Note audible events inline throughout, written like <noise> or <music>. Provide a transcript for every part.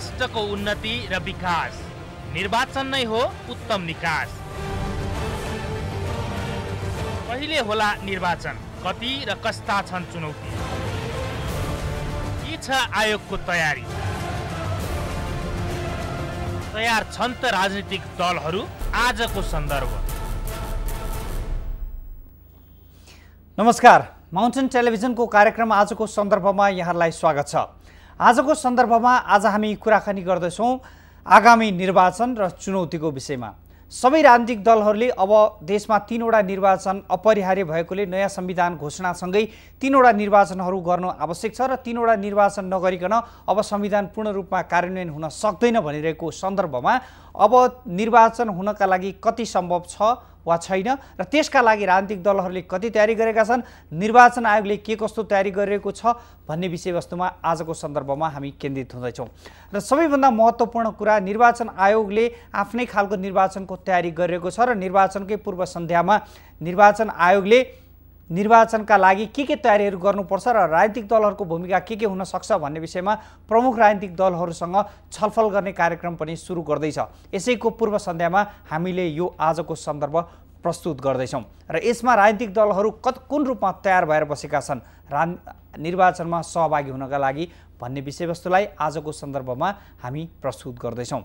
राष्ट्रको उन्नति र विकास निर्वाचन नै हो उत्तम निकास कहिले होला निर्वाचन कति र कस्ता छन् चुनौती के छ आयोगको तयारी तयार छन् त राजनीतिक दलहरू आजको सन्दर्भ नमस्कार माउन्टेन टेलिभिजनको कार्यक्रम आजको सन्दर्भमा यहाँलाई स्वागत छ आजको सन्दर्भमा आज हामी कुराकानी गर्दैछौँ आगामी निर्वाचन र चुनौतीको विषयमा सबै राजनीतिक दलहरूले अब देशमा तिनवटा निर्वाचन अपरिहार्य भएकोले नयाँ संविधान घोषणासँगै तिनवटा निर्वाचनहरू गर्नु आवश्यक छ र तिनवटा निर्वाचन नगरिकन अब संविधान पूर्ण रूपमा कार्यान्वयन हुन सक्दैन भनिरहेको सन्दर्भमा अब निर्वाचन हुनका लागि कति सम्भव छ वा छैन र त्यसका लागि राजनीतिक दलहरूले कति तयारी गरेका छन् निर्वाचन आयोगले के कस्तो तयारी गरिरहेको छ भन्ने विषयवस्तुमा आजको सन्दर्भमा हामी केन्द्रित हुँदैछौँ र सबैभन्दा महत्त्वपूर्ण कुरा निर्वाचन आयोगले आफ्नै खालको निर्वाचनको तयारी गरिरहेको छ र निर्वाचनकै पूर्व सन्ध्यामा निर्वाचन आयोगले निर्वाचनका लागि के के तयारीहरू गर्नुपर्छ र राजनीतिक दलहरूको भूमिका के के हुन सक्छ भन्ने विषयमा प्रमुख राजनीतिक दलहरूसँग छलफल गर्ने कार्यक्रम पनि सुरु गर्दैछ यसैको पूर्व सन्ध्यामा हामीले यो आजको सन्दर्भ प्रस्तुत गर्दैछौँ र यसमा राजनीतिक दलहरू कत कुन रूपमा तयार भएर बसेका छन् रा निर्वाचनमा सहभागी हुनका लागि भन्ने विषयवस्तुलाई आजको सन्दर्भमा हामी प्रस्तुत गर्दैछौँ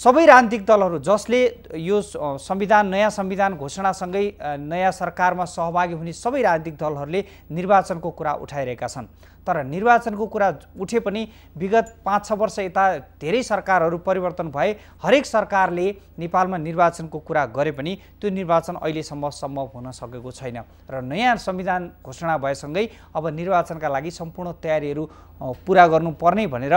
सबै राजनीतिक दलहरू जसले यो संविधान नयाँ संविधान घोषणासँगै नयाँ सरकारमा सहभागी हुने सबै राजनीतिक दलहरूले निर्वाचनको कुरा उठाइरहेका छन् तर निर्वाचनको कुरा उठे पनि विगत पाँच छ वर्ष यता धेरै सरकारहरू परिवर्तन भए हरेक सरकारले नेपालमा निर्वाचनको कुरा गरे पनि त्यो निर्वाचन अहिलेसम्म सम्भव हुन सकेको छैन र नयाँ संविधान घोषणा भएसँगै अब निर्वाचनका लागि सम्पूर्ण तयारीहरू पुरा गर्नुपर्ने भनेर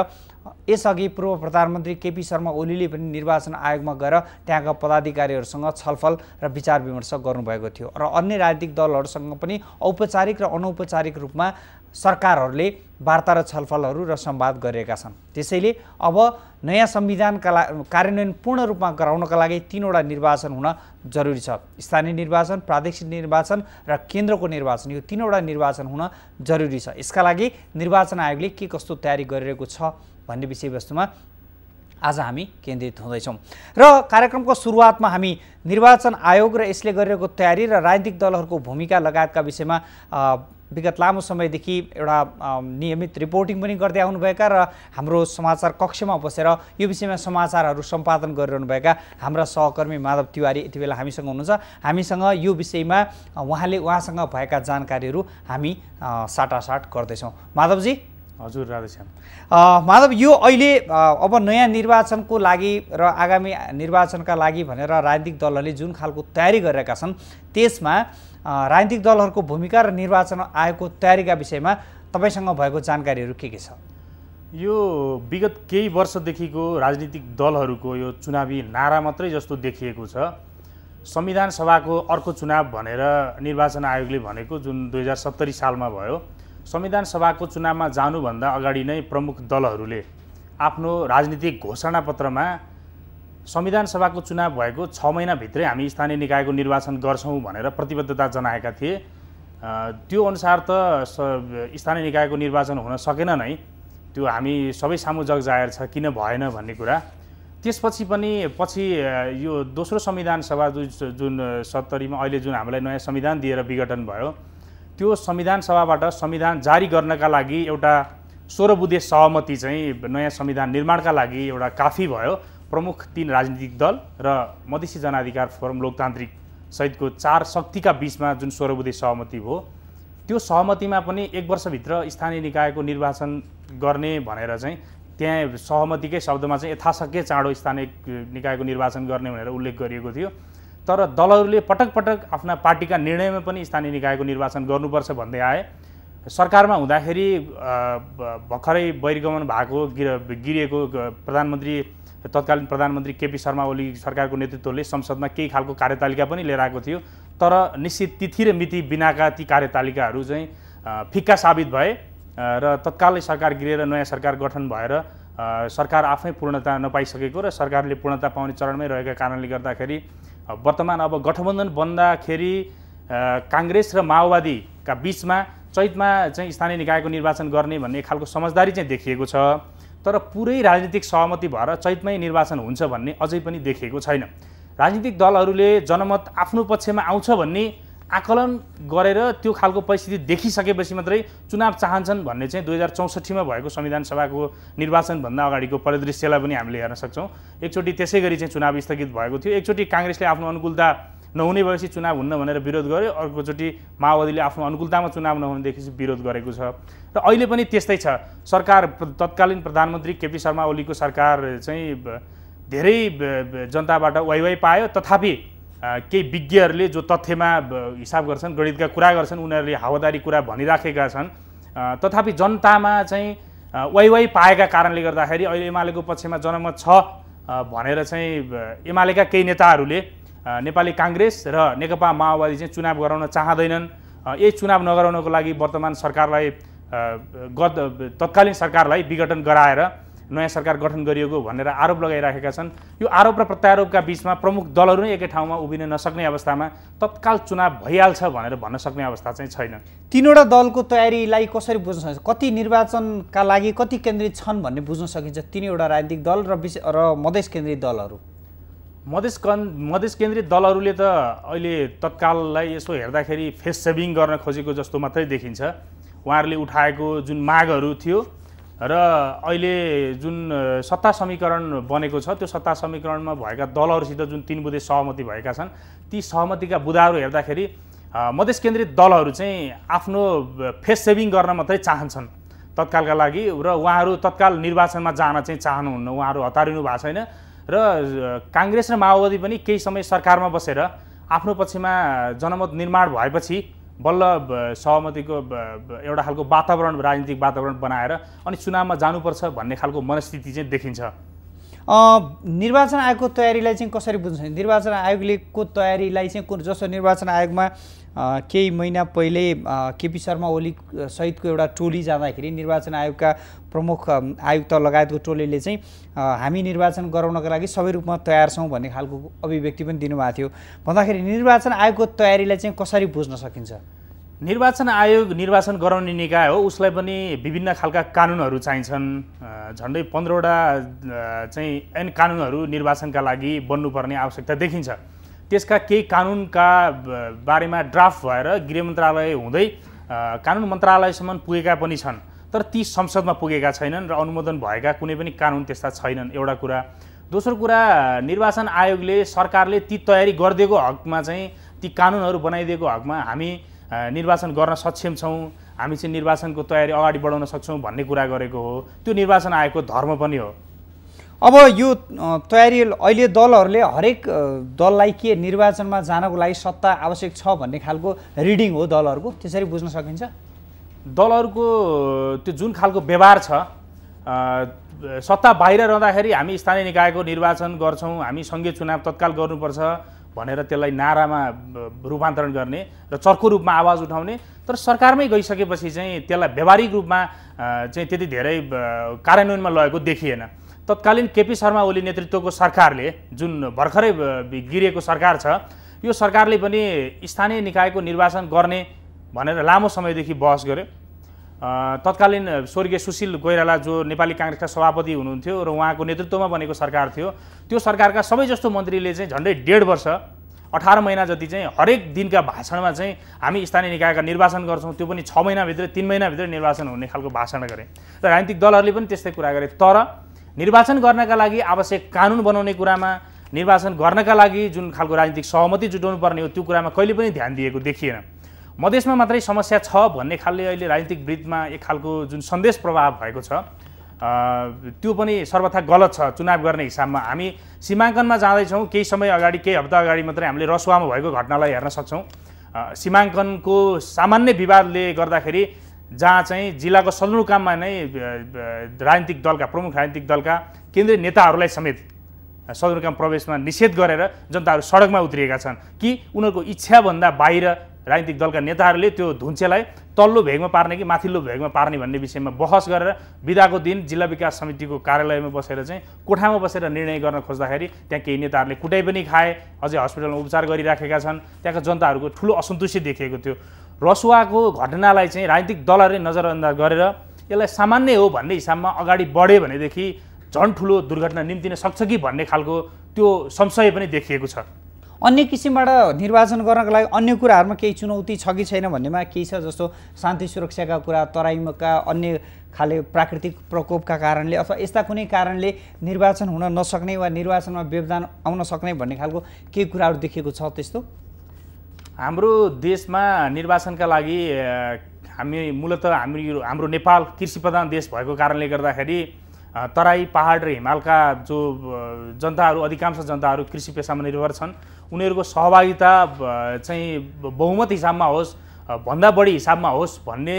यसअघि पूर्व प्रधानमन्त्री केपी शर्मा ओलीले पनि निर्वाचन आयोगमा गएर त्यहाँका पदाधिकारीहरूसँग छलफल र विचार विमर्श गर्नुभएको थियो र अन्य राजनीतिक दलहरूसँग पनि औपचारिक र अनौपचारिक रूपमा सरकारहरूले वार्ता र छलफलहरू र संवाद गरेका छन् त्यसैले अब नयाँ संविधानका ला कार्यान्वयन पूर्ण रूपमा गराउनका लागि तिनवटा निर्वाचन हुन जरुरी छ स्थानीय निर्वाचन प्रादेशिक निर्वाचन र केन्द्रको निर्वाचन यो तिनवटा निर्वाचन हुन जरुरी छ यसका लागि निर्वाचन आयोगले के कस्तो तयारी गरिरहेको छ भन्ने विषयवस्तुमा आज हामी केन्द्रित हुँदैछौँ र कार्यक्रमको सुरुवातमा हामी निर्वाचन आयोग र यसले गरिरहेको तयारी र राजनीतिक दलहरूको भूमिका लगायतका विषयमा विगत लामो समयदेखि एउटा नियमित रिपोर्टिङ पनि गर्दै आउनुभएका र हाम्रो समाचार कक्षमा बसेर यो विषयमा समाचारहरू सम्पादन गरिरहनुभएका हाम्रा सहकर्मी माधव तिवारी यति बेला हामीसँग हुनुहुन्छ हामीसँग यो विषयमा उहाँले उहाँसँग भएका जानकारीहरू हामी साटासाट गर्दैछौँ माधवजी हजुर राधेश्याम माधव यो अहिले अब नयाँ निर्वाचनको लागि र आगामी निर्वाचनका लागि भनेर राजनीतिक दलहरूले जुन खालको तयारी गरेका छन् त्यसमा राजनीतिक दलहरूको भूमिका र निर्वाचन आयोगको तयारीका विषयमा तपाईँसँग भएको जानकारीहरू के के छ यो विगत केही वर्षदेखिको राजनीतिक दलहरूको यो चुनावी नारा मात्रै जस्तो देखिएको छ संविधान सभाको अर्को चुनाव भनेर निर्वाचन आयोगले भनेको जुन दुई हजार सत्तरी सालमा भयो संविधान सभाको चुनावमा जानुभन्दा अगाडि नै प्रमुख दलहरूले आफ्नो राजनीतिक घोषणापत्रमा संविधान सभाको चुनाव भएको छ महिनाभित्रै हामी स्थानीय निकायको निर्वाचन गर्छौँ भनेर प्रतिबद्धता जनाएका थिए त्यो अनुसार त स्थानीय निकायको निर्वाचन हुन सकेन नै त्यो हामी सबै सामु जग जाहेर छ किन भएन भन्ने कुरा त्यसपछि पनि पछि यो दोस्रो संविधान सभा जुन जुन सत्तरीमा अहिले जुन हामीलाई नयाँ संविधान दिएर विघटन भयो त्यो संविधान सभाबाट संविधान जारी गर्नका लागि एउटा सोह्र सहमति चाहिँ नयाँ संविधान निर्माणका लागि एउटा काफी भयो प्रमुख तिन राजनीतिक दल र मधेसी जनाधिकार फोरम लोकतान्त्रिक सहितको चार शक्तिका बिचमा जुन स्वरबुद्धि सहमति भयो त्यो सहमतिमा पनि एक वर्षभित्र स्थानीय निकायको निर्वाचन गर्ने भनेर चाहिँ त्यहाँ सहमतिकै शब्दमा चाहिँ यथाशक्य चाँडो स्थानीय निकायको निर्वाचन गर्ने भनेर उल्लेख गरिएको थियो तर दलहरूले पटक पटक आफ्ना पार्टीका निर्णयमा पनि स्थानीय निकायको निर्वाचन गर्नुपर्छ भन्दै आए सरकारमा हुँदाखेरि भर्खरै बहिर्गमन भएको गिर गिरिएको प्रधानमन्त्री तत्कालीन प्रधानमन्त्री केपी शर्मा ओली सरकारको नेतृत्वले संसदमा केही खालको कार्यतालिका पनि लिएर आएको थियो तर निश्चित तिथि र मिति बिनाका ती कार्यतालिकाहरू चाहिँ फिक्का साबित भए र तत्कालै सरकार गिरेर नयाँ सरकार गठन भएर सरकार आफै पूर्णता नपाइसकेको र सरकारले पूर्णता पाउने चरणमै रहेका कारणले गर्दाखेरि वर्तमान अब गठबन्धन बन्दाखेरि काङ्ग्रेस र माओवादीका बिचमा चैतमा चाहिँ स्थानीय निकायको निर्वाचन गर्ने भन्ने खालको समझदारी चाहिँ देखिएको छ तर पुरै राजनीतिक सहमति भएर चैतमै निर्वाचन हुन्छ भन्ने अझै पनि देखिएको छैन राजनीतिक दलहरूले जनमत आफ्नो पक्षमा आउँछ भन्ने आकलन गरेर त्यो खालको परिस्थिति देखिसकेपछि मात्रै चुनाव चाहन्छन् भन्ने चाहिँ दुई हजार चौसठीमा भएको संविधान सभाको निर्वाचनभन्दा अगाडिको परिदृश्यलाई पनि हामीले हेर्न सक्छौँ एकचोटि त्यसै गरी चाहिँ चुनाव स्थगित भएको थियो एकचोटि काङ्ग्रेसले आफ्नो अनुकूलता नहुने भएपछि चुनाव हुन्न भनेर विरोध गर्यो अर्कोचोटि माओवादीले आफ्नो अनुकूलतामा चुनाव नहुनेदेखि विरोध गरेको छ र अहिले पनि त्यस्तै छ सरकार तत्कालीन प्रधानमन्त्री केपी शर्मा ओलीको सरकार चाहिँ धेरै जनताबाट वाइवाई पायो तथापि केही विज्ञहरूले जो तथ्यमा हिसाब गर्छन् गणितका कुरा गर्छन् उनीहरूले हावादारी कुरा भनिराखेका छन् तथापि जनतामा चाहिँ वाइवाई पाएका कारणले गर्दाखेरि अहिले एमालेको पक्षमा जनमत छ भनेर चाहिँ एमालेका केही नेताहरूले नेपाली काङ्ग्रेस र नेकपा माओवादी चाहिँ चुनाव गराउन चाहँदैनन् यही चुनाव नगराउनको लागि वर्तमान सरकारलाई गत तत्कालीन सरकारलाई विघटन गराएर नयाँ सरकार गठन गरिएको भनेर आरोप लगाइराखेका छन् यो आरोप र प्रत्यारोपका बिचमा प्रमुख दलहरू नै एकै ठाउँमा उभिन नसक्ने अवस्थामा तत्काल चुनाव भइहाल्छ भनेर भन्न सक्ने अवस्था चाहिँ छैन तिनवटा दलको तयारीलाई कसरी बुझ्न सकिन्छ कति निर्वाचनका लागि कति केन्द्रित छन् भन्ने बुझ्न सकिन्छ तिनवटा राजनीतिक दल र विशेष र मधेस केन्द्रित दलहरू मधेस कन् मधेस केन्द्रित दलहरूले त अहिले तत्काललाई यसो हेर्दाखेरि फेस सेभिङ गर्न खोजेको जस्तो मात्रै देखिन्छ उहाँहरूले उठाएको जुन मागहरू थियो र अहिले जुन सत्ता समीकरण बनेको छ त्यो सत्ता समीकरणमा भएका दलहरूसित जुन तिन बुधे सहमति भएका छन् ती सहमतिका बुधाहरू हेर्दाखेरि मधेस केन्द्रित दलहरू चाहिँ आफ्नो फेस सेभिङ गर्न मात्रै चाहन्छन् तत्कालका लागि र उहाँहरू तत्काल निर्वाचनमा जान चाहिँ चाहनुहुन्न उहाँहरू हतारिनु भएको छैन र काङ्ग्रेस र माओवादी पनि केही समय सरकारमा बसेर आफ्नो पक्षमा जनमत निर्माण भएपछि बल्ल सहमतिको एउटा खालको वातावरण राजनीतिक वातावरण बनाएर अनि चुनावमा जानुपर्छ भन्ने खालको मनस्थिति चाहिँ देखिन्छ निर्वाचन आयोगको तयारीलाई चाहिँ कसरी बुझ्छ निर्वाचन आयोगले को तयारीलाई चाहिँ जसो निर्वाचन आयोगमा केही महिना पहिले केपी शर्मा ओली सहितको एउटा टोली जाँदाखेरि निर्वाचन आयोगका प्रमुख आयुक्त लगायतको टोलीले चाहिँ हामी निर्वाचन गराउनका लागि सबै रूपमा तयार छौँ भन्ने खालको अभिव्यक्ति पनि दिनुभएको थियो भन्दाखेरि निर्वाचन आयोगको तयारीलाई चाहिँ कसरी बुझ्न सकिन्छ निर्वाचन आयोग निर्वाचन गराउने निकाय हो उसलाई पनि विभिन्न खालका कानुनहरू चाहिन्छन् झन्डै पन्ध्रवटा चाहिँ ऐन कानुनहरू निर्वाचनका लागि बन्नुपर्ने आवश्यकता देखिन्छ त्यसका केही कानुनका बारेमा ड्राफ्ट भएर गृह मन्त्रालय हुँदै कानुन मन्त्रालयसम्म पुगेका पनि छन् तर ती संसदमा पुगेका छैनन् र अनुमोदन भएका कुनै पनि कानुन त्यस्ता छैनन् एउटा कुरा दोस्रो कुरा निर्वाचन आयोगले सरकारले ती तयारी गरिदिएको हकमा चाहिँ ती कानुनहरू बनाइदिएको हकमा हामी निर्वाचन गर्न सक्षम छौँ हामी चाहिँ निर्वाचनको तयारी अगाडि बढाउन सक्छौँ भन्ने कुरा गरेको हो त्यो निर्वाचन आयोगको धर्म पनि हो अब यो तयारी अहिले दलहरूले हरेक दललाई के निर्वाचनमा जानको लागि सत्ता आवश्यक छ भन्ने खालको रिडिङ हो दलहरूको त्यसरी बुझ्न सकिन्छ दलहरूको त्यो जुन खालको व्यवहार छ सत्ता बाहिर रहँदाखेरि हामी स्थानीय निकायको निर्वाचन गर्छौँ हामी सङ्घीय चुनाव तत्काल गर्नुपर्छ भनेर त्यसलाई नारामा रूपान्तरण गर्ने र चर्को रूपमा आवाज उठाउने तर सरकारमै गइसकेपछि चाहिँ त्यसलाई व्यावहारिक रूपमा चाहिँ त्यति धेरै कार्यान्वयनमा लगेको देखिएन तत्कालीन केपी शर्मा ओली नेतृत्वको सरकारले जुन भर्खरै गिरेको सरकार छ यो सरकारले पनि स्थानीय निकायको निर्वाचन गर्ने भनेर लामो समयदेखि बहस गर्यो तत्कालीन स्वर्गीय सुशील कोइराला जो नेपाली काङ्ग्रेसका सभापति हुनुहुन्थ्यो र उहाँको नेतृत्वमा बनेको सरकार थियो त्यो सरकारका सबैजस्तो मन्त्रीले चाहिँ झन्डै डेढ वर्ष अठार महिना जति चाहिँ हरेक दिनका भाषणमा चाहिँ हामी स्थानीय निकायका निर्वाचन गर्छौँ त्यो पनि छ महिनाभित्र तिन महिनाभित्र निर्वाचन हुने खालको भाषण गरे र राजनीतिक दलहरूले पनि त्यस्तै कुरा गरे तर निर्वाचन गर्नका लागि आवश्यक कानुन बनाउने कुरामा निर्वाचन गर्नका लागि जुन खालको राजनीतिक सहमति जुटाउनु पर्ने हो त्यो कुरामा कहिले पनि ध्यान दिएको देखिएन मधेसमा मात्रै समस्या छ भन्ने खालले अहिले राजनीतिक वृत्तमा एक खालको जुन सन्देश प्रभाव भएको छ त्यो पनि सर्वथा गलत छ चुनाव गर्ने हिसाबमा हामी सीमाङ्कनमा जाँदैछौँ केही समय अगाडि केही हप्ता अगाडि मात्रै हामीले रसुवामा भएको घटनालाई हेर्न सक्छौँ सीमाङ्कनको सामान्य विवादले गर्दाखेरि जहाँ चाहिँ जिल्लाको सदरमुकाममा नै राजनीतिक दलका प्रमुख राजनीतिक दलका केन्द्रीय नेताहरूलाई समेत सदरमुकाम प्रवेशमा निषेध गरेर जनताहरू सडकमा उत्रिएका छन् कि उनीहरूको इच्छाभन्दा बाहिर राजनीतिक दलका नेताहरूले त्यो धुन्चेलाई तल्लो भेगमा पार्ने कि माथिल्लो भेगमा पार्ने भन्ने विषयमा बहस गरेर बिदाको दिन जिल्ला विकास समितिको कार्यालयमा बसेर चाहिँ कोठामा बसेर निर्णय गर्न खोज्दाखेरि त्यहाँ केही नेताहरूले कुटाइ पनि खाए अझै हस्पिटलमा उपचार गरिराखेका छन् त्यहाँका जनताहरूको ठुलो असन्तुष्टि देखिएको थियो रसुवाको घटनालाई चाहिँ राजनीतिक दलहरूले नजरअन्दाज गरेर यसलाई सामान्य हो भन्ने हिसाबमा अगाडि बढ्यो भनेदेखि झन् ठुलो दुर्घटना निम्तिन सक्छ कि भन्ने खालको त्यो संशय पनि देखिएको छ अन्य किसिमबाट निर्वाचन गर्नको लागि अन्य कुराहरूमा केही चुनौती छ कि छैन भन्नेमा केही छ जस्तो शान्ति सुरक्षाका कुरा तराईका अन्य खाले प्राकृतिक प्रकोपका कारणले अथवा यस्ता कुनै कारणले निर्वाचन हुन नसक्ने वा निर्वाचनमा व्यवधान आउन सक्ने भन्ने खालको केही कुराहरू देखिएको छ त्यस्तो हाम्रो देशमा निर्वाचनका लागि हामी मूलत हाम्रो हाम्रो नेपाल कृषि प्रधान देश भएको कारणले गर्दाखेरि तराई पहाड र हिमालका जो जनताहरू अधिकांश जनताहरू कृषि पेसामा निर्भर छन् उनीहरूको सहभागिता चाहिँ बहुमत हिसाबमा होस् भन्दा बढी हिसाबमा होस् भन्ने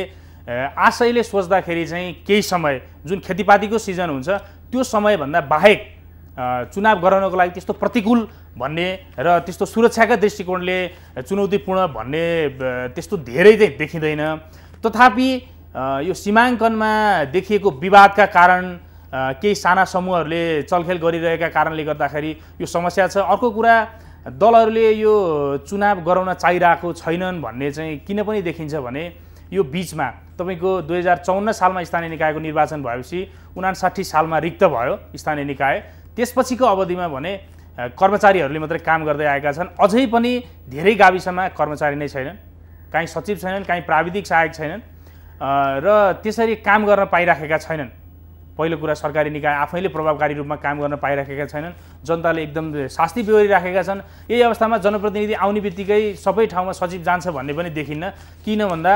आशयले सोच्दाखेरि चाहिँ केही समय जुन खेतीपातीको सिजन हुन्छ त्यो समयभन्दा बाहेक चुनाव गराउनको लागि त्यस्तो प्रतिकूल भन्ने र त्यस्तो सुरक्षाका दृष्टिकोणले चुनौतीपूर्ण भन्ने त्यस्तो धेरै चाहिँ देखिँदैन तथापि यो सीमाङ्कनमा देखिएको विवादका कारण केही साना समूहहरूले चलखेल गरिरहेका कारणले गर्दाखेरि यो समस्या छ अर्को कुरा दलहरूले यो चुनाव गराउन चाहिरहेको छैनन् भन्ने चाहिँ किन पनि देखिन्छ भने यो बिचमा तपाईँको दुई हजार चौन्न सालमा स्थानीय निकायको निर्वाचन भएपछि उनासाठी सालमा रिक्त भयो स्थानीय निकाय त्यसपछिको अवधिमा भने कर्मचारीहरूले मात्रै काम गर्दै आएका छन् अझै पनि धेरै गाविसमा कर्मचारी नै छैनन् काहीँ सचिव छैनन् काहीँ प्राविधिक सहायक छैनन् र त्यसरी काम गर्न पाइराखेका छैनन् पहिलो कुरा सरकारी निकाय आफैले प्रभावकारी रूपमा काम गर्न पाइराखेका छैनन् जनताले एकदम शास्ति बिहोरिराखेका छन् यही अवस्थामा जनप्रतिनिधि आउने बित्तिकै सबै ठाउँमा सचिव जान्छ भन्ने पनि देखिन्न किन भन्दा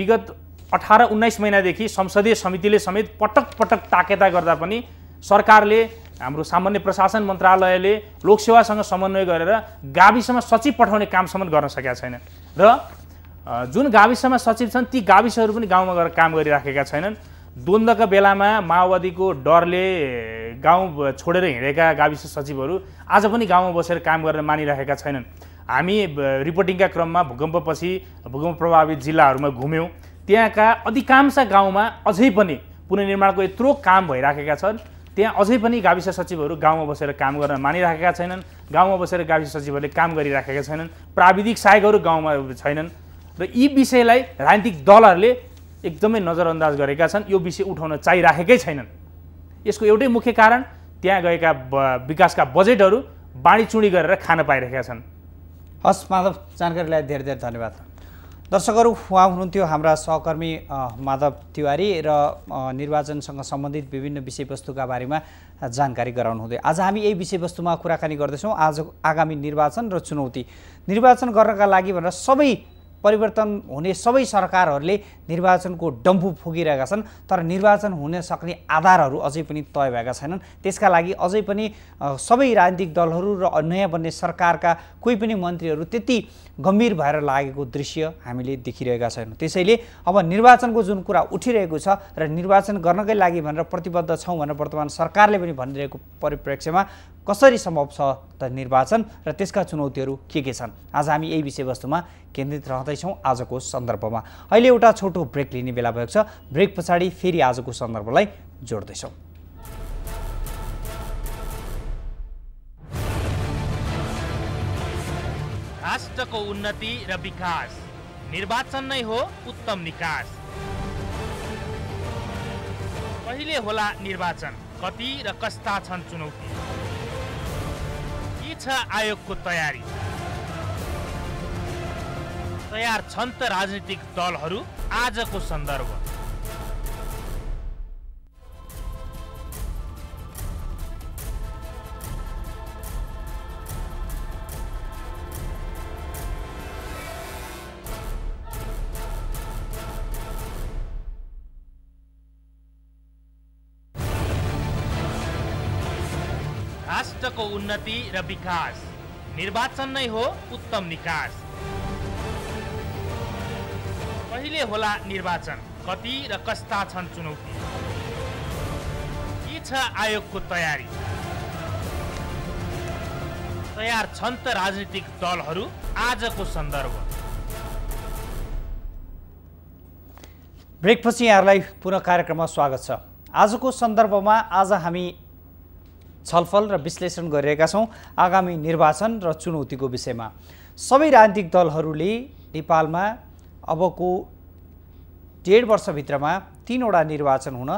विगत अठार उन्नाइस महिनादेखि संसदीय समितिले समेत पटक पटक ताकेता गर्दा पनि सरकारले हाम्रो सामान्य प्रशासन मन्त्रालयले लोकसेवासँग समन्वय गरेर गाविसमा सचिव पठाउने कामसम्म गर्न सकेका छैनन् र जुन गाविसमा सचिव छन् ती गाविसहरू पनि गाउँमा गएर काम गरिराखेका छैनन् द्वन्द्वका बेलामा माओवादीको डरले गाउँ छोडेर हिँडेका गाविस सचिवहरू आज पनि गाउँमा बसेर काम गरेर मानिराखेका छैनन् हामी रिपोर्टिङका क्रममा भूकम्पपछि भूकम्प प्रभावित जिल्लाहरूमा घुम्यौँ त्यहाँका अधिकांश गाउँमा अझै पनि पुनर्निर्माणको यत्रो काम भइराखेका छन् त्यहाँ अझै पनि गाविस सचिवहरू गाउँमा बसेर काम गर्न मानिराखेका छैनन् गाउँमा बसेर गाविस सचिवहरूले काम गरिराखेका छैनन् प्राविधिक सहायकहरू गाउँमा छैनन् र यी विषयलाई राजनीतिक दलहरूले एकदमै नजरअन्दाज गरेका छन् यो विषय उठाउन चाहिराखेकै छैनन् यसको एउटै मुख्य कारण त्यहाँ गएका विकासका बजेटहरू बाँडीचुँडी गरेर खान पाइरहेका छन् हस् माधव जानकारीलाई धेरै धेरै धन्यवाद दर्शकहरू उहाँ हुनुहुन्थ्यो हाम्रा सहकर्मी माधव तिवारी र निर्वाचनसँग सम्बन्धित विभिन्न विषयवस्तुका बारेमा जानकारी गराउनुहुँदै आज हामी यही विषयवस्तुमा कुराकानी गर्दैछौँ आज आगामी निर्वाचन र चुनौती निर्वाचन गर्नका लागि भनेर सबै परिवर्तन हुने सबै सरकारहरूले निर्वाचनको डम्फु फुकिरहेका छन् तर निर्वाचन हुन सक्ने आधारहरू अझै पनि तय भएका छैनन् त्यसका लागि अझै पनि सबै राजनीतिक दलहरू र नयाँ बन्ने सरकारका कोही पनि मन्त्रीहरू त्यति गम्भीर भएर लागेको दृश्य हामीले देखिरहेका छैनौँ त्यसैले अब निर्वाचनको जुन कुरा उठिरहेको छ र निर्वाचन गर्नकै लागि भनेर प्रतिबद्ध छौँ भनेर वर्तमान सरकारले पनि भनिरहेको परिप्रेक्ष्यमा कसरी सम्भव छ त निर्वाचन र त्यसका चुनौतीहरू के के छन् आज हामी यही विषयवस्तुमा केन्द्रित रहँदैछौँ आजको सन्दर्भमा अहिले एउटा छोटो ब्रेक लिने बेला भएको छ ब्रेक पछाडि फेरि आजको सन्दर्भलाई जोड्दैछौँ राष्ट्रको उन्नति र विकास निर्वाचन नै हो उत्तम निकास कहिले होला निर्वाचन कति र कस्ता छन् चुनौती शिक्षा आयोगको तयारी तयार छन् त राजनीतिक दलहरू आजको सन्दर्भ उन्नति र विकास निर्वाचन नै हो उत्तम निकास कहिले होला निर्वाचन कति र कस्ता छन् चुनौती के छ आयोगको तयारी तयार छन् त राजनीतिक दलहरू आजको सन्दर्भ ब्रेकपछि यहाँहरूलाई पुनः कार्यक्रममा स्वागत छ आजको सन्दर्भमा आज हामी छलफल र विश्लेषण गरिरहेका छौँ आगामी निर्वाचन र चुनौतीको विषयमा सबै राजनीतिक दलहरूले नेपालमा अबको डेढ वर्षभित्रमा तिनवटा निर्वाचन हुन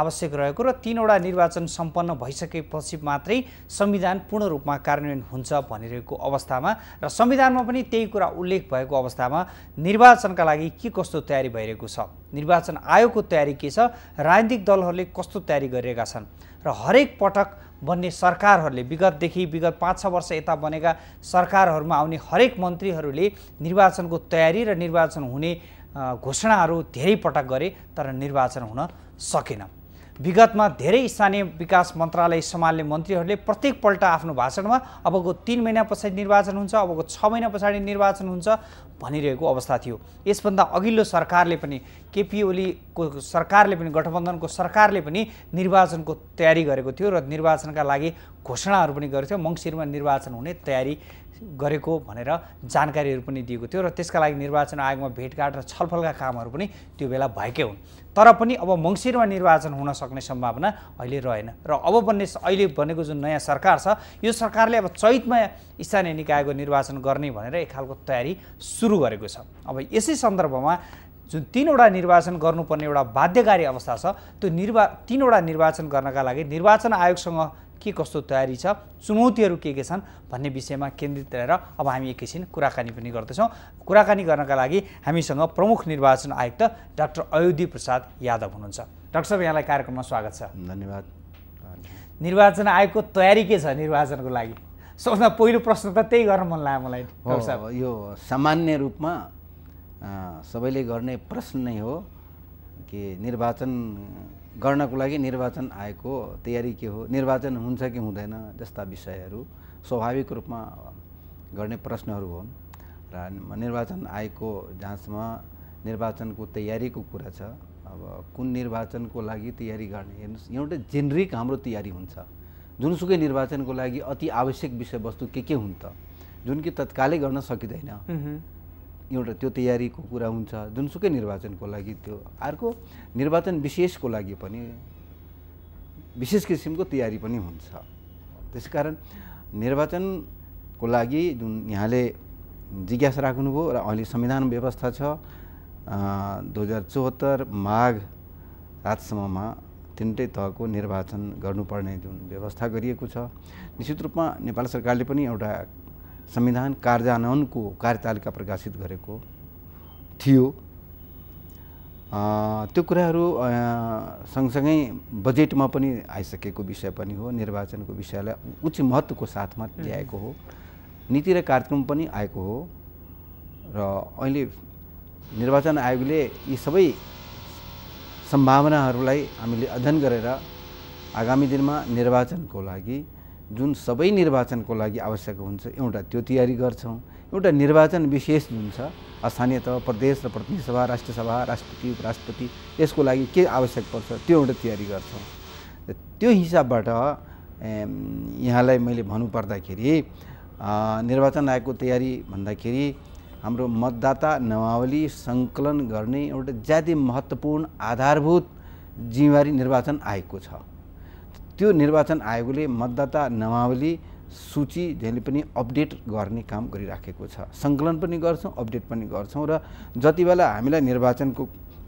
आवश्यक रहेको र तिनवटा निर्वाचन सम्पन्न भइसकेपछि मात्रै संविधान पूर्ण रूपमा कार्यान्वयन हुन्छ भनिरहेको अवस्थामा र संविधानमा पनि त्यही कुरा उल्लेख भएको अवस्थामा निर्वाचनका लागि के कस्तो तयारी भइरहेको छ निर्वाचन आयोगको तयारी के छ राजनीतिक दलहरूले कस्तो तयारी गरिरहेका छन् र हरेक पटक बन्ने सरकारहरूले विगतदेखि विगत पाँच छ वर्ष यता बनेका सरकारहरूमा आउने हरेक मन्त्रीहरूले निर्वाचनको तयारी र निर्वाचन हुने घोषणाहरू धेरै पटक गरे तर निर्वाचन हुन सकेन विगतमा धेरै स्थानीय विकास मन्त्रालय सम्हाल्ने मन्त्रीहरूले प्रत्येकपल्ट आफ्नो भाषणमा अबको तिन महिना पछाडि निर्वाचन हुन्छ अबको छ महिना पछाडि निर्वाचन हुन्छ भनिरहेको अवस्था थियो यसभन्दा अघिल्लो सरकारले पनि केपी ओलीको सरकारले पनि गठबन्धनको सरकारले पनि निर्वाचनको तयारी गरेको थियो र निर्वाचनका लागि घोषणाहरू पनि गरेको थियो मङ्सिरमा निर्वाचन हुने तयारी गरेको भनेर जानकारीहरू पनि दिएको थियो र त्यसका लागि निर्वाचन आयोगमा भेटघाट र छलफलका कामहरू पनि त्यो बेला भएकै हुन् तर पनि अब मङ्सिरमा निर्वाचन हुन सक्ने सम्भावना अहिले रहेन र अब बन्ने अहिले बनेको जुन नयाँ सरकार छ यो सरकारले अब चैतमा स्थानीय निकायको निर्वाचन गर्ने भनेर एक खालको तयारी सुरु गरेको छ अब यसै सन्दर्भमा जुन तिनवटा निर्वाचन गर्नुपर्ने एउटा बाध्यकारी अवस्था छ त्यो निर्वा तिनवटा निर्वाचन गर्नका लागि निर्वाचन आयोगसँग के कस्तो तयारी छ चुनौतीहरू के के छन् भन्ने विषयमा केन्द्रित रहेर अब हामी एकैछिन कुराकानी पनि गर्दैछौँ कुराकानी गर्नका लागि हामीसँग प्रमुख निर्वाचन आयुक्त डाक्टर अयोध्या प्रसाद यादव हुनुहुन्छ डाक्टर साहब यहाँलाई कार्यक्रममा स्वागत छ धन्यवाद निर्वाचन आयोगको तयारी के छ निर्वाचनको लागि सबभन्दा पहिलो प्रश्न त त्यही गर्न मन लाग्यो मलाई यो सामान्य रूपमा सबैले गर्ने प्रश्न नै हो कि निर्वाचन गर्नको लागि निर्वाचन आएको तयारी के हो निर्वाचन हुन्छ कि हुँदैन जस्ता विषयहरू स्वाभाविक रूपमा गर्ने प्रश्नहरू हुन् र निर्वाचन आएको जाँचमा निर्वाचनको तयारीको कुरा छ अब कुन निर्वाचनको लागि तयारी गर्ने हेर्नुहोस् एउटा जेनरिक हाम्रो तयारी हुन्छ जुनसुकै निर्वाचनको लागि अति आवश्यक विषयवस्तु के के हुन् त जुन कि तत्कालै गर्न सकिँदैन एउटा त्यो तयारीको कुरा हुन्छ जुनसुकै निर्वाचनको लागि त्यो अर्को निर्वाचन विशेषको लागि पनि विशेष किसिमको तयारी पनि हुन्छ त्यस कारण निर्वाचनको लागि जुन यहाँले जिज्ञासा राख्नुभयो र अहिले संविधान व्यवस्था छ दुई हजार चौहत्तर माघ रातसम्ममा तिनटै तहको निर्वाचन गर्नुपर्ने जुन व्यवस्था गरिएको छ निश्चित रूपमा नेपाल सरकारले पनि एउटा संविधान कार्यान्वयनको कार्यतालिका प्रकाशित गरेको थियो त्यो कुराहरू सँगसँगै बजेटमा पनि आइसकेको विषय पनि हो निर्वाचनको विषयलाई उच्च महत्त्वको साथमा ल्याएको हो नीति र कार्यक्रम पनि आएको हो र अहिले निर्वाचन आयोगले यी सबै सम्भावनाहरूलाई हामीले अध्ययन गरेर आगामी दिनमा निर्वाचनको लागि जुन सबै निर्वाचनको लागि आवश्यक हुन्छ एउटा त्यो तयारी गर्छौँ एउटा निर्वाचन विशेष जुन छ स्थानीय तह प्रदेश र प्रतिनिधि सभा राष्ट्रिय राष्ट्रपति उपराष्ट्रपति यसको लागि के आवश्यक पर्छ त्यो एउटा तयारी गर्छौँ त्यो हिसाबबाट यहाँलाई मैले भन्नुपर्दाखेरि निर्वाचन आयोगको तयारी भन्दाखेरि हाम्रो मतदाता नामावली सङ्कलन गर्ने एउटा ज्यादै महत्त्वपूर्ण आधारभूत जिम्मेवारी निर्वाचन आयोगको छ त्यो निर्वाचन आयोगले मतदाता नमावली सूची जहिले पनि अपडेट गर्ने काम गरिराखेको छ सङ्कलन पनि गर्छौँ अपडेट पनि गर्छौँ र जति बेला हामीलाई निर्वाचनको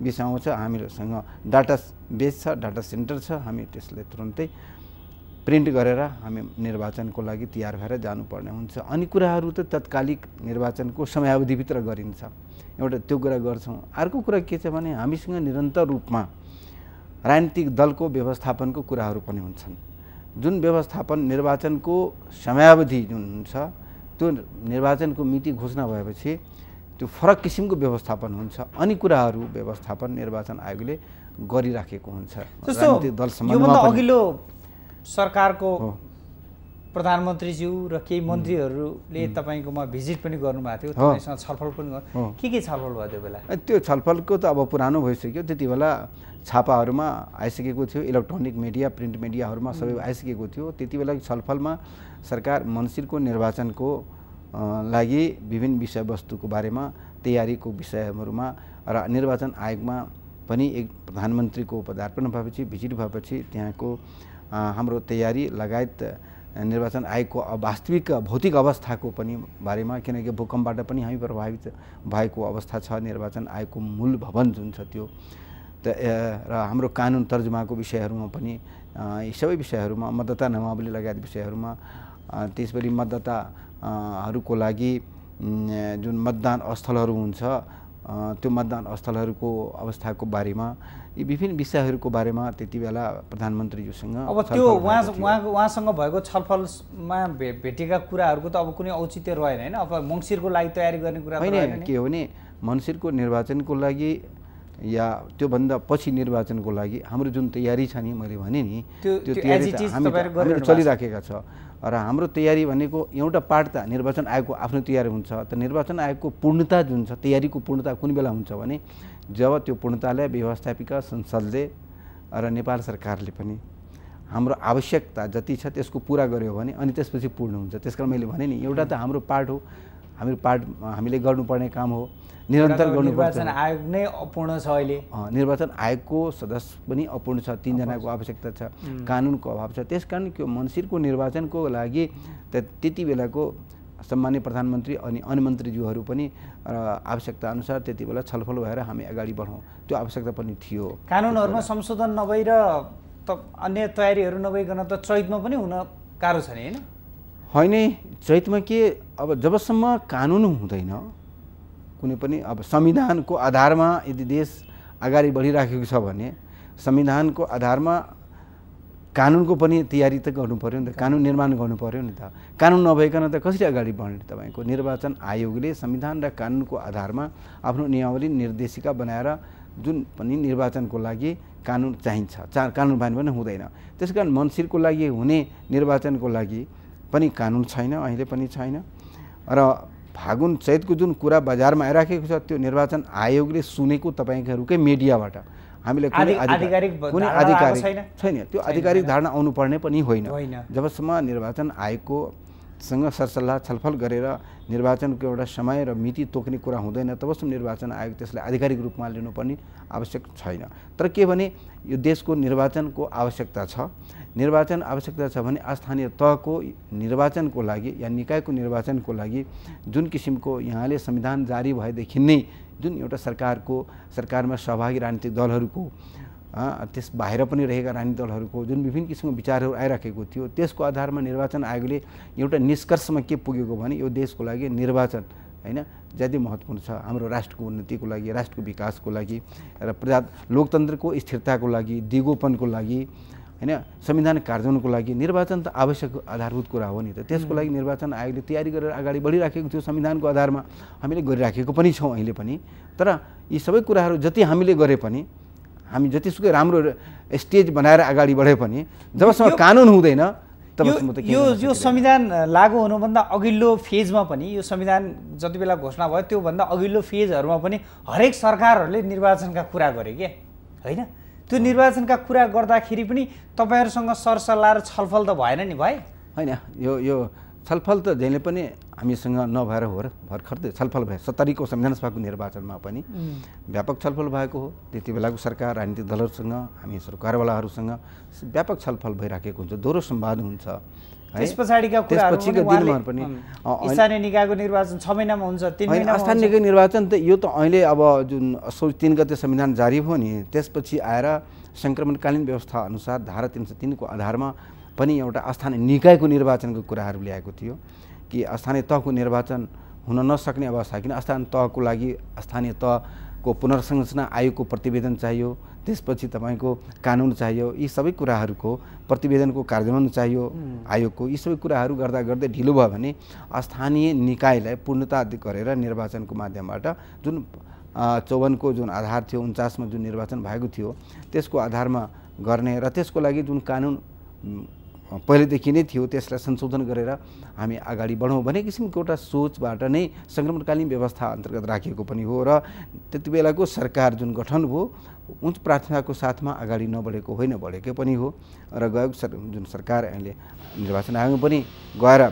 विषय आउँछ हामीहरूसँग डाटा बेस छ डाटा सेन्टर छ हामी त्यसलाई तुरन्तै प्रिन्ट गरेर हामी निर्वाचनको लागि तयार भएर जानुपर्ने हुन्छ अनि कुराहरू त तत्कालिक निर्वाचनको समयावधिभित्र गरिन्छ एउटा त्यो कुरा गर्छौँ अर्को कुरा के छ भने हामीसँग निरन्तर रूपमा राजनीतिक दलको व्यवस्थापनको कुराहरू पनि हुन्छन् जुन व्यवस्थापन निर्वाचनको समयावधि जुन हुन्छ त्यो निर्वाचनको मिति घोषणा भएपछि त्यो फरक किसिमको व्यवस्थापन हुन्छ अनि कुराहरू व्यवस्थापन निर्वाचन आयोगले गरिराखेको हुन्छ अघिल्लो सरकारको प्रधानमन्त्रीज्यू र केही मन्त्रीहरूले तपाईँकोमा भिजिट पनि गर्नुभएको थियो तपाईँसँग छलफल पनि के के छलफल भयो त्यो बेला त्यो छलफलको त अब पुरानो भइसक्यो त्यति बेला छापाहरूमा आइसकेको थियो इलेक्ट्रोनिक मिडिया प्रिन्ट मिडियाहरूमा सबै आइसकेको थियो त्यति बेला छलफलमा सरकार मन्सिरको निर्वाचनको लागि विभिन्न विषयवस्तुको बारेमा तयारीको विषयहरूमा र निर्वाचन आयोगमा पनि एक प्रधानमन्त्रीको पदार्पण भएपछि भिजिट भएपछि त्यहाँको हाम्रो तयारी लगायत निर्वाचन आयोगको वास्तविक भौतिक अवस्थाको पनि बारेमा किनकि भूकम्पबाट पनि हामी प्रभावित भएको अवस्था छ निर्वाचन आयोगको मूल भवन जुन छ त्यो र हाम्रो कानुन तर्जुमाको विषयहरूमा पनि यी सबै विषयहरूमा मतदाता नमावली लगायत विषयहरूमा त्यसपछि मतदाताहरूको लागि जुन मतदान स्थलहरू हुन्छ त्यो मतदान स्थलहरूको अवस्थाको बारेमा यी विभिन्न विषयहरूको बारेमा त्यति बेला प्रधानमन्त्रीज्यूसँग अब त्यो उहाँ उहाँ उहाँसँग भएको छलफलमा भे भेटेका कुराहरूको त अब कुनै औचित्य रहेन होइन अब मङ्सिरको लागि तयारी गर्ने कुरा होइन के हो भने मङ्सिरको निर्वाचनको लागि या त्योभन्दा पछि निर्वाचनको लागि हाम्रो जुन तयारी छ नि मैले भने नि त्यो तयारी हामीले चलिराखेका छ र हाम्रो तयारी भनेको एउटा पार्ट त निर्वाचन आयोगको आफ्नो तयारी हुन्छ त निर्वाचन आयोगको पूर्णता जुन छ तयारीको पूर्णता कुन बेला हुन्छ भने जब त्यो पूर्णतालाई व्यवस्थापिका संसदले र नेपाल सरकारले पनि हाम्रो आवश्यकता जति छ त्यसको पुरा गऱ्यो भने अनि त्यसपछि पूर्ण हुन्छ त्यस मैले भने नि एउटा त हाम्रो पार्ट हो हाम्रो पार्ट हामीले गर्नुपर्ने काम हो निरन्तर गर्नु निर्वाचन आयोग नै अपूर्ण छ अहिले निर्वाचन आयोगको सदस्य पनि अपूर्ण छ तिनजनाको आवश्यकता छ कानुनको अभाव छ त्यस कारण त्यो मन्सिरको निर्वाचनको लागि त्यति बेलाको सम्मान्य प्रधानमन्त्री अनि अन्य मन्त्रीज्यूहरू पनि आवश्यकता अनुसार त्यति बेला छलफल भएर हामी अगाडि बढौँ त्यो आवश्यकता पनि थियो कानुनहरूमा संशोधन नभइ र त अन्य तयारीहरू नभइकन त चैतमा पनि हुन गाह्रो छ नि होइन होइन चैतमा के अब जबसम्म कानुन हुँदैन कुनै पनि अब संविधानको आधारमा यदि देश अगाडि बढिराखेको छ भने संविधानको आधारमा कानुनको पनि तयारी त गर्नु पऱ्यो नि त कानुन निर्माण गर्नु पऱ्यो नि त कानुन नभइकन त कसरी अगाडि बढ्ने तपाईँको निर्वाचन आयोगले संविधान र कानुनको आधारमा आफ्नो नियमावली निर्देशिका बनाएर जुन पनि निर्वाचनको लागि कानुन चाहिन्छ चार कानुन बानी पनि हुँदैन त्यस कारण मन्सिरको लागि हुने निर्वाचनको लागि पनि कानुन छैन अहिले पनि छैन र फागुन चैतको जुन कुरा बजारमा आइराखेको छ त्यो निर्वाचन आयोगले सुनेको तपाईँहरूकै मिडियाबाट हामीले कुनै आधिकारिक छैन त्यो आधिकारिक धारणा आउनुपर्ने पनि होइन जबसम्म निर्वाचन आयोगको सँग सरसल्लाह छलफल गरेर निर्वाचनको एउटा समय र मिति तोक्ने कुरा हुँदैन तबसम्म निर्वाचन आयोग त्यसलाई आधिकारिक रूपमा लिनुपर्ने आवश्यक छैन तर के भने यो देशको निर्वाचनको आवश्यकता छ निर्वाचन आवश्यकता छ भने स्थानीय तहको निर्वाचनको लागि या निकायको निर्वाचनको लागि जुन किसिमको यहाँले संविधान जारी भएदेखि नै जुन एउटा सरकारको सरकारमा सहभागी राजनीतिक दलहरूको त्यस बाहिर पनि रहेका राजनीतिक दलहरूको जुन विभिन्न किसिमको विचारहरू आइराखेको थियो त्यसको आधारमा निर्वाचन आयोगले एउटा निष्कर्षमा के पुगेको भने यो देशको लागि निर्वाचन होइन ज्यादै महत्त्वपूर्ण छ हाम्रो राष्ट्रको उन्नतिको लागि राष्ट्रको विकासको लागि र प्रजा लोकतन्त्रको स्थिरताको लागि दिगोपनको लागि होइन संविधान कार्यान्वयनको लागि निर्वाचन त आवश्यक आधारभूत कुरा हो नि त त्यसको लागि निर्वाचन आयोगले तयारी गरेर अगाडि बढिराखेको थियो संविधानको आधारमा हामीले गरिराखेको पनि छौँ अहिले पनि तर यी सबै कुराहरू जति हामीले गरे पनि हामी जतिसुकै राम्रो स्टेज बनाएर अगाडि बढे पनि जबसम्म कानुन हुँदैन तबसम्म त यो यो संविधान लागू हुनुभन्दा अघिल्लो फेजमा पनि यो संविधान जति बेला घोषणा भयो त्योभन्दा अघिल्लो फेजहरूमा पनि हरेक सरकारहरूले निर्वाचनका कुरा गरे क्या होइन त्यो निर्वाचनका कुरा गर्दाखेरि पनि तपाईँहरूसँग सरसल्लाह र छलफल त भएन नि भाइ होइन यो यो छलफल त जहिले पनि हामीसँग नभएर हो र भर्खर त छलफल भयो सत्तरीको संविधान सभाको निर्वाचनमा पनि व्यापक छलफल भएको हो त्यति बेलाको सरकार राजनीतिक दलहरूसँग हामी सरकारवालाहरूसँग व्यापक छलफल भइराखेको हुन्छ दोहोरो सम्वाद हुन्छ स्थानीय निर्वाचन निकाय निर्वाचन त यो त अहिले अब जुन असौ तिन गते संविधान जारी भयो नि त्यसपछि आएर सङ्क्रमणकालीन व्यवस्था अनुसार धारा तिन सय तिनको आधारमा पनि एउटा स्थानीय निकायको निर्वाचनको कुराहरू ल्याएको थियो कि स्थानीय तहको निर्वाचन हुन नसक्ने अवस्था किन स्थानीय तहको लागि स्थानीय तहको पुनर्संरचना आयोगको प्रतिवेदन चाहियो त्यसपछि तपाईँको कानुन चाहियो यी सबै कुराहरूको प्रतिवेदनको कार्यान्वयन चाहियो आयोगको यी सबै कुराहरू गर्दा गर्दै ढिलो भयो भने स्थानीय निकायलाई पूर्णता गरेर निर्वाचनको माध्यमबाट जुन चौवनको जुन आधार थियो उन्चासमा जुन निर्वाचन भएको थियो त्यसको आधारमा गर्ने र त्यसको लागि जुन कानुन पहिलेदेखि नै थियो त्यसलाई संशोधन गरेर हामी अगाडि बढौँ भने किसिमको एउटा सोचबाट नै सङ्क्रमणकालीन व्यवस्था अन्तर्गत राखिएको पनि हो र त्यति बेलाको सरकार जुन गठन भयो उच्च प्राथमिकताको साथमा अगाडि नबढेको होइन बढेकै पनि हो र गएको सर जुन सरकार अहिले निर्वाचन आयोग पनि गएर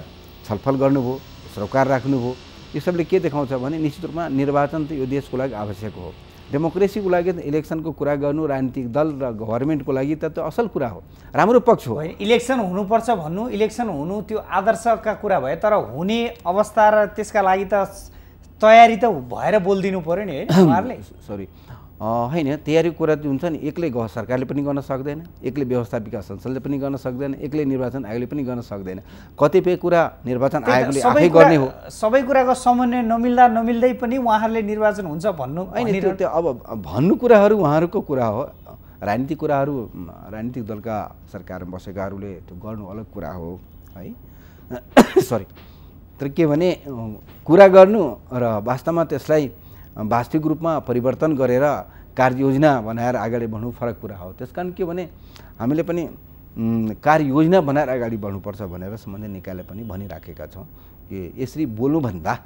छलफल गर्नुभयो सरकार राख्नुभयो यो सबले के देखाउँछ भने निश्चित रूपमा निर्वाचन त यो देशको लागि आवश्यक हो डेमोक्रेसीको लागि त इलेक्सनको कुरा गर्नु राजनीतिक दल र गभर्मेन्टको लागि त त्यो असल कुरा हो राम्रो पक्ष हो इलेक्सन हुनुपर्छ भन्नु इलेक्सन हुनु त्यो आदर्शका कुरा भयो तर हुने अवस्था र त्यसका लागि त तयारी त भएर बोलिदिनु पऱ्यो नि है <coughs> उहाँहरूले सरी होइन तयारी कुरा हुन्छ नि एक्लै सरकारले पनि गर्न सक्दैन एक्लै व्यवस्था विकास संसदले पनि गर्न सक्दैन एक्लै निर्वाचन आयोगले पनि गर्न सक्दैन कतिपय कुरा निर्वाचन आयोगले आफै गर्ने हो सबै कुराको समन्वय नमिल्दा नमिल्दै पनि उहाँहरूले निर्वाचन हुन्छ भन्नु होइन त्यो त्यो अब भन्नु कुराहरू उहाँहरूको कुरा हो राजनीतिक कुराहरू राजनीतिक दलका सरकारमा बसेकाहरूले त्यो गर्नु अलग कुरा हो है सरी <coughs> तर के भने कुरा गर्नु र वास्तवमा त्यसलाई वास्तविक रूपमा परिवर्तन गरेर कार्ययोजना बनाएर अगाडि बढ्नु फरक कुरा हो त्यस कारण के भने हामीले पनि कार्ययोजना बनाएर अगाडि बढ्नुपर्छ भनेर सम्बन्धित निकायले पनि भनिराखेका छौँ कि यसरी बोल्नुभन्दा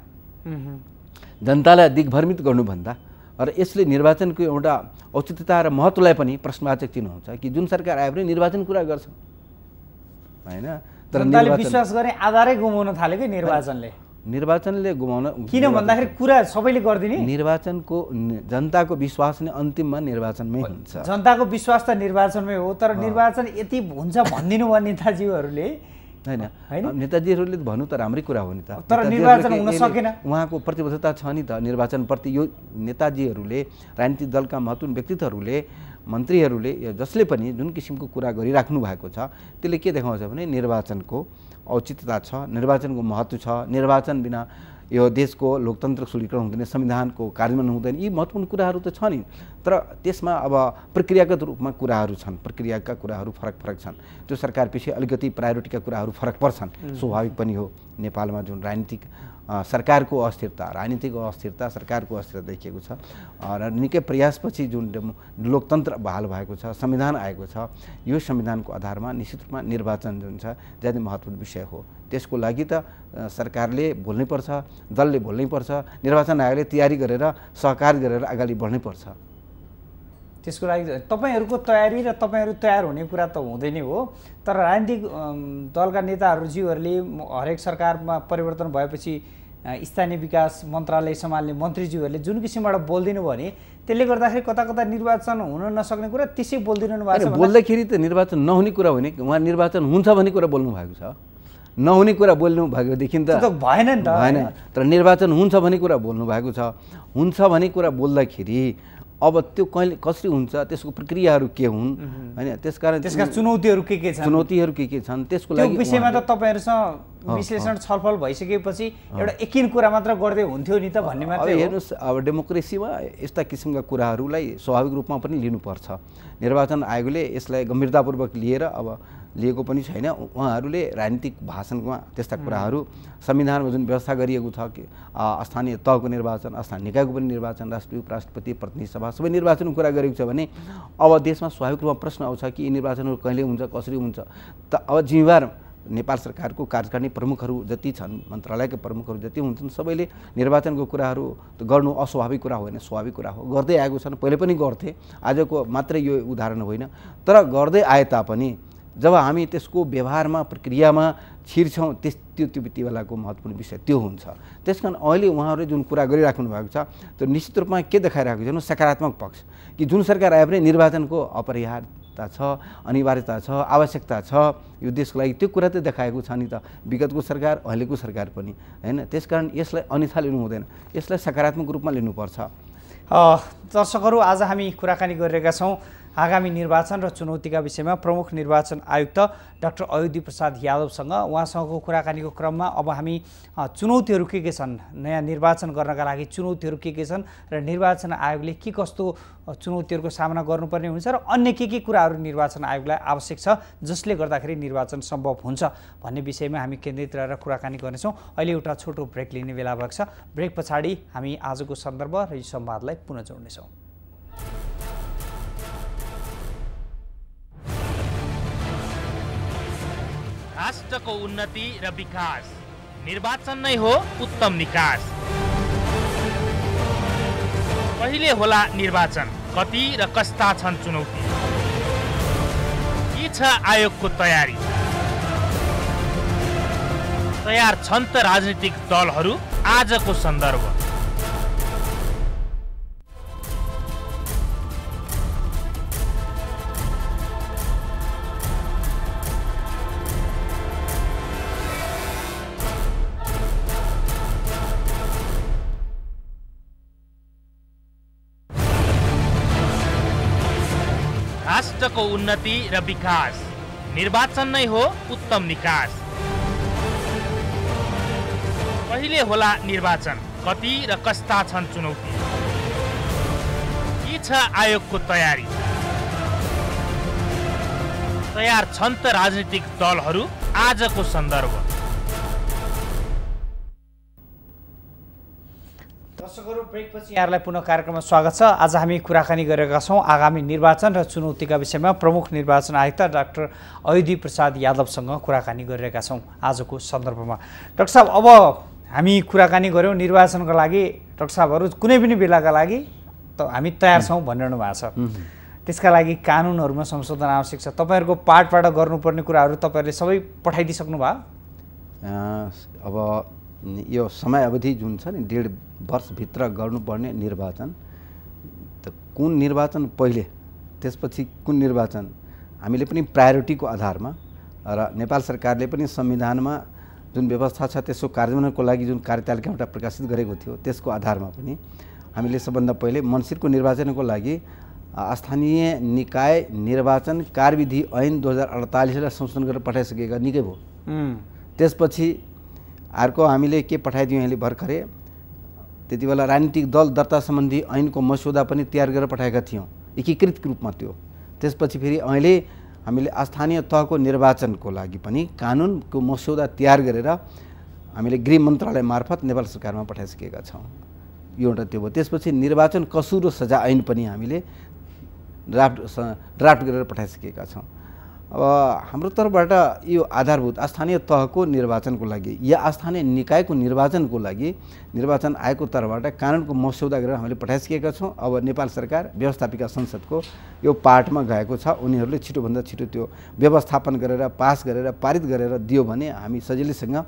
जनतालाई दिग्भ्रमित गर्नुभन्दा र यसले निर्वाचनको एउटा औचित्यता र महत्त्वलाई पनि प्रश्नवाचक चिन्नुहुन्छ कि जुन सरकार आयो भने निर्वाचन कुरा गर्छ होइन तर विश्वास गर्ने आधारै गुमाउन थाल्यो कि निर्वाचनले निर्वाचनले गुमाउन किन भन्दाखेरि कुरा सबैले गरिदिने निर्वाचनको जनताको विश्वास नै अन्तिममा निर्वाचनमै हुन्छ जनताको विश्वास त निर्वाचनमै हो तर निर्वाचन यति हुन्छ भनिदिनु भयो नेताजीहरूले होइन नेताजीहरूले भन्नु त राम्रै कुरा हो नि त तर निर्वाचन हुन सकेन उहाँको प्रतिबद्धता छ नि त निर्वाचनप्रति यो नेताजीहरूले राजनीतिक दलका महत्त्वपूर्ण व्यक्तित्वहरूले मन्त्रीहरूले जसले पनि जुन किसिमको कुरा गरिराख्नु भएको छ त्यसले के देखाउँछ भने निर्वाचनको औचित्यता छ निर्वाचनको महत्त्व छ निर्वाचन बिना यो देशको लोकतन्त्र सुदृढीकरण हुँदैन संविधानको कार्यान्वयन हुँदैन यी महत्त्वपूर्ण कुराहरू त छ नि तर त्यसमा अब प्रक्रियागत रूपमा कुराहरू छन् प्रक्रियाका कुराहरू फरक फरक छन् त्यो सरकार पछि अलिकति प्रायोरिटीका कुराहरू फरक पर्छन् स्वाभाविक पनि हो नेपालमा जुन राजनीतिक सरकारको अस्थिरता राजनीतिक अस्थिरता सरकारको अस्थिरता देखिएको छ र निकै प्रयासपछि जुन लोकतन्त्र बहाल भएको छ संविधान आएको छ यो संविधानको आधारमा निश्चित रूपमा निर्वाचन जुन छ ज्यादै महत्त्वपूर्ण विषय हो त्यसको लागि त सरकारले बोल्नैपर्छ दलले बोल्नैपर्छ निर्वाचन आयोगले तयारी गरेर सहकार गरेर अगाडि पर्छ त्यसको लागि तपाईँहरूको तयारी र तपाईँहरू तयार हुने कुरा त हुँदै नै हो तर राजनीतिक दलका नेताहरूज्यूहरूले हरेक सरकारमा परिवर्तन भएपछि स्थानीय विकास मन्त्रालय सम्हाल्ने मन्त्रीज्यूहरूले जुन किसिमबाट बोलिदिनु भने त्यसले गर्दाखेरि कता कता निर्वाचन हुन नसक्ने कुरा त्यसै बोलिदिनु भएको छ बोल्दाखेरि त निर्वाचन नहुने कुरा हुने उहाँ निर्वाचन हुन्छ भन्ने कुरा बोल्नु भएको छ नहुने कुरा बोल्नु भएकोदेखि त भएन नि त भएन तर निर्वाचन हुन्छ भन्ने कुरा बोल्नु भएको छ हुन्छ भन्ने कुरा बोल्दाखेरि अब त्यो कहिले कसरी हुन्छ त्यसको प्रक्रियाहरू के हुन् होइन त्यस कारण त्यसका चुनौतीहरू के के छन् चुनौतीहरू के के छन् त्यसको लागि विषयमा त तपाईँहरूसँग विश्लेषण छलफल भइसकेपछि एउटा एकिन कुरा मात्र गर्दै हुन्थ्यो नि त भन्ने मात्र हेर्नुहोस् अब डेमोक्रेसीमा यस्ता किसिमका कुराहरूलाई स्वाभाविक रूपमा पनि लिनुपर्छ निर्वाचन आयोगले यसलाई गम्भीरतापूर्वक लिएर अब लिएको पनि छैन उहाँहरूले राजनीतिक भाषणमा त्यस्ता कुराहरू संविधानमा जुन व्यवस्था गरिएको छ कि स्थानीय तहको निर्वाचन स्थानीय निकायको पनि निर्वाचन राष्ट्रिय उपराष्ट्रपति प्रतिनिधि सभा सबै निर्वाचनको कुरा गरेको छ भने अब देशमा स्वाभाविक रूपमा प्रश्न आउँछ कि यी निर्वाचनहरू कहिले हुन्छ कसरी हुन्छ त अब जिम्मेवार नेपाल सरकारको कार्यकारिणी प्रमुखहरू जति छन् मन्त्रालयका प्रमुखहरू जति हुन्छन् सबैले निर्वाचनको कुराहरू गर्नु अस्वाभाविक कुरा होइन स्वाभाविक कुरा हो गर्दै आएको छन् पहिले पनि गर्थे आजको मात्रै यो उदाहरण होइन तर गर्दै आए तापनि जब हामी त्यसको व्यवहारमा प्रक्रियामा छिर्छौँ त्यस त्यो त्यो त्यति बेलाको महत्त्वपूर्ण विषय त्यो हुन्छ त्यस कारण अहिले उहाँहरूले जुन कुरा गरिराख्नु भएको छ त्यो निश्चित रूपमा के देखाइरहेको छ सकारात्मक पक्ष कि जुन सरकार आए पनि निर्वाचनको अपरिहार्यता छ अनिवार्यता छ आवश्यकता छ यो देशको लागि त्यो कुरा त देखाएको छ नि त विगतको सरकार अहिलेको सरकार पनि होइन त्यसकारण यसलाई अन्यथा लिनु हुँदैन यसलाई सकारात्मक रूपमा लिनुपर्छ दर्शकहरू आज हामी कुराकानी गरिरहेका छौँ आगामी निर्वाचन र चुनौतीका विषयमा प्रमुख निर्वाचन आयुक्त डाक्टर अयोध्या प्रसाद यादवसँग उहाँसँगको कुराकानीको क्रममा अब हामी चुनौतीहरू के के छन् नयाँ निर्वाचन गर्नका लागि चुनौतीहरू के के छन् र निर्वाचन आयोगले के कस्तो चुनौतीहरूको सामना गर्नुपर्ने हुन्छ र अन्य के के कुराहरू निर्वाचन आयोगलाई आवश्यक छ जसले गर्दाखेरि निर्वाचन सम्भव हुन्छ भन्ने विषयमा हामी केन्द्रित रहेर कुराकानी गर्नेछौँ अहिले एउटा छोटो ब्रेक लिने बेला भएको छ ब्रेक पछाडि हामी आजको सन्दर्भ र यो संवादलाई पुनः जोड्नेछौँ राष्ट्रको उन्नति र विकास निर्वाचन नै हो उत्तम निकास कहिले होला निर्वाचन कति र कस्ता छन् चुनौती के छ आयोगको तयारी तयार छन् त राजनीतिक दलहरू आजको सन्दर्भ देशको उन्नति र विकास निर्वाचन नै हो उत्तम निकास कहिले होला निर्वाचन कति र कस्ता छन् चुनौती के छ आयोगको तयारी तयार छन् त राजनीतिक दलहरू आजको सन्दर्भ दर्शकहरू ब्रेकपछि यहाँहरूलाई पुनः कार्यक्रममा स्वागत छ आज हामी कुराकानी गरेका छौँ आगामी निर्वाचन र चुनौतीका विषयमा प्रमुख निर्वाचन आयुक्त डाक्टर अयोधी प्रसाद यादवसँग कुराकानी गरिरहेका छौँ आजको सन्दर्भमा डाक्टर साहब अब हामी कुराकानी गऱ्यौँ निर्वाचनको लागि डाक्टर साहबहरू कुनै पनि बेलाका लागि त हामी तयार छौँ भनिरहनु भएको छ त्यसका लागि कानुनहरूमा संशोधन आवश्यक छ तपाईँहरूको पार्टबाट गर्नुपर्ने कुराहरू तपाईँहरूले सबै पठाइदिइसक्नु भयो अब यो समय अवधि जुन छ नि डेढ वर्षभित्र गर्नुपर्ने निर्वाचन त कुन निर्वाचन पहिले त्यसपछि कुन निर्वाचन हामीले पनि प्रायोरिटीको आधारमा र नेपाल सरकारले पनि संविधानमा जुन व्यवस्था छ त्यसको कार्यान्वयनको लागि जुन कार्यतालिका एउटा प्रकाशित गरेको थियो त्यसको आधारमा पनि हामीले सबभन्दा पहिले मनसिरको निर्वाचनको लागि स्थानीय निकाय निर्वाचन कार्यविधि ऐन दुई हजार अडतालिसलाई संशोधन गरेर पठाइसकेका निकै भयो त्यसपछि अर्को हामीले के पठाइदियौँ यहाँले भर्खरै त्यति बेला राजनीतिक दल दर्ता सम्बन्धी ऐनको मस्यौदा पनि तयार गरेर पठाएका थियौँ एकीकृत रूपमा त्यो त्यसपछि फेरि अहिले हामीले स्थानीय तहको निर्वाचनको लागि पनि कानुनको मस्यौदा तयार गरेर हामीले गृह मन्त्रालय मार्फत नेपाल सरकारमा पठाइसकेका छौँ यो एउटा त्यो भयो त्यसपछि निर्वाचन कसुर र सजा ऐन पनि हामीले ड्राफ्ट ड्राफ्ट गरेर पठाइसकेका छौँ अब हाम्रो तर्फबाट यो आधारभूत स्थानीय तहको निर्वाचनको लागि या स्थानीय निकायको निर्वाचनको लागि निर्वाचन आयोगको तर्फबाट कानुनको मस्यौदा गरेर हामीले पठाइसकेका छौँ अब नेपाल सरकार व्यवस्थापिका संसदको यो पार्टमा गएको छ उनीहरूले छिटोभन्दा छिटो त्यो व्यवस्थापन गरेर पास गरेर पारित गरेर दियो भने हामी सजिलैसँग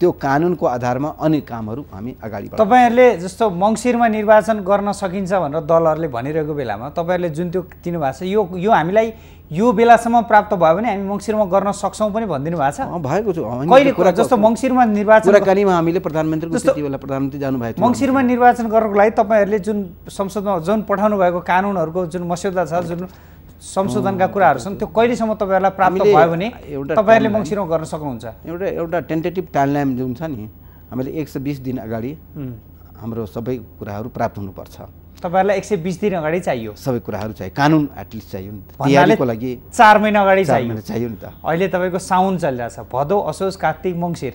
त्यो कानुनको आधारमा अनेक कामहरू हामी अगाडि तपाईँहरूले जस्तो मङ्सिरमा निर्वाचन गर्न सकिन्छ भनेर दलहरूले भनिरहेको बेलामा तपाईँहरूले जुन त्यो दिनुभएको छ यो यो हामीलाई यो बेलासम्म प्राप्त भयो भने हामी मङ्सिरमा गर्न सक्छौँ पनि भनिदिनु भएको छ भएको छु कहिले कुरा जस्तो मङ्सिरमा निर्वाचन कुराकानीमा हामीले प्रधानमन्त्रीको त्यति बेला प्रधानमन्त्री जानुभएको मङ्सिरमा निर्वाचन गर्नको लागि तपाईँहरूले जुन संसदमा जुन पठाउनु भएको कानुनहरूको जुन मस्यौदा छ जुन संशोधनका कुराहरू छन् त्यो कहिलेसम्म तपाईँहरूलाई प्राप्त भयो भने तपाईँहरूले मङ्सिरो गर्न सक्नुहुन्छ एउटा एउटा टेन्टेटिभ टाइमलाइन जुन छ नि हामीले एक सय बिस दिन अगाडि हाम्रो सबै कुराहरू प्राप्त हुनुपर्छ तपाईँहरूलाई एक सय बिस दिन अगाडि चाहियो सबै कुराहरू चाहियो कानुन एटलिस्ट चाहियो नि लागि चार महिना अगाडि चाहियो चाहियो नि त अहिले तपाईँको साउन चलिरहेछ भदौ असोज कार्तिक मङ्सिर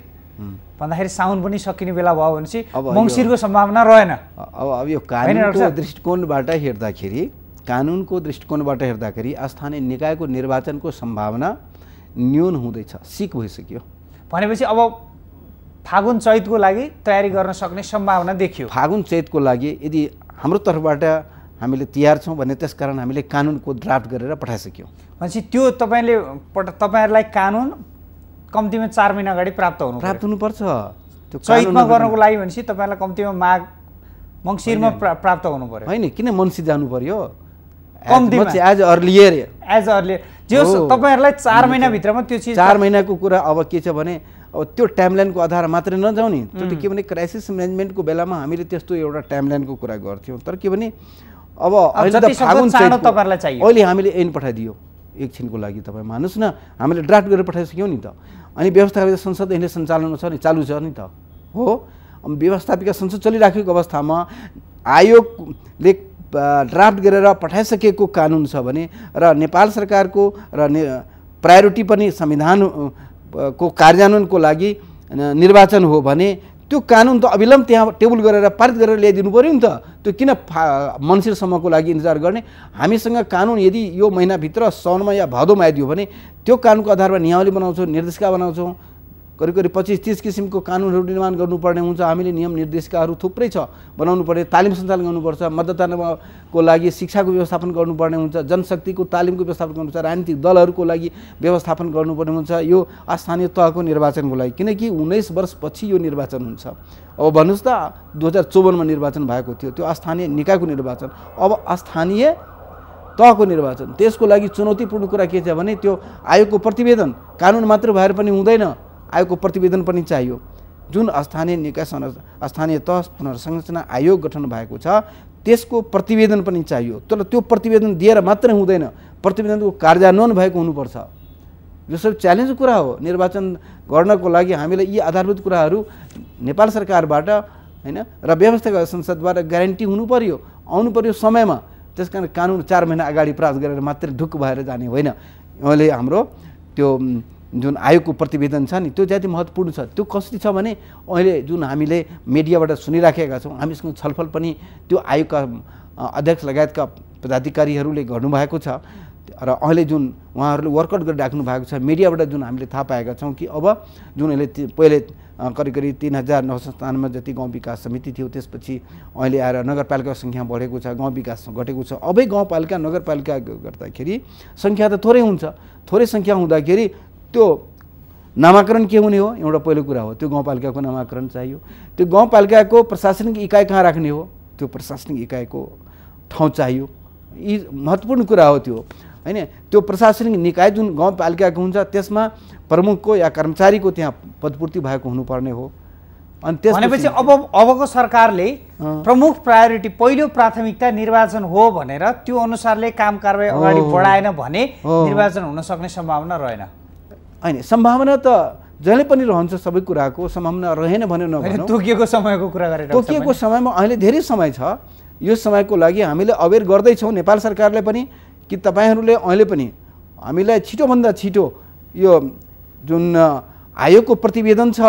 भन्दाखेरि साउन पनि सकिने बेला भयो भनेपछि मङ्सिरको सम्भावना रहेन अब अब यो कानुनको दृष्टिकोणबाट हेर्दाखेरि कानुनको दृष्टिकोणबाट हेर्दाखेरि स्थानीय निकायको निर्वाचनको सम्भावना न्यून हुँदैछ सिक भइसक्यो भनेपछि अब फागुन चैतको लागि तयारी गर्न सक्ने सम्भावना देखियो फागुन चैतको लागि यदि हाम्रो तर्फबाट हामीले तयार छौँ भने त्यसकारण हामीले कानुनको ड्राफ्ट गरेर पठाइसक्यौँ भनेपछि त्यो तपाईँले पट तपाईँहरूलाई कानुन कम्तीमा चार महिना अगाडि प्राप्त हुनु प्राप्त हुनुपर्छ त्यो चैतमा गर्नको लागि भनेपछि तपाईँहरूलाई कम्तीमा माघ मङ्सिरमा प्राप्त हुनु पऱ्यो होइन किन मङ्सिर जानु पऱ्यो एज अर्लियर एज अर्लियर जे तपाईँहरूलाई चार महिनाभित्रमा त्यो चिज चार महिनाको कुरा अब के छ भने अब त्यो टाइमलाइनको आधार मात्रै नजाउ नि त्यो के भने क्राइसिस म्यानेजमेन्टको बेलामा हामीले त्यस्तो एउटा टाइमलाइनको कुरा गर्थ्यौँ तर के भने अब अहिले हामीले एन पठाइदियो एकछिनको लागि तपाईँ मान्नुहोस् न हामीले ड्राफ्ट गरेर पठाइसक्यौँ नि त अनि व्यवस्थापिका संसद यसले सञ्चालनमा छ नि चालु छ नि त हो व्यवस्थापिका संसद चलिराखेको अवस्थामा आयोगले ड्राफ्ट गरेर पठाइसकेको कानुन छ भने र नेपाल सरकारको र ने प्रायोरिटी पनि संविधान को कार्यान्वयनको लागि निर्वाचन हो भने त्यो कानुन त अविलम्ब त्यहाँ टेबल गरेर पारित गरेर ल्याइदिनु पऱ्यो नि त त्यो किन फा मनसिरसम्मको लागि इन्तजार गर्ने हामीसँग कानुन यदि यो महिनाभित्र साउनमा या भादोमा आइदियो भने त्यो कानुनको आधारमा नियावली बनाउँछौँ निर्देशिका बनाउँछौँ करिब करिब पच्चिस तिस किसिमको कानुनहरू निर्माण गर्नुपर्ने हुन्छ हामीले नियम निर्देशिकाहरू थुप्रै छ बनाउनु पर्ने तालिम सञ्चालन गर्नुपर्छ मतदानको लागि शिक्षाको व्यवस्थापन गर्नुपर्ने हुन्छ जनशक्तिको तालिमको व्यवस्थापन गर्नुपर्छ राजनीतिक दलहरूको लागि व्यवस्थापन गर्नुपर्ने हुन्छ यो स्थानीय तहको निर्वाचनको लागि किनकि उन्नाइस वर्षपछि यो निर्वाचन हुन्छ अब भन्नुहोस् त दुई हजार चौवन्नमा निर्वाचन भएको थियो त्यो स्थानीय निकायको निर्वाचन अब स्थानीय तहको निर्वाचन त्यसको लागि चुनौतीपूर्ण कुरा के छ भने त्यो आयोगको प्रतिवेदन कानुन मात्र भएर पनि हुँदैन आयोगको प्रतिवेदन पनि चाहियो जुन स्थानीय निकाय स्थानीय तह पुनर्संरचना आयोग गठन भएको छ त्यसको प्रतिवेदन पनि चाहियो तर त्यो प्रतिवेदन दिएर मात्रै हुँदैन प्रतिवेदनको कार्यान्वयन भएको हुनुपर्छ यो सब च्यालेन्ज कुरा हो निर्वाचन गर्नको लागि हामीले यी आधारभूत कुराहरू नेपाल सरकारबाट होइन र व्यवस्था संसदबाट ग्यारेन्टी हुनु पर्यो आउनु पर्यो समयमा त्यस कारण कानुन चार महिना अगाडि प्रास गरेर मात्रै ढुक भएर जाने होइन उहाँले हाम्रो त्यो जुन आयोगको प्रतिवेदन छ नि त्यो ज्यादै महत्त्वपूर्ण छ त्यो कसरी छ भने अहिले जुन हामीले मिडियाबाट सुनिराखेका छौँ हामीसँग छलफल पनि त्यो आयोगका अध्यक्ष लगायतका पदाधिकारीहरूले गर्नुभएको छ र अहिले जुन उहाँहरूले वर्कआउट गरेर गरिराख्नु भएको छ मिडियाबाट जुन हामीले थाहा पाएका छौँ कि अब जुन अहिले पहिले करिब करिब तिन हजार नौ सय सन्तानमा जति गाउँ विकास समिति थियो त्यसपछि अहिले आएर नगरपालिकाको सङ्ख्या बढेको छ गाउँ विकास घटेको छ अबै गाउँपालिका नगरपालिका गर्दाखेरि सङ्ख्या त थोरै हुन्छ थोरै सङ्ख्या हुँदाखेरि त्यो नामाकरण के हुने हो एउटा पहिलो कुरा हो त्यो गाउँपालिकाको नामाकरण चाहियो त्यो गाउँपालिकाको प्रशासनिक इकाइ कहाँ राख्ने हो त्यो प्रशासनिक इकाइको ठाउँ चाहियो यी महत्त्वपूर्ण कुरा हो त्यो होइन त्यो प्रशासनिक निकाय जुन गाउँपालिकाको हुन्छ त्यसमा प्रमुखको या कर्मचारीको त्यहाँ पदपूर्ति भएको हुनुपर्ने हो अनि त्यस भनेपछि अब अबको सरकारले प्रमुख प्रायोरिटी पहिलो प्राथमिकता निर्वाचन हो भनेर त्यो अनुसारले काम कारवाही अगाडि बढाएन भने निर्वाचन हुन सक्ने सम्भावना रहेन होइन सम्भावना त जहिले पनि रहन्छ सबै कुराको सम्भावना रहेन भनेर नभए तोकिएको समयको कुरा गरेर तोकिएको समयमा अहिले धेरै समय छ यो समयको लागि हामीले अवेर गर्दैछौँ नेपाल सरकारले पनि कि तपाईँहरूले अहिले पनि हामीलाई छिटोभन्दा छिटो यो जुन आयोगको प्रतिवेदन छ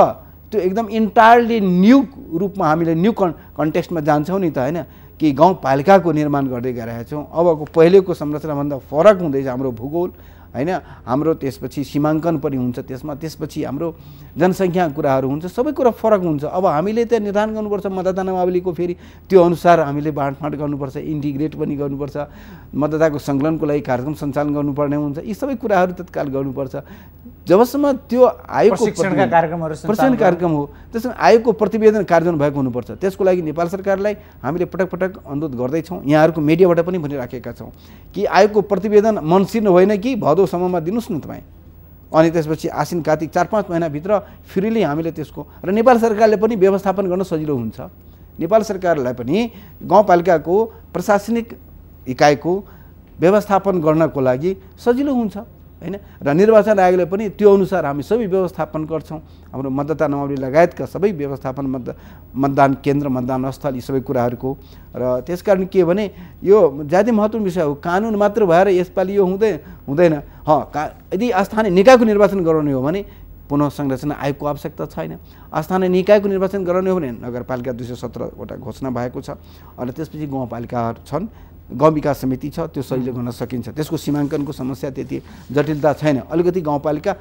त्यो एकदम इन्टायरली न्यू रूपमा हामीले न्यू कन् कन्टेक्स्टमा जान्छौँ नि त होइन कि गाउँपालिकाको निर्माण गर्दै गइरहेछौँ छौँ अबको पहिलेको संरचनाभन्दा फरक हुँदैछ हाम्रो भूगोल होइन हाम्रो त्यसपछि सीमाङ्कन पनि हुन्छ त्यसमा त्यसपछि हाम्रो जनसङ्ख्या कुराहरू हुन्छ सबै कुरा फरक हुन्छ अब हामीले त्यहाँ निर्धारण गर्नुपर्छ मतदान मावलीको फेरि त्यो अनुसार हामीले बाँडफाँड गर्नुपर्छ इन्टिग्रेट पनि गर्नुपर्छ मतदाताको सङ्कलनको लागि कार्यक्रम सञ्चालन गर्नुपर्ने हुन्छ यी सबै कुराहरू तत्काल गर्नुपर्छ जबसम्म त्यो आयोगको प्रशिक्षण कार्यक्रम हो त्यसमा आयोगको प्रतिवेदन कार्यान्वयन भएको हुनुपर्छ त्यसको लागि नेपाल सरकारलाई हामीले पटक पटक अनुरोध गर्दैछौँ यहाँहरूको मिडियाबाट पनि भनिराखेका छौँ कि आयोगको प्रतिवेदन मनसिर्नु होइन कि भदौसम्ममा दिनुहोस् न तपाईँ अनि त्यसपछि आसिन कार्तिक चार पाँच महिनाभित्र फ्रिली हामीले त्यसको र नेपाल सरकारले पनि व्यवस्थापन गर्न सजिलो हुन्छ नेपाल सरकारलाई पनि गाउँपालिकाको प्रशासनिक इकाइको व्यवस्थापन गर्नको लागि सजिलो हुन्छ होइन र निर्वाचन आयोगले पनि त्यो अनुसार हामी सबै व्यवस्थापन गर्छौँ हाम्रो मतदाता नमावली लगायतका सबै व्यवस्थापन मत मतदान केन्द्र मतदान स्थल यी सबै कुराहरूको र त्यसकारण के भने यो ज्यादै महत्त्वपूर्ण विषय हो कानुन मात्र भएर यसपालि यो हुँदै हुँदैन हँ यदि स्थानीय निकायको निर्वाचन गराउने हो भने पुनः संरचना आयोगको आवश्यकता छैन स्थानीय निकायको निर्वाचन गराउने हो भने नगरपालिका दुई सय सत्रवटा घोषणा भएको छ अनि त्यसपछि गाउँपालिकाहरू छन् गाउँ विकास समिति छ त्यो सजिलो गर्न सकिन्छ त्यसको सीमाङ्कनको समस्या त्यति जटिलता छैन अलिकति गाउँपालिका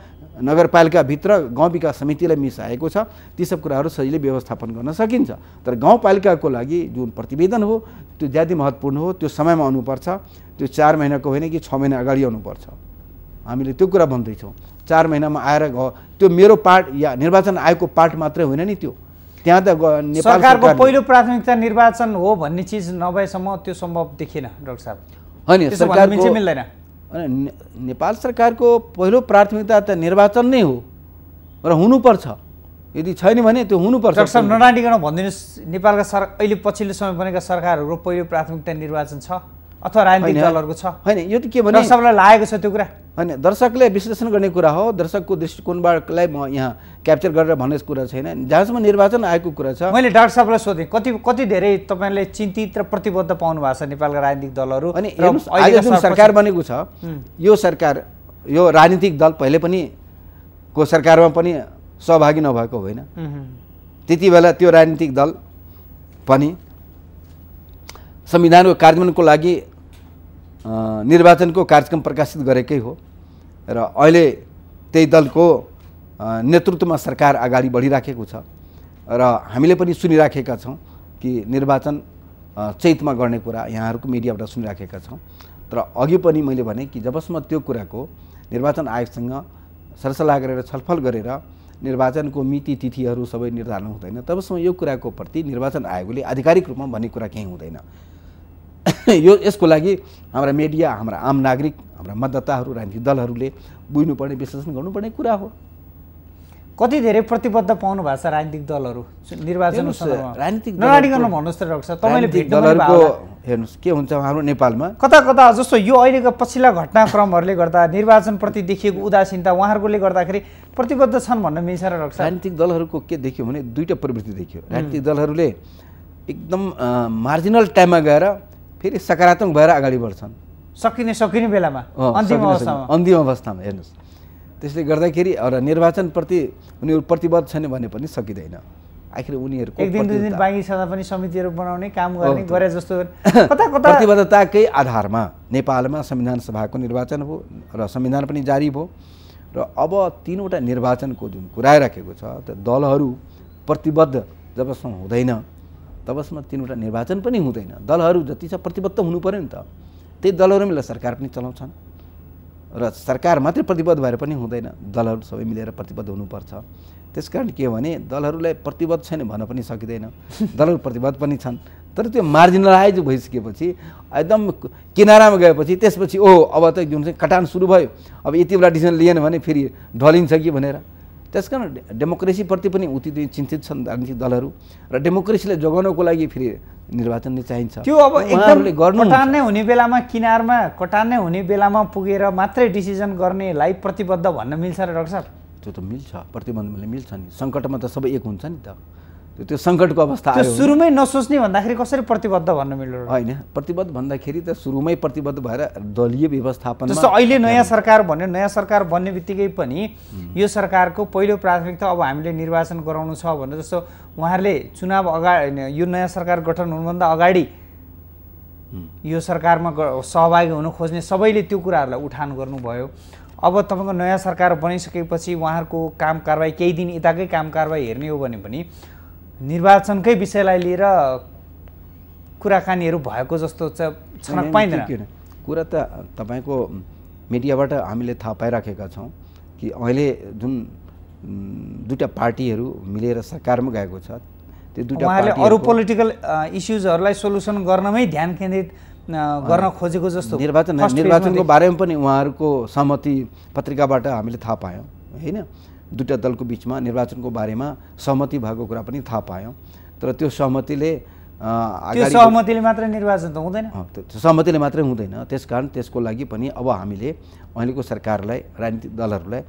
नगरपालिकाभित्र गाउँ विकास समितिलाई मिसाएको छ ती सब कुराहरू सजिलै व्यवस्थापन गर्न सकिन्छ तर गाउँपालिकाको लागि जुन प्रतिवेदन हो त्यो ज्यादै महत्त्वपूर्ण हो त्यो समयमा आउनुपर्छ त्यो चार महिनाको होइन कि छ महिना अगाडि आउनुपर्छ हामीले त्यो कुरा भन्दैछौँ चार महिनामा आएर त्यो मेरो पार्ट या निर्वाचन आयोगको पार्ट मात्रै होइन नि त्यो त्यहाँ त सरकारको पहिलो प्राथमिकता निर्वाचन हो भन्ने चिज नभएसम्म त्यो सम्भव देखिएन डाक्टर साहब होइन सरकारको मिल्दैन नेपाल सरकारको पहिलो प्राथमिकता त निर्वाचन नै हो र हुनुपर्छ यदि छैन भने त्यो हुनुपर्छ डाक्टर साहब नडाँडिकन भनिदिनुहोस् नेपालका सर अहिले पछिल्लो समय बनेका सरकारहरूको पहिलो प्राथमिकता निर्वाचन छ अथवा राजनीतिक दलहरूको छ होइन यो त के भने सबलाई लागेको छ त्यो कुरा होइन दर्शकले विश्लेषण गर्ने कुरा हो दर्शकको दृष्टिकोणबाटलाई म यहाँ क्याप्चर गरेर भन्ने कुरा छैन जहाँसम्म निर्वाचन आएको कुरा छ मैले डाक्टर साहबलाई सोधेँ कति कति धेरै तपाईँले चिन्तित र प्रतिबद्ध पाउनु भएको छ नेपालका राजनीतिक दलहरू अनि अहिले जुन सरकार बनेको छ यो सरकार यो राजनीतिक दल पहिले पनि को सरकारमा पनि सहभागी नभएको होइन त्यति बेला त्यो राजनीतिक दल पनि संविधानको कार्यान्वयनको लागि निर्वाचनको कार्यक्रम प्रकाशित गरेकै हो र अहिले त्यही दलको नेतृत्वमा सरकार अगाडि बढिराखेको छ र हामीले पनि सुनिराखेका छौँ कि निर्वाचन चैतमा गर्ने कुरा यहाँहरूको मिडियाबाट सुनिराखेका छौँ तर अघि पनि मैले भने कि जबसम्म त्यो कुराको निर्वाचन आयोगसँग सरसल्लाह गरेर छलफल गरेर निर्वाचनको मिति तिथिहरू सबै निर्धारण हुँदैन तबसम्म यो कुराको प्रति निर्वाचन आयोगले आधिकारिक रूपमा भन्ने कुरा केही हुँदैन <laughs> यो यसको लागि हाम्रा मिडिया हाम्रा आम नागरिक हाम्रा मतदाताहरू राजनीतिक दलहरूले बुझ्नुपर्ने विश्लेषण गर्नुपर्ने कुरा हो कति धेरै प्रतिबद्ध पाउनु भएको छ राजनीतिक दलहरू निर्वाचन राजनीतिक भन्नुहोस् त डाक्टर तपाईँले दलहरूको हेर्नुहोस् के हुन्छ हाम्रो नेपालमा कता कता जस्तो यो अहिलेको पछिल्ला घटनाक्रमहरूले गर्दा निर्वाचनप्रति देखिएको उदासीनता उहाँहरूकोले गर्दाखेरि प्रतिबद्ध छन् भन्न मिल्छ र राजनीतिक दलहरूको के देखियो भने दुईवटा प्रवृत्ति देखियो राजनीतिक दलहरूले एकदम मार्जिनल टाइममा गएर फेरि सकारात्मक भएर अगाडि बढ्छन् सकिने सकिने बेलामा अन्तिम अवस्थामा अन्तिम अवस्थामा हेर्नुहोस् त्यसले गर्दाखेरि र निर्वाचनप्रति उनीहरू प्रतिबद्ध छैन भने पनि सकिँदैन आखिर उनीहरूको एक दिन दुई दिन बाँकी छँदा पनि समितिहरू बनाउने काम गर्ने गरे जस्तो कता कता प्रतिबद्धताकै आधारमा नेपालमा संविधान सभाको निर्वाचन भयो र संविधान पनि जारी भयो र अब तिनवटा निर्वाचनको जुन कुरा राखेको छ त्यो दलहरू प्रतिबद्ध जबसम्म हुँदैन तबसम्म तिनवटा निर्वाचन पनि हुँदैन दलहरू जति छ प्रतिबद्ध हुनु पऱ्यो नि त त्यही दलहरू मिलेर सरकार पनि चलाउँछन् र सरकार मात्रै प्रतिबद्ध भएर पनि हुँदैन दलहरू सबै मिलेर प्रतिबद्ध हुनुपर्छ त्यस कारण के भने दलहरूलाई प्रतिबद्ध छैन भन्न पनि सकिँदैन <laughs> दलहरू प्रतिबद्ध पनि छन् तर त्यो मार्जिनलाइज भइसकेपछि एकदम किनारामा गएपछि त्यसपछि ओ अब त जुन चाहिँ कटान सुरु भयो अब यति बेला डिसिजन लिएन भने फेरि ढलिन्छ कि भनेर त्यस कारण डेमोक्रेसीप्रति पनि उति चिन्तित छन् राजनीतिक दलहरू र डेमोक्रेसीलाई जोगाउनको लागि फेरि निर्वाचन नै चाहिन्छ त्यो अब एकदमले गर्नु कटान नै हुने बेलामा किनारमा कटान नै हुने बेलामा पुगेर मात्रै डिसिजन गर्नेलाई प्रतिबद्ध भन्न मिल्छ र डक्टर साहब त्यो त मिल्छ प्रतिबन्धले मिल्छ नि सङ्कटमा त सबै एक हुन्छ नि त त्यो सङ्कटको अवस्था सुरुमै नसोच्ने भन्दाखेरि कसरी प्रतिबद्ध भन्न मिल्यो होइन प्रतिबद्ध भन्दाखेरि त सुरुमै प्रतिबद्ध भएर दलीय व्यवस्थापन जस्तो अहिले नयाँ सरकार भन्यो नयाँ सरकार बन्ने बित्तिकै पनि यो सरकारको पहिलो प्राथमिकता अब हामीले निर्वाचन गराउनु छ भनेर जस्तो उहाँहरूले चुनाव अगाडि यो नयाँ सरकार गठन हुनुभन्दा अगाडि यो सरकारमा सहभागी हुन खोज्ने सबैले त्यो कुराहरूलाई उठान गर्नुभयो अब तपाईँको नयाँ सरकार बनिसकेपछि उहाँहरूको काम कारवाही केही दिन यताकै काम कारवाही हेर्ने हो भने पनि निर्वाचनकै विषयलाई लिएर कुराकानीहरू भएको जस्तो चाहिँ पाइँदैन कुरा त तपाईँको मिडियाबाट हामीले थाहा पाइराखेका छौँ कि अहिले जुन दुइटा पार्टीहरू मिलेर सरकारमा गएको छ त्यो दुइटा अरू पोलिटिकल इस्युजहरूलाई सोल्युसन गर्नमै ध्यान केन्द्रित गर्न खोजेको जस्तो निर्वाचन निर्वाचनको बारेमा पनि उहाँहरूको सहमति पत्रिकाबाट हामीले थाहा पायौँ होइन दुईवटा दलको बिचमा निर्वाचनको बारेमा सहमति भएको कुरा पनि थाहा पायौँ तर त्यो सहमतिले सहमतिले मात्रै निर्वाचन त हुँदैन सहमतिले मात्रै हुँदैन त्यस कारण त्यसको लागि पनि अब हामीले अहिलेको सरकारलाई राजनीतिक दलहरूलाई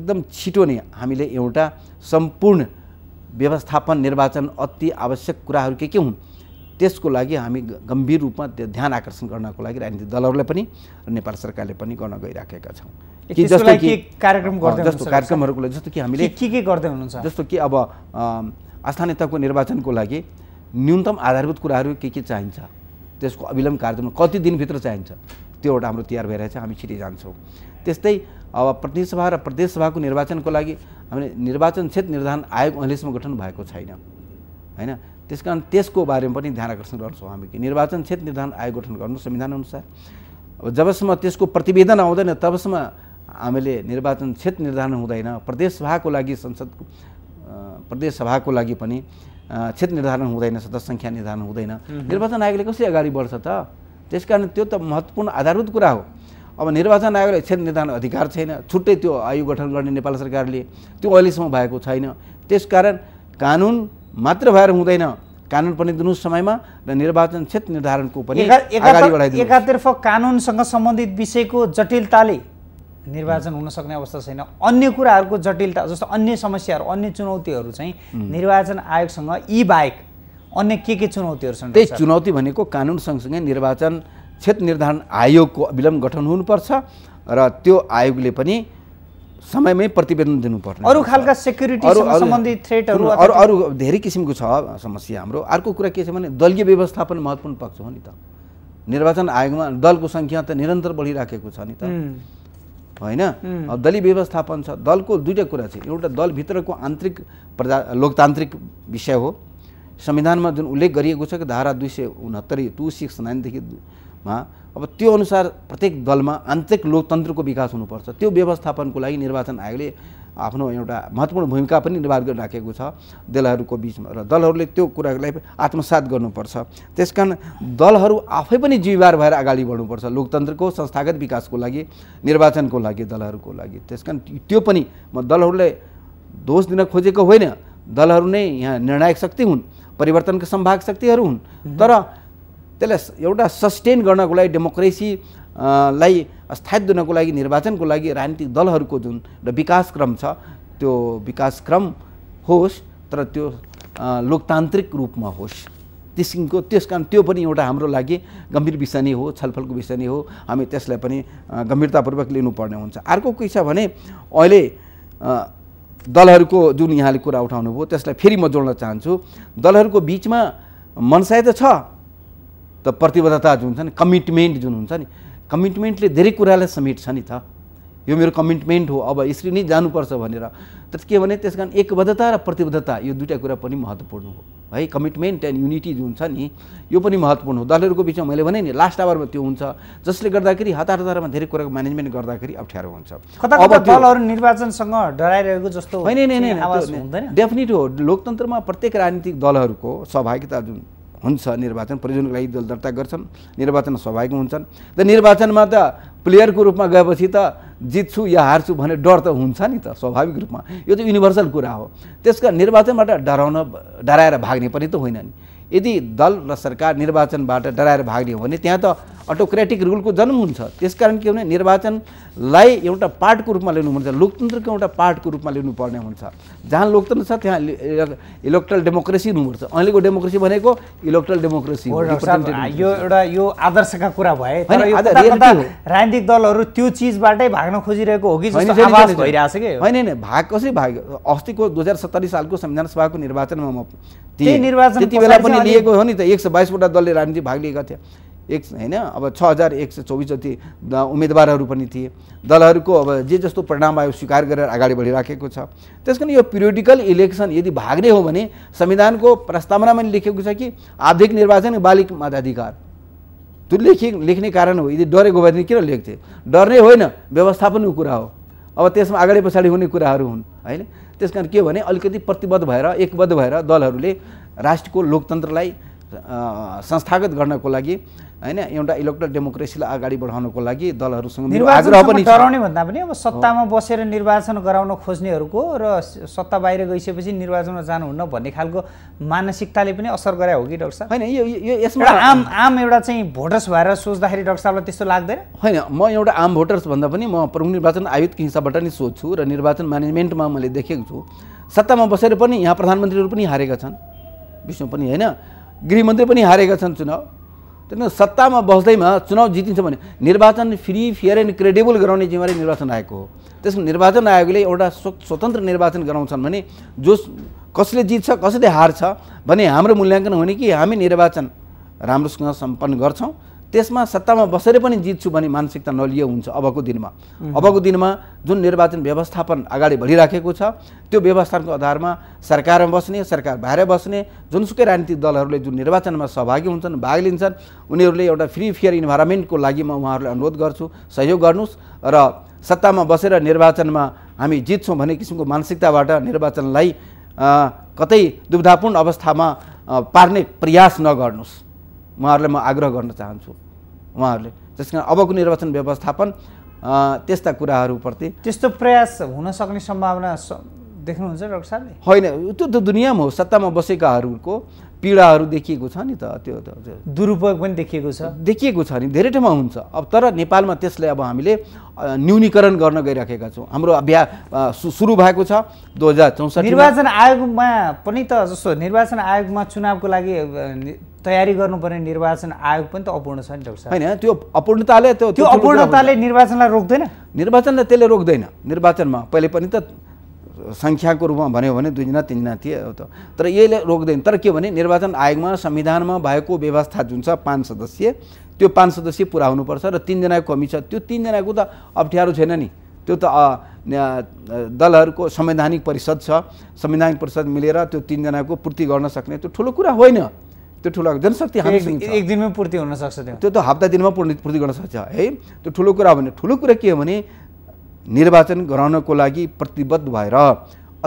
एकदम छिटो नै हामीले एउटा सम्पूर्ण व्यवस्थापन निर्वाचन अति आवश्यक कुराहरू के के हुन् त्यसको लागि हामी गम्भीर रूपमा त्यो ध्यान आकर्षण गर्नको लागि राजनीतिक दलहरूलाई पनि र नेपाल सरकारले पनि गर्न गइराखेका छौँ कि जस्तो कि कार्यक्रम जस्तो कार्यक्रमहरूको लागि जस्तो कि हामीले के के गर्दै हुनुहुन्छ जस्तो कि अब स्थानीयताको तहको निर्वाचनको लागि न्यूनतम आधारभूत कुराहरू के के चाहिन्छ त्यसको अविलम्ब कार्यक्रम कति दिनभित्र चाहिन्छ त्यो एउटा हाम्रो तयार भइरहेछ हामी छिटै जान्छौँ त्यस्तै अब प्रतिनिधिसभा र प्रदेशसभाको निर्वाचनको लागि हामीले निर्वाचन क्षेत्र निर्धारण आयोग अहिलेसम्म गठन भएको छैन होइन त्यस कारण त्यसको बारेमा पनि ध्यान आकर्षण गर्छौँ हामी कि निर्वाचन क्षेत्र निर्धारण आयोग गठन गर्नु संविधान अनुसार अब जबसम्म त्यसको प्रतिवेदन आउँदैन तबसम्म हामीले निर्वाचन क्षेत्र निर्धारण हुँदैन प्रदेशसभाको लागि संसद प्रदेशसभाको लागि पनि क्षेत्र निर्धारण हुँदैन सदस्य सङ्ख्या निर्धारण हुँदैन निर्वाचन आयोगले कसरी अगाडि बढ्छ त त्यसकारण त्यो त महत्त्वपूर्ण आधारभूत कुरा हो अब निर्वाचन आयोगलाई क्षेत्र निर्धारण अधिकार छैन छुट्टै त्यो आयोग गठन गर्ने नेपाल सरकारले त्यो अहिलेसम्म भएको छैन त्यस कारण कानुन मात्र भएर हुँदैन कानुन पनि दिनु समयमा र निर्वाचन क्षेत्र निर्धारणको पनि एकातर्फ कानुनसँग सम्बन्धित विषयको जटिलताले निर्वाचन हुन सक्ने अवस्था छैन अन्य कुराहरूको जटिलता जस्तो अन्य समस्याहरू अन्य चुनौतीहरू चाहिँ निर्वाचन आयोगसँग यी बाहेक अन्य के के चुनौतीहरू छन् त्यही चुनौती भनेको कानुन सँगसँगै निर्वाचन क्षेत्र निर्धारण आयोगको विलम्ब गठन हुनुपर्छ र त्यो आयोगले पनि समयमै प्रतिवेदन दिनुपर्ने अरू खालका सेक्युरिटी सम्बन्धित थ्रेटहरू अरू अरू धेरै किसिमको छ समस्या हाम्रो अर्को कुरा के छ भने दलीय व्यवस्थापन महत्त्वपूर्ण पक्ष हो नि त निर्वाचन आयोगमा दलको सङ्ख्या त निरन्तर बढिराखेको छ नि त होइन दलीय व्यवस्थापन छ दलको दुईवटा कुरा छ एउटा दलभित्रको आन्तरिक प्रजा लोकतान्त्रिक विषय हो संविधानमा जुन उल्लेख गरिएको छ कि धारा दुई सय उनहत्तरी टू सिक्स नाइनदेखि मा अब त्यो अनुसार प्रत्येक दलमा आन्तरिक लोकतन्त्रको विकास हुनुपर्छ त्यो व्यवस्थापनको लागि निर्वाचन आयोगले आफ्नो एउटा महत्त्वपूर्ण भूमिका पनि निर्वाह गरिराखेको छ दलहरूको बिचमा र दलहरूले त्यो कुरालाई आत्मसात गर्नुपर्छ त्यस कारण दलहरू आफै पनि जिम्मेवार भएर अगाडि बढ्नुपर्छ लोकतन्त्रको संस्थागत विकासको लागि निर्वाचनको लागि दलहरूको लागि त्यसकारण त्यो पनि म दलहरूलाई दोष दिन खोजेको होइन दलहरू नै यहाँ निर्णायक शक्ति हुन् परिवर्तनको सम्भाग शक्तिहरू हुन् तर त्यसलाई एउटा सस्टेन गर्नको लागि डेमोक्रेसीलाई लाई स्थायित्व दिनको लागि निर्वाचनको लागि राजनीतिक दलहरूको जुन र विकासक्रम छ त्यो विकासक्रम होस् तर त्यो लोकतान्त्रिक रूपमा होस् त्यसको त्यस कारण त्यो पनि एउटा हाम्रो लागि गम्भीर विषय नै हो छलफलको विषय नै हो हामी त्यसलाई पनि गम्भीरतापूर्वक लिनुपर्ने हुन्छ अर्को के छ भने अहिले दलहरूको जुन यहाँले कुरा उठाउनुभयो त्यसलाई फेरि म जोड्न चाहन्छु दलहरूको बिचमा मनसाय त छ त प्रतिबद्धता जुन छ नि कमिटमेन्ट जुन हुन्छ नि कमिटमेन्टले धेरै कुरालाई समेट्छ नि त यो मेरो कमिटमेन्ट हो अब यसरी नै जानुपर्छ भनेर तर के भने त्यस कारण एकबद्धता र प्रतिबद्धता यो दुइटा कुरा पनि महत्त्वपूर्ण हो है कमिटमेन्ट एन्ड युनिटी जुन छ नि यो पनि महत्त्वपूर्ण हो दलहरूको बिचमा मैले भने नि लास्ट आवरमा त्यो हुन्छ जसले गर्दाखेरि हतार हतारमा धेरै कुराको म्यानेजमेन्ट गर्दाखेरि अप्ठ्यारो हुन्छ अब दलहरू निर्वाचनसँग डराइरहेको जस्तो होइन डेफिनेट हो लोकतन्त्रमा प्रत्येक राजनीतिक दलहरूको सहभागिता जुन हुन्छ निर्वाचन प्रयोजनको लागि दल दर्ता गर्छन् निर्वाचन स्वाभाविक हुन्छन् त निर्वाचनमा त प्लेयरको रूपमा गएपछि त जित्छु या हार्छु भन्ने डर त हुन्छ नि त स्वाभाविक रूपमा यो त युनिभर्सल कुरा हो त्यसका निर्वाचनबाट डराउन डराएर भाग्ने पनि त होइन नि यदि दल र सरकार निर्वाचनबाट डराएर भाग्ने हो भने त्यहाँ त अटोक्रेटिक रुलको जन्म हुन्छ त्यसकारण के भने निर्वाचनलाई एउटा पार्टको रूपमा लिनुपर्छ लोकतन्त्रको एउटा पार्टको रूपमा लिनुपर्ने हुन्छ जहाँ लोकतन्त्र छ त्यहाँ इलेक्ट्रल डेमोक्रेसी हुनुपर्छ अहिलेको डेमोक्रेसी भनेको इलेक्ट्रल डेमोक्रेसी यो एउटा यो आदर्शका कुरा भए राजनीतिक दलहरू त्यो चिजबाटै भाग्न खोजिरहेको हो कि होइन होइन भाग कसरी भाग्यो अस्तिको दुई हजार सत्तरी सालको संविधान सभाको निर्वाचनमा म त्यति बेला पनि लिएको हो नि त एक सय बाइसवटा दलले राजनीति भाग लिएका थिए एक होइन अब छ हजार एक सय चौबिस जति उम्मेदवारहरू पनि थिए दलहरूको अब जे जस्तो परिणाम आयो स्वीकार गरेर अगाडि बढिराखेको छ त्यस कारण यो पिरियोडिकल इलेक्सन यदि भाग्ने हो भने संविधानको प्रस्तावनामा लेखेको छ कि आधिक निर्वाचन बालिक मताधिकार त्यो लेखे लेख्ने कारण हो यदि डरेको भए किन लेख्थे नै होइन व्यवस्थापनको कुरा हो अब त्यसमा अगाडि पछाडि हुने कुराहरू हुन् होइन त्यस कारण के भने अलिकति प्रतिबद्ध भएर एकबद्ध भएर दलहरूले राष्ट्रको लोकतन्त्रलाई संस्थागत गर्नको लागि होइन एउटा इलेक्ट्रल डेमोक्रेसीलाई अगाडि बढाउनको लागि दलहरूसँग आग्रह पनि डराउने भन्दा पनि अब सत्तामा बसेर निर्वाचन गराउन खोज्नेहरूको र सत्ता बाहिर गइसकेपछि निर्वाचनमा जानुहुन्न भन्ने खालको मानसिकताले पनि असर गरे हो कि डक्टर साहब होइन यो यो यसमा आम आम एउटा चाहिँ भोटर्स भएर सोच्दाखेरि डक्टर साहबलाई त्यस्तो लाग्दैन होइन म एउटा आम भोटर्स भन्दा पनि म प्रमुख निर्वाचन आयुक्तको हिसाबबाट नै सोध्छु र निर्वाचन म्यानेजमेन्टमा मैले देखेको छु सत्तामा बसेर पनि यहाँ प्रधानमन्त्रीहरू पनि हारेका छन् विष्णु पनि होइन गृहमन्त्री पनि हारेका छन् चुनाव त्यहाँदेखि सत्तामा बस्दैमा चुनाव जितिन्छ भने निर्वाचन फ्री फेयर एन्ड क्रेडिबल गराउने जिम्मेवारी निर्वाचन आयोगको हो त्यसको निर्वाचन आयोगले एउटा स्वतन्त्र निर्वाचन गराउँछन् भने जो कसले जित्छ कसले हार्छ भने हाम्रो मूल्याङ्कन हुने कि हामी निर्वाचन राम्रोसँग सम्पन्न गर्छौँ त्यसमा सत्तामा बसेर पनि जित्छु भन्ने मानसिकता नलिए हुन्छ अबको दिनमा अबको दिनमा जुन निर्वाचन व्यवस्थापन अगाडि बढिराखेको छ त्यो व्यवस्थापनको आधारमा सरकारमा बस्ने सरकार बाहिर बस्ने जुनसुकै राजनीतिक दलहरूले जुन निर्वाचनमा सहभागी हुन्छन् भाग लिन्छन् उनीहरूले एउटा फ्री फेयर इन्भाइरोमेन्टको लागि म उहाँहरूलाई अनुरोध गर्छु सहयोग गर्नुहोस् र सत्तामा बसेर निर्वाचनमा हामी जित्छौँ भन्ने किसिमको मानसिकताबाट निर्वाचनलाई कतै दुविधापूर्ण अवस्थामा पार्ने प्रयास नगर्नुहोस् उहाँहरूलाई म आग्रह गर्न चाहन्छु उहाँहरूले त्यस कारण अबको निर्वाचन व्यवस्थापन त्यस्ता कुराहरूप्रति त्यस्तो प्रयास हुन सक्ने सम्भावना देख्नुहुन्छ डाक्टर साहबले होइन त्यो त दुनियाँमा हो सत्तामा बसेकाहरूको पीडाहरू देखिएको छ नि त त्यो दुरुपयोग पनि देखिएको छ देखिएको छ नि धेरै ठाउँमा हुन्छ अब तर नेपालमा त्यसलाई अब हामीले न्यूनीकरण गर्न गइराखेका छौँ हाम्रो अभ्या सुरु भएको छ दुई हजार चौसठ निर्वाचन आयोगमा पनि त जस्तो निर्वाचन आयोगमा चुनावको लागि तयारी गर्नुपर्ने निर्वाचन आयोग पनि त अपूर्ण छ नि डाक्टर होइन त्यो अपूर्णताले त्यो त्यो अपूर्णताले निर्वाचनलाई रोक्दैन निर्वाचनलाई त्यसले रोक्दैन निर्वाचनमा पहिले पनि त सङ्ख्याको रूपमा भन्यो भने दुईजना तिनजना थिए त तर यसले रोक्दैन तर के भने निर्वाचन आयोगमा संविधानमा भएको व्यवस्था जुन छ पाँच सदस्यीय त्यो पाँच सदस्यीय पुरा हुनुपर्छ र तिनजनाको कमी छ त्यो तिनजनाको त अप्ठ्यारो छैन नि त्यो त दलहरूको संवैधानिक परिषद छ संवैधानिक परिषद मिलेर त्यो तिनजनाको पूर्ति गर्न सक्ने त्यो ठुलो कुरा होइन त्यो ठुलो जनशक्ति हामी एक दिनमै पूर्ति हुन सक्छ त्यो त हप्ता दिनमा पूर्ति पूर्ति गर्न सक्छ है त्यो ठुलो कुरा भने ठुलो कुरा के हो भने निर्वाचन गराउनको लागि प्रतिबद्ध भएर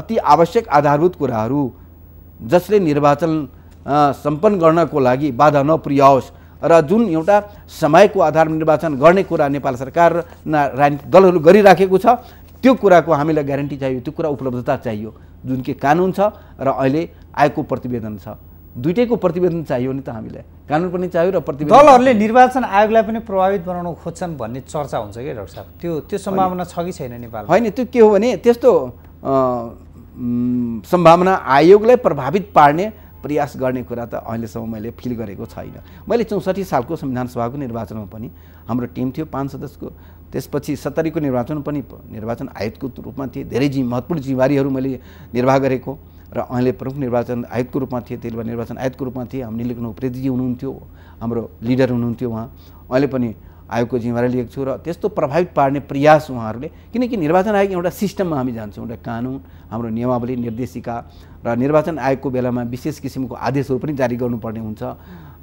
अति आवश्यक आधारभूत कुराहरू जसले निर्वाचन सम्पन्न गर्नको लागि बाधा नपुर्याओस् र जुन एउटा समयको आधारमा निर्वाचन गर्ने कुरा नेपाल सरकार र राजनीतिक दलहरू गरिराखेको छ त्यो कुराको हामीलाई ग्यारेन्टी चाहियो त्यो कुरा उपलब्धता चाहियो जुन कि कानुन छ र अहिले आएको प्रतिवेदन छ दुइटैको प्रतिवेदन चाहियो नि त हामीलाई कानुन पनि चाहियो र प्रतिवेदन दलहरूले निर्वाचन आयोगलाई पनि प्रभावित बनाउन खोज्छन् भन्ने चर्चा हुन्छ कि डाक्टर साहब त्यो त्यो सम्भावना छ कि छैन नेपाल होइन त्यो के हो भने त्यस्तो सम्भावना आयोगलाई प्रभावित पार्ने प्रयास गर्ने कुरा त अहिलेसम्म मैले फिल गरेको छैन मैले चौसठी सालको संविधान सभाको निर्वाचनमा पनि हाम्रो टिम थियो पाँच सदस्यको त्यसपछि सत्तरीको निर्वाचन पनि निर्वाचन आयोगको रूपमा थिएँ धेरै जिम्मे महत्त्वपूर्ण जिम्मेवारीहरू मैले निर्वाह गरेको र अहिले प्रमुख निर्वाचन आयोगको रूपमा थिए त्यति बेला निर्वाचन आयोगको रूपमा थिए हामी लेख्नु उप्रेतीजी हुनुहुन्थ्यो हाम्रो लिडर हुनुहुन्थ्यो उहाँ अहिले पनि आयोगको जिम्मेवारी लिएको छु र त्यस्तो प्रभावित पार्ने प्रयास उहाँहरूले किनकि निर्वाचन आयोग एउटा सिस्टममा हामी जान्छौँ एउटा कानुन हाम्रो नियमावली निर्देशिका र निर्वाचन आयोगको बेलामा विशेष किसिमको आदेशहरू पनि जारी गर्नुपर्ने हुन्छ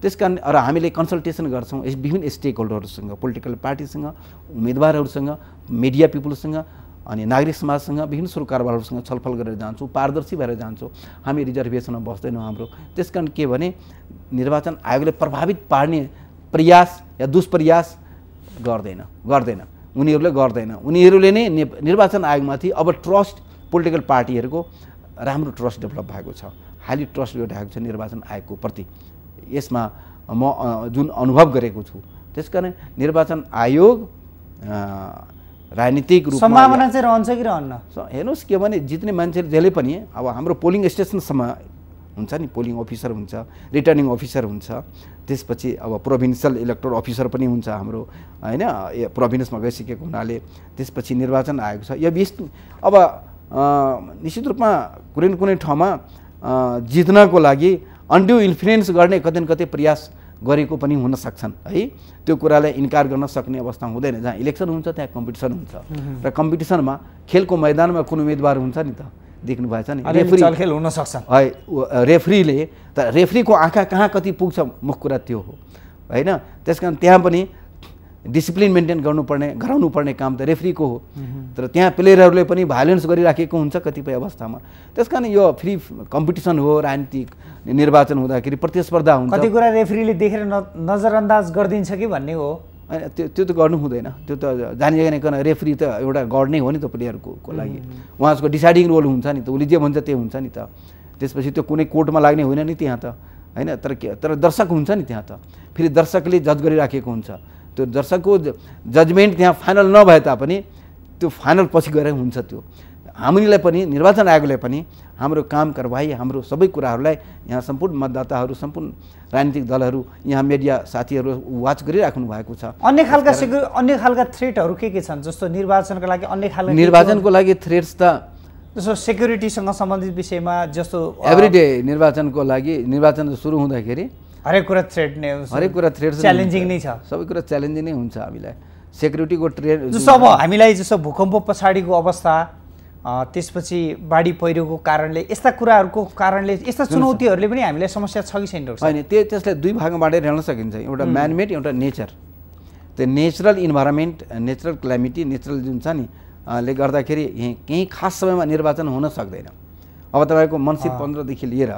त्यस कारण र हामीले कन्सल्टेसन गर्छौँ विभिन्न स्टेक होल्डरहरूसँग पोलिटिकल पार्टीसँग उम्मेदवारहरूसँग मिडिया पिपुलसँग अनि नागरिक समाजसँग विभिन्न सुरु कारोबारहरूसँग छलफल गरेर जान्छौँ पारदर्शी भएर जान्छौँ हामी रिजर्भेसनमा बस्दैनौँ हाम्रो त्यस कारण के भने निर्वाचन आयोगले प्रभावित पार्ने प्रयास या दुष्प्रयास गर्दैन गर्दैन उनीहरूले गर्दैन उनीहरूले नै निर्वाचन आयोगमाथि अब ट्रस्ट पोलिटिकल पार्टीहरूको राम्रो ट्रस्ट डेभलप भएको छ हाइली ट्रस्ट गरिरहेको छ निर्वाचन आयोगको प्रति यसमा म जुन अनुभव गरेको छु त्यस कारण निर्वाचन आयोग राजनीतिक रूपमा सम्भावना चाहिँ रहन्छ कि रहन्न हेर्नुहोस् के भने जित्ने मान्छेले जसले पनि अब हाम्रो पोलिङ स्टेसनसम्म हुन्छ नि पोलिङ अफिसर हुन्छ रिटर्निङ अफिसर हुन्छ त्यसपछि अब प्रोभिन्सियल इलेक्टोर अफिसर पनि हुन्छ हाम्रो होइन प्रोभिन्समा गइसकेको हुनाले त्यसपछि निर्वाचन आएको छ यो बिस अब निश्चित रूपमा कुनै न कुनै ठाउँमा जित्नको लागि अन्ड्यु इन्फ्लुएन्स गर्ने कतै न कतै प्रयास गरेको पनि हुन सक्छन् है त्यो कुरालाई इन्कार गर्न सक्ने अवस्था हुँदैन जहाँ इलेक्सन हुन्छ त्यहाँ कम्पिटिसन हुन्छ र कम्पिटिसनमा खेलको मैदानमा कुन उम्मेदवार हुन्छ नि त देख्नु भएछ नि रेफ्री खेल हुन सक्छ है रेफ्रीले त रेफ्रीको आँखा कहाँ कति पुग्छ मुख कुरा त्यो हो होइन त्यस कारण त्यहाँ पनि डिसिप्लिन मेन्टेन गर्नुपर्ने गराउनु पर्ने काम त रेफ्रीको हो तर त्यहाँ प्लेयरहरूले पनि भाइलेन्स गरिराखेको हुन्छ कतिपय अवस्थामा त्यस कारण यो फ्री कम्पिटिसन हो राजनीतिक निर्वाचन हुँदाखेरि प्रतिस्पर्धा हुन्छ कति कुरा रेफ्रीले देखेर नजरअन्दाज गरिदिन्छ कि भन्ने हो होइन त्यो त्यो त गर्नु हुँदैन त्यो त जाने जानेकन रेफ्री त एउटा गड हो नि त प्लेयरको को लागि उहाँको डिसाइडिङ रोल हुन्छ नि त उसले जे भन्छ त्यही हुन्छ नि त त्यसपछि त्यो कुनै कोर्टमा लाग्ने होइन नि त्यहाँ त होइन तर तर दर्शक हुन्छ नि त्यहाँ त फेरि दर्शकले जज गरिराखेको हुन्छ त्यो दर्शकको जजमेन्ट त्यहाँ फाइनल नभए तापनि त्यो फाइनल पछि गएर हुन्छ त्यो हामीलाई पनि निर्वाचन आयोगले पनि हाम्रो काम कारवाही हाम्रो सबै कुराहरूलाई यहाँ सम्पूर्ण मतदाताहरू सम्पूर्ण राजनीतिक दलहरू यहाँ मिडिया साथीहरू वाच गरिराख्नु भएको छ अन्य खालका सिक्यु अन्य खालका थ्रेटहरू के के छन् जस्तो निर्वाचनको लागि अन्य खालको निर्वाचनको लागि थ्रेट्स त जस्तो सेक्युरिटीसँग सम्बन्धित विषयमा जस्तो एभ्रिडे निर्वाचनको लागि निर्वाचन सुरु हुँदाखेरि हरेक कुरा थ्रेड नै हरेक कुरा थ्रेड च्यालेन्जिङ नै छ सबै कुरा च्यालेन्जिङ नै हुन्छ हामीलाई सेक्युरिटीको ट्रेन जस्तो अब हामीलाई जस्तो भूकम्प पछाडिको अवस्था त्यसपछि बाढी पहिरोको कारणले यस्ता कुराहरूको कारणले यस्ता चुनौतीहरूले पनि हामीलाई समस्या छ कि छैन होइन त्यो त्यसलाई दुई भागमा बाँडेर हेर्न सकिन्छ एउटा म्यानमेड एउटा नेचर त्यो natural environment natural climate natural जुन छ नि ले गर्दाखेरि केही खास समयमा निर्वाचन हुन सक्दैन अब तपाईँको मनसिप पन्ध्रदेखि लिएर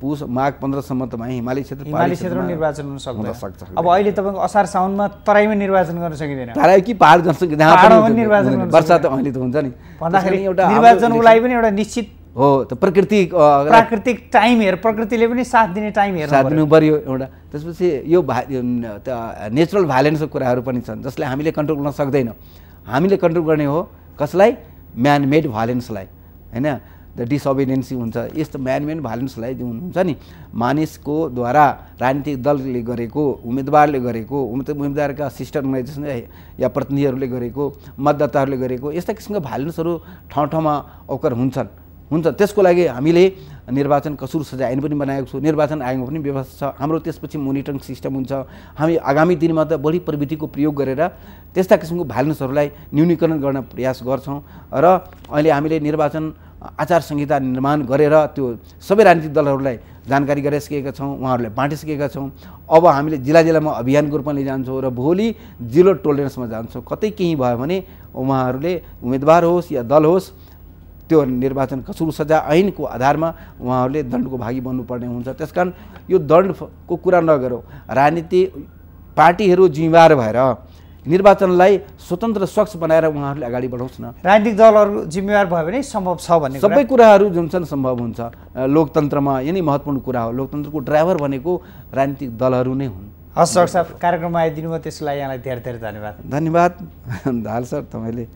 पुस माघ तपाईँ हिमाली क्षेत्र हिमाली क्षेत्रमा निर्वाचन हुन सक्छ अब अहिले तपाईँको असार साउनमा तराईमा निर्वाचन गर्न सकिँदैन तराई कि पहाड जनसङ्ख्या निर्वाचन वर्षा त अहिले त हुन्छ नि भन्दाखेरि एउटा निर्वाचन उसलाई पनि एउटा निश्चित हो त प्रकृति प्राकृतिक टाइम हेर प्रकृतिले पनि साथ दिने टाइम हेर साथ दिनु पऱ्यो एउटा त्यसपछि यो भा नेचुरल भाइलेन्सको कुराहरू पनि छन् जसले हामीले कन्ट्रोल गर्न सक्दैनौँ हामीले कन्ट्रोल गर्ने हो कसलाई म्यान मेड भाइलेन्सलाई होइन द डिसोबिडेन्सी हुन्छ यस्तो म्यानमेन्ट भ्यालेन्सलाई जुन हुन्छ नि मानिसकोद्वारा राजनीतिक दलले गरेको उम्मेदवारले गरेको उम्मेदवारका सिस्टर अर्गनाइजेसन या प्रतिनिधिहरूले गरेको मतदाताहरूले गरेको यस्ता किसिमका भाइलेन्सहरू ठाउँ ठाउँमा अवकर हुन्छन् हुन्छ त्यसको लागि हामीले निर्वाचन कसुर सजाय पनि बनाएको छु निर्वाचन आयोगमा पनि व्यवस्था छ हाम्रो त्यसपछि मोनिटरिङ सिस्टम हुन्छ हामी आगामी दिनमा त बढी प्रविधिको प्रयोग गरेर त्यस्ता किसिमको भाइलेन्सहरूलाई न्यूनीकरण गर्न प्रयास गर्छौँ र अहिले हामीले निर्वाचन आचार संहिता निर्माण गरेर त्यो सबै राजनीतिक दलहरूलाई जानकारी गराइसकेका छौँ उहाँहरूलाई बाँटिसकेका छौँ अब हामीले जिल्ला जिल्लामा अभियानको रूपमा लैजान्छौँ र भोलि जिरो टोलरेन्समा जान्छौँ कतै केही भयो भने उहाँहरूले उम्मेदवार होस् या दल होस् त्यो निर्वाचन कसुर सजा ऐनको आधारमा उहाँहरूले दण्डको भागी बन्नुपर्ने हुन्छ त्यसकारण यो दण्डको कुरा नगरौँ राजनीति पार्टीहरू जिम्मेवार भएर निर्वाचनलाई स्वतन्त्र स्वच्छ बनाएर उहाँहरूले अगाडि बढाउँछ न राजनीतिक दलहरू जिम्मेवार भयो भने सम्भव छ भन्ने सबै कुराहरू जुन छन् सम्भव हुन्छ लोकतन्त्रमा यो नै महत्त्वपूर्ण कुरा हो लोकतन्त्रको ड्राइभर भनेको राजनीतिक दलहरू नै हुन् हस् सर साहब कार्यक्रममा भयो त्यसको लागि यहाँलाई धेरै धेरै धन्यवाद धन्यवाद <laughs> दाल सर तपाईँले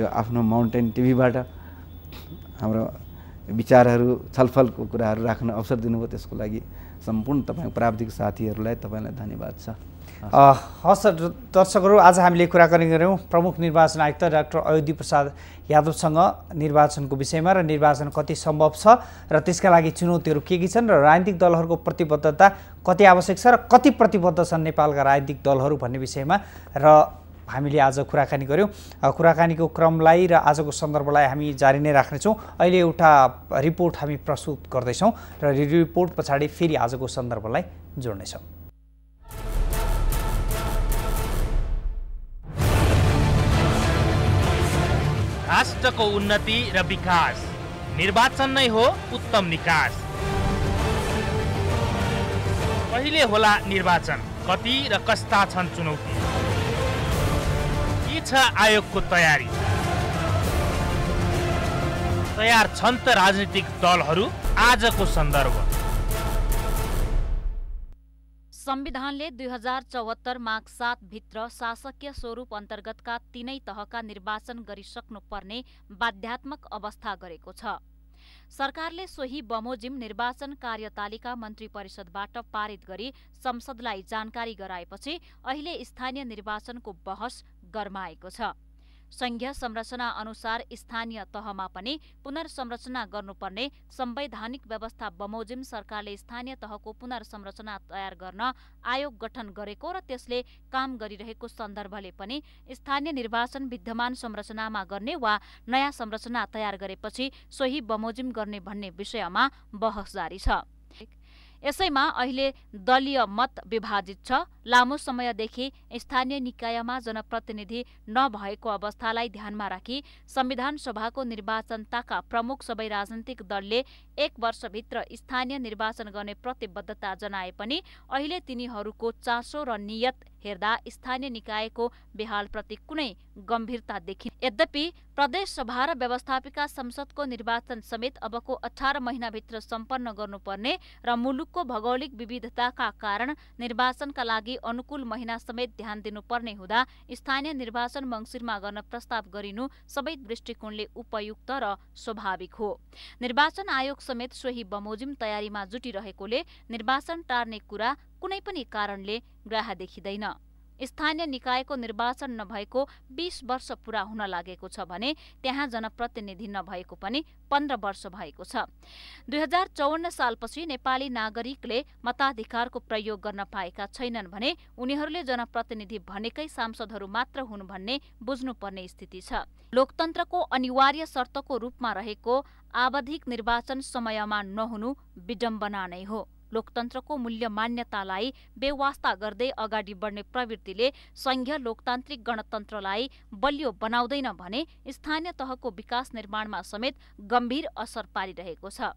यो आफ्नो माउन्टेन टिभीबाट हाम्रो विचारहरू छलफलको कुराहरू राख्न अवसर दिनुभयो त्यसको लागि सम्पूर्ण तपाईँको प्राविधिक साथीहरूलाई तपाईँलाई धन्यवाद छ हस् दर्शकहरू आज हामीले कुराकानी गऱ्यौँ प्रमुख निर्वाचन आयुक्त डाक्टर अयोध्या प्रसाद यादवसँग निर्वाचनको विषयमा र निर्वाचन कति सम्भव छ र त्यसका लागि चुनौतीहरू के के छन् र राजनीतिक दलहरूको प्रतिबद्धता कति आवश्यक छ र कति प्रतिबद्ध छन् नेपालका राजनीतिक दलहरू भन्ने विषयमा र हामीले आज कुराकानी गऱ्यौँ कुराकानीको क्रमलाई र आजको सन्दर्भलाई हामी जारी नै राख्नेछौँ अहिले एउटा रिपोर्ट हामी प्रस्तुत गर्दैछौँ र रिपोर्ट पछाडि फेरि आजको सन्दर्भलाई जोड्नेछौँ राष्ट्रको उन्नति र विकास निर्वाचन नै हो उत्तम निकास कहिले होला निर्वाचन कति र कस्ता छन् चुनौती के छ आयोगको तयारी तयार छन् त राजनीतिक दलहरू आजको सन्दर्भ संविधानले दुई हजार चौहत्तर माघ सातभित्र शासकीय स्वरूप अन्तर्गतका तीनै तहका निर्वाचन गरिसक्नुपर्ने बाध्यात्मक अवस्था गरेको छ सरकारले सोही बमोजिम निर्वाचन कार्यतालिका मन्त्री परिषदबाट पारित गरी संसदलाई जानकारी गराएपछि अहिले स्थानीय निर्वाचनको बहस गर्माएको छ संघीय संरचना अनुसार स्थानीय तहमा पनि पुनर्संरचना गर्नुपर्ने संवैधानिक व्यवस्था बमोजिम सरकारले स्थानीय तहको पुनर्संरचना तयार गर्न आयोग गठन गरेको र त्यसले काम गरिरहेको सन्दर्भले पनि स्थानीय निर्वाचन विद्यमान संरचनामा गर्ने वा नयाँ संरचना तयार गरेपछि सोही बमोजिम गर्ने भन्ने विषयमा बहस जारी छ यसैमा अहिले दलीय मत विभाजित छ लामो समयदेखि स्थानीय निकायमा जनप्रतिनिधि नभएको अवस्थालाई ध्यानमा राखी संविधान सभाको निर्वाचनताका प्रमुख सबै राजनैतिक दलले एक वर्षभित्र स्थानीय निर्वाचन गर्ने प्रतिबद्धता जनाए पनि अहिले तिनीहरूको चासो र नियत हेर्दा स्थानीय निकायको बेहालप्रति कुनै गम्भीरता देखि यद्यपि प्रदेश सभा र व्यवस्थापिका संसदको निर्वाचन समेत अबको अठार महिनाभित्र सम्पन्न गर्नुपर्ने र मुलुकको भौगोलिक विविधताका कारण निर्वाचनका लागि अनुकूल महिना समेत ध्यान दिनुपर्ने हुँदा स्थानीय निर्वाचन मङ्सिरमा गर्न प्रस्ताव गरिनु सबै दृष्टिकोणले उपयुक्त र स्वाभाविक हो निर्वाचन आयोग समेत सोही बमोजिम तयारीमा जुटिरहेकोले निर्वाचन टार्ने कुरा कुनै पनि कारणले ग्राह देखिँदैन स्थानीय निकायको निर्वाचन नभएको बिस वर्ष पुरा हुन लागेको छ भने त्यहाँ जनप्रतिनिधि नभएको पनि पन्ध्र वर्ष भएको छ दुई हजार चौवन्न सालपछि नेपाली नागरिकले मताधिकारको प्रयोग गर्न पाएका छैनन् भने उनीहरूले जनप्रतिनिधि भनेकै सांसदहरू मात्र हुन् भन्ने बुझ्नुपर्ने स्थिति छ लोकतन्त्रको अनिवार्य शर्तको रूपमा रहेको आवधिक निर्वाचन समयमा नहुनु विडम्बना नै हो लोकतन्त्रको मूल्य मान्यतालाई बेवास्ता गर्दै अगाडि बढ्ने प्रवृत्तिले संघीय लोकतान्त्रिक गणतन्त्रलाई बलियो बनाउँदैन भने स्थानीय तहको विकास निर्माणमा समेत गम्भीर असर पारिरहेको छ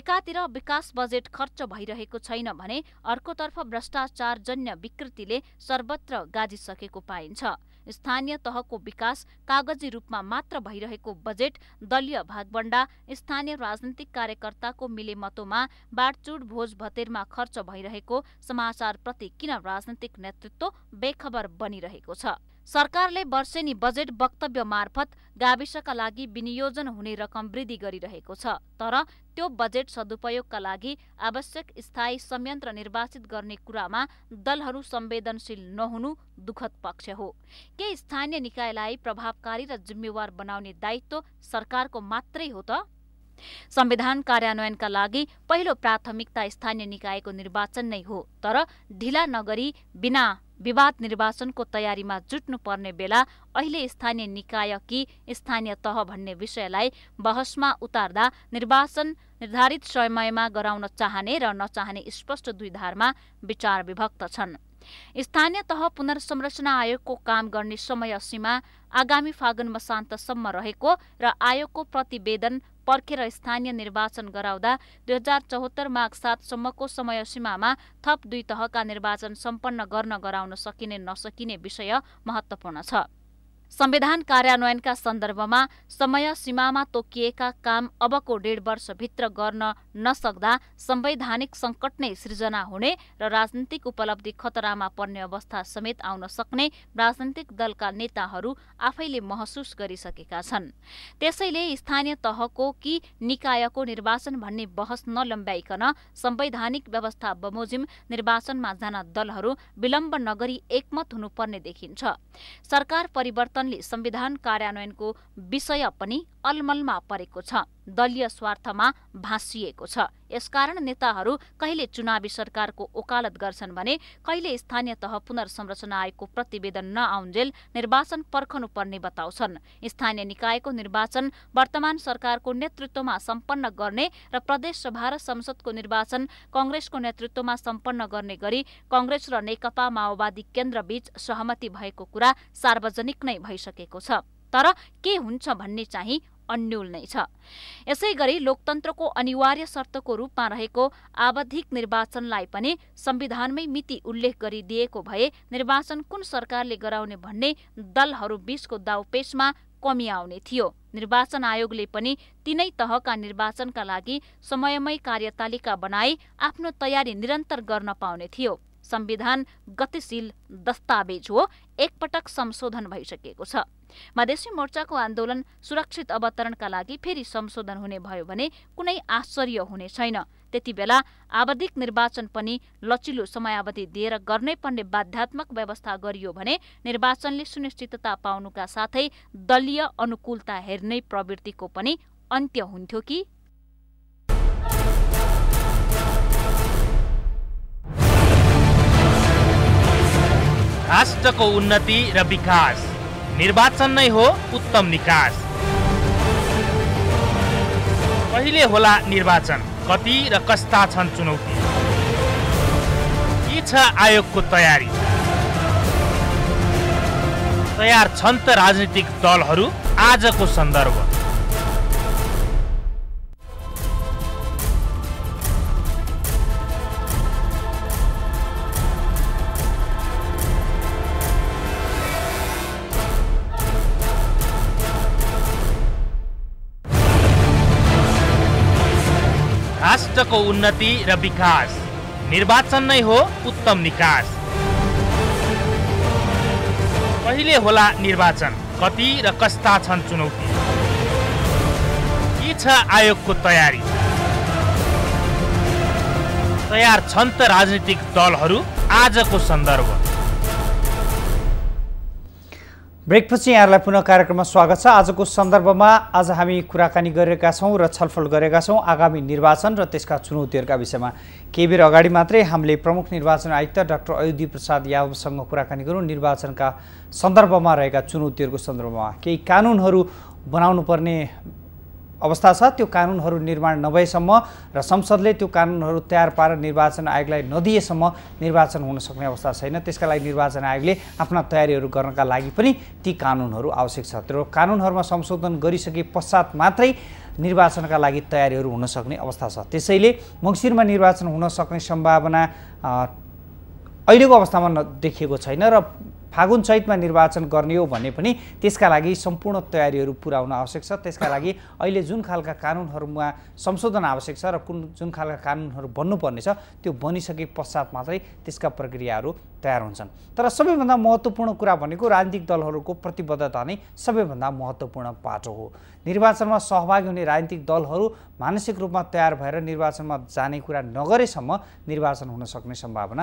एकातिर विकास बजेट खर्च भइरहेको छैन भने अर्कोतर्फ भ्रष्टाचारजन्य विकृतिले सर्वत्र गाजिसकेको पाइन्छ स्थानीय तहको विकास कागजी रूपमा मात्र भइरहेको बजेट दलीय भागबण्डा स्थानीय राजनीतिक कार्यकर्ताको मिलेमतोमा बाँडचुट भोज भतेरमा खर्च भइरहेको समाचारप्रति किन राजनीतिक नेतृत्व बेखबर बनिरहेको छ सरकारले वर्षेनी बजेट वक्तव्य मार्फत गाविसका लागि विनियोजन हुने रकम वृद्धि गरिरहेको छ तर त्यो बजेट सदुपयोगका लागि आवश्यक स्थायी संयन्त्र निर्वाचित गर्ने कुरामा दलहरू संवेदनशील नहुनु दुखद पक्ष हो के स्थानीय निकायलाई प्रभावकारी र जिम्मेवार बनाउने दायित्व सरकारको मात्रै हो त संविधान कार्यान्वयनका लागि पहिलो प्राथमिकता स्थानीय निकायको निर्वाचन नै हो तर ढिला नगरी बिना विवाद निर्वाचनको तयारीमा जुट्नुपर्ने बेला अहिले स्थानीय निकाय कि स्थानीय तह भन्ने विषयलाई बहसमा उतार्दा निर्वाचन निर्धारित समयमा गराउन चाहने र नचाहने स्पष्ट दुई धारमा विचार विभक्त छन् स्थानीय तह पुनर्संरचना आयोगको काम गर्ने समय सीमा आगामी फागुन मसान्तसम्म रहेको र आयोगको प्रतिवेदन पर्खेर स्थानीय निर्वाचन गराउँदा दुई हजार चौहत्तर माघ सातसम्मको समयसीमामा थप दुई तहका निर्वाचन सम्पन्न गर्न गराउन सकिने नसकिने विषय महत्त्वपूर्ण छ संविधान कार्यान्वयनका सन्दर्भमा समय सीमामा तोकिएका काम अबको डेढ वर्षभित्र गर्न नसक्दा संवैधानिक सङ्कट नै सृजना हुने र राजनीतिक उपलब्धि खतरामा पर्ने अवस्था समेत आउन सक्ने राजनीतिक दलका नेताहरू आफैले महसुस गरिसकेका छन् त्यसैले स्थानीय तहको कि निकायको निर्वाचन भन्ने बहस नलम्ब्याइकन संवैधानिक व्यवस्था बमोजिम निर्वाचनमा जान दलहरू विलम्ब नगरी एकमत हुनुपर्ने देखिन्छ सरकार परिवर्तन संविधान कार्यान्वयनको विषय पनि अलमलमा परेको छ दलीय स्वार्थमा भाँसिएको छ यसकारण नेताहरू कहिले चुनावी सरकारको ओकालत गर्छन् भने कहिले स्थानीय तह पुनर्संरचना आयोगको प्रतिवेदन नआउन्जेल निर्वाचन पर्खनुपर्ने बताउँछन् स्थानीय निकायको निर्वाचन वर्तमान सरकारको नेतृत्वमा सम्पन्न गर्ने र प्रदेशसभा र संसदको निर्वाचन कङ्ग्रेसको नेतृत्वमा सम्पन्न गर्ने गरी कङ्ग्रेस र नेकपा माओवादी केन्द्रबीच सहमति भएको कुरा सार्वजनिक नै भइसकेको छ तर के हुन्छ भन्ने चाहिँ अन्यल नै छ यसै गरी लोकतन्त्रको अनिवार्य शर्तको रूपमा रहेको आवधिक निर्वाचनलाई पनि संविधानमै मिति उल्लेख गरिदिएको भए निर्वाचन कुन सरकारले गराउने भन्ने दलहरू बीचको दाउपेचमा कमी आउने थियो निर्वाचन आयोगले पनि तिनै तहका निर्वाचनका लागि समयमै कार्यतालिका बनाई आफ्नो तयारी निरन्तर गर्न पाउने थियो संविधान गतिशील दस्तावेज हो एकपटक संशोधन भइसकेको छ मधेसी मोर्चाको आन्दोलन सुरक्षित अवतरणका लागि फेरि संशोधन हुने भयो भने कुनै आश्चर्य हुने छैन त्यतिबेला आवधिक निर्वाचन पनि लचिलो समयावधि दिएर गर्नै पर्ने बाध्यात्मक व्यवस्था गरियो भने निर्वाचनले सुनिश्चितता पाउनुका साथै दलीय अनुकूलता हेर्ने प्रवृत्तिको पनि अन्त्य हुन्थ्यो कि राष्ट्रको उन्नति र विकास निर्वाचन नै हो उत्तम निकास कहिले होला निर्वाचन कति र कस्ता छन् चुनौती के छ आयोगको तयारी तयार छन् त राजनीतिक दलहरू आजको सन्दर्भ राष्ट्रको उन्नति र विकास निर्वाचन नै हो उत्तम निकास कहिले होला निर्वाचन कति र कस्ता छन् चुनौती के छ आयोगको तयारी तयार छन् त राजनीतिक दलहरू आजको सन्दर्भ ब्रेकपछि यहाँहरूलाई पुनः कार्यक्रममा स्वागत छ आजको सन्दर्भमा आज हामी कुराकानी गरेका छौँ र छलफल गरेका छौँ आगामी निर्वाचन र त्यसका चुनौतीहरूका विषयमा केही बेर अगाडि मात्रै हामीले प्रमुख निर्वाचन आयुक्त डाक्टर अयोध्या प्रसाद यादवसँग कुराकानी गरौँ निर्वाचनका सन्दर्भमा रहेका चुनौतीहरूको सन्दर्भमा केही कानुनहरू बनाउनु पर्ने अवस्था छ त्यो कानुनहरू निर्माण नभएसम्म र संसदले त्यो कानुनहरू तयार पारेर निर्वाचन आयोगलाई नदिएसम्म निर्वाचन हुन सक्ने अवस्था छैन त्यसका लागि निर्वाचन आयोगले आफ्ना तयारीहरू गर्नका लागि पनि ती कानुनहरू आवश्यक छ त्यो कानुनहरूमा संशोधन गरिसके पश्चात मात्रै निर्वाचनका लागि तयारीहरू हुन सक्ने अवस्था छ त्यसैले मङ्सिरमा निर्वाचन हुन सक्ने सम्भावना अहिलेको अवस्थामा देखिएको छैन र फागुन चैतमा निर्वाचन गर्ने हो भने पनि त्यसका लागि सम्पूर्ण तयारीहरू पुरा हुन आवश्यक छ त्यसका लागि अहिले जुन खालका कानुनहरूमा संशोधन आवश्यक छ र कुन जुन खालका कानुनहरू बन्नुपर्नेछ त्यो बनिसके पश्चात मात्रै त्यसका प्रक्रियाहरू तयार हुन्छन् तर सबैभन्दा महत्त्वपूर्ण कुरा भनेको राजनीतिक दलहरूको प्रतिबद्धता नै सबैभन्दा महत्त्वपूर्ण पाटो हो निर्वाचनमा सहभागी हुने राजनीतिक दलहरू मानसिक रूपमा तयार भएर निर्वाचनमा जाने कुरा नगरेसम्म निर्वाचन हुन सक्ने सम्भावना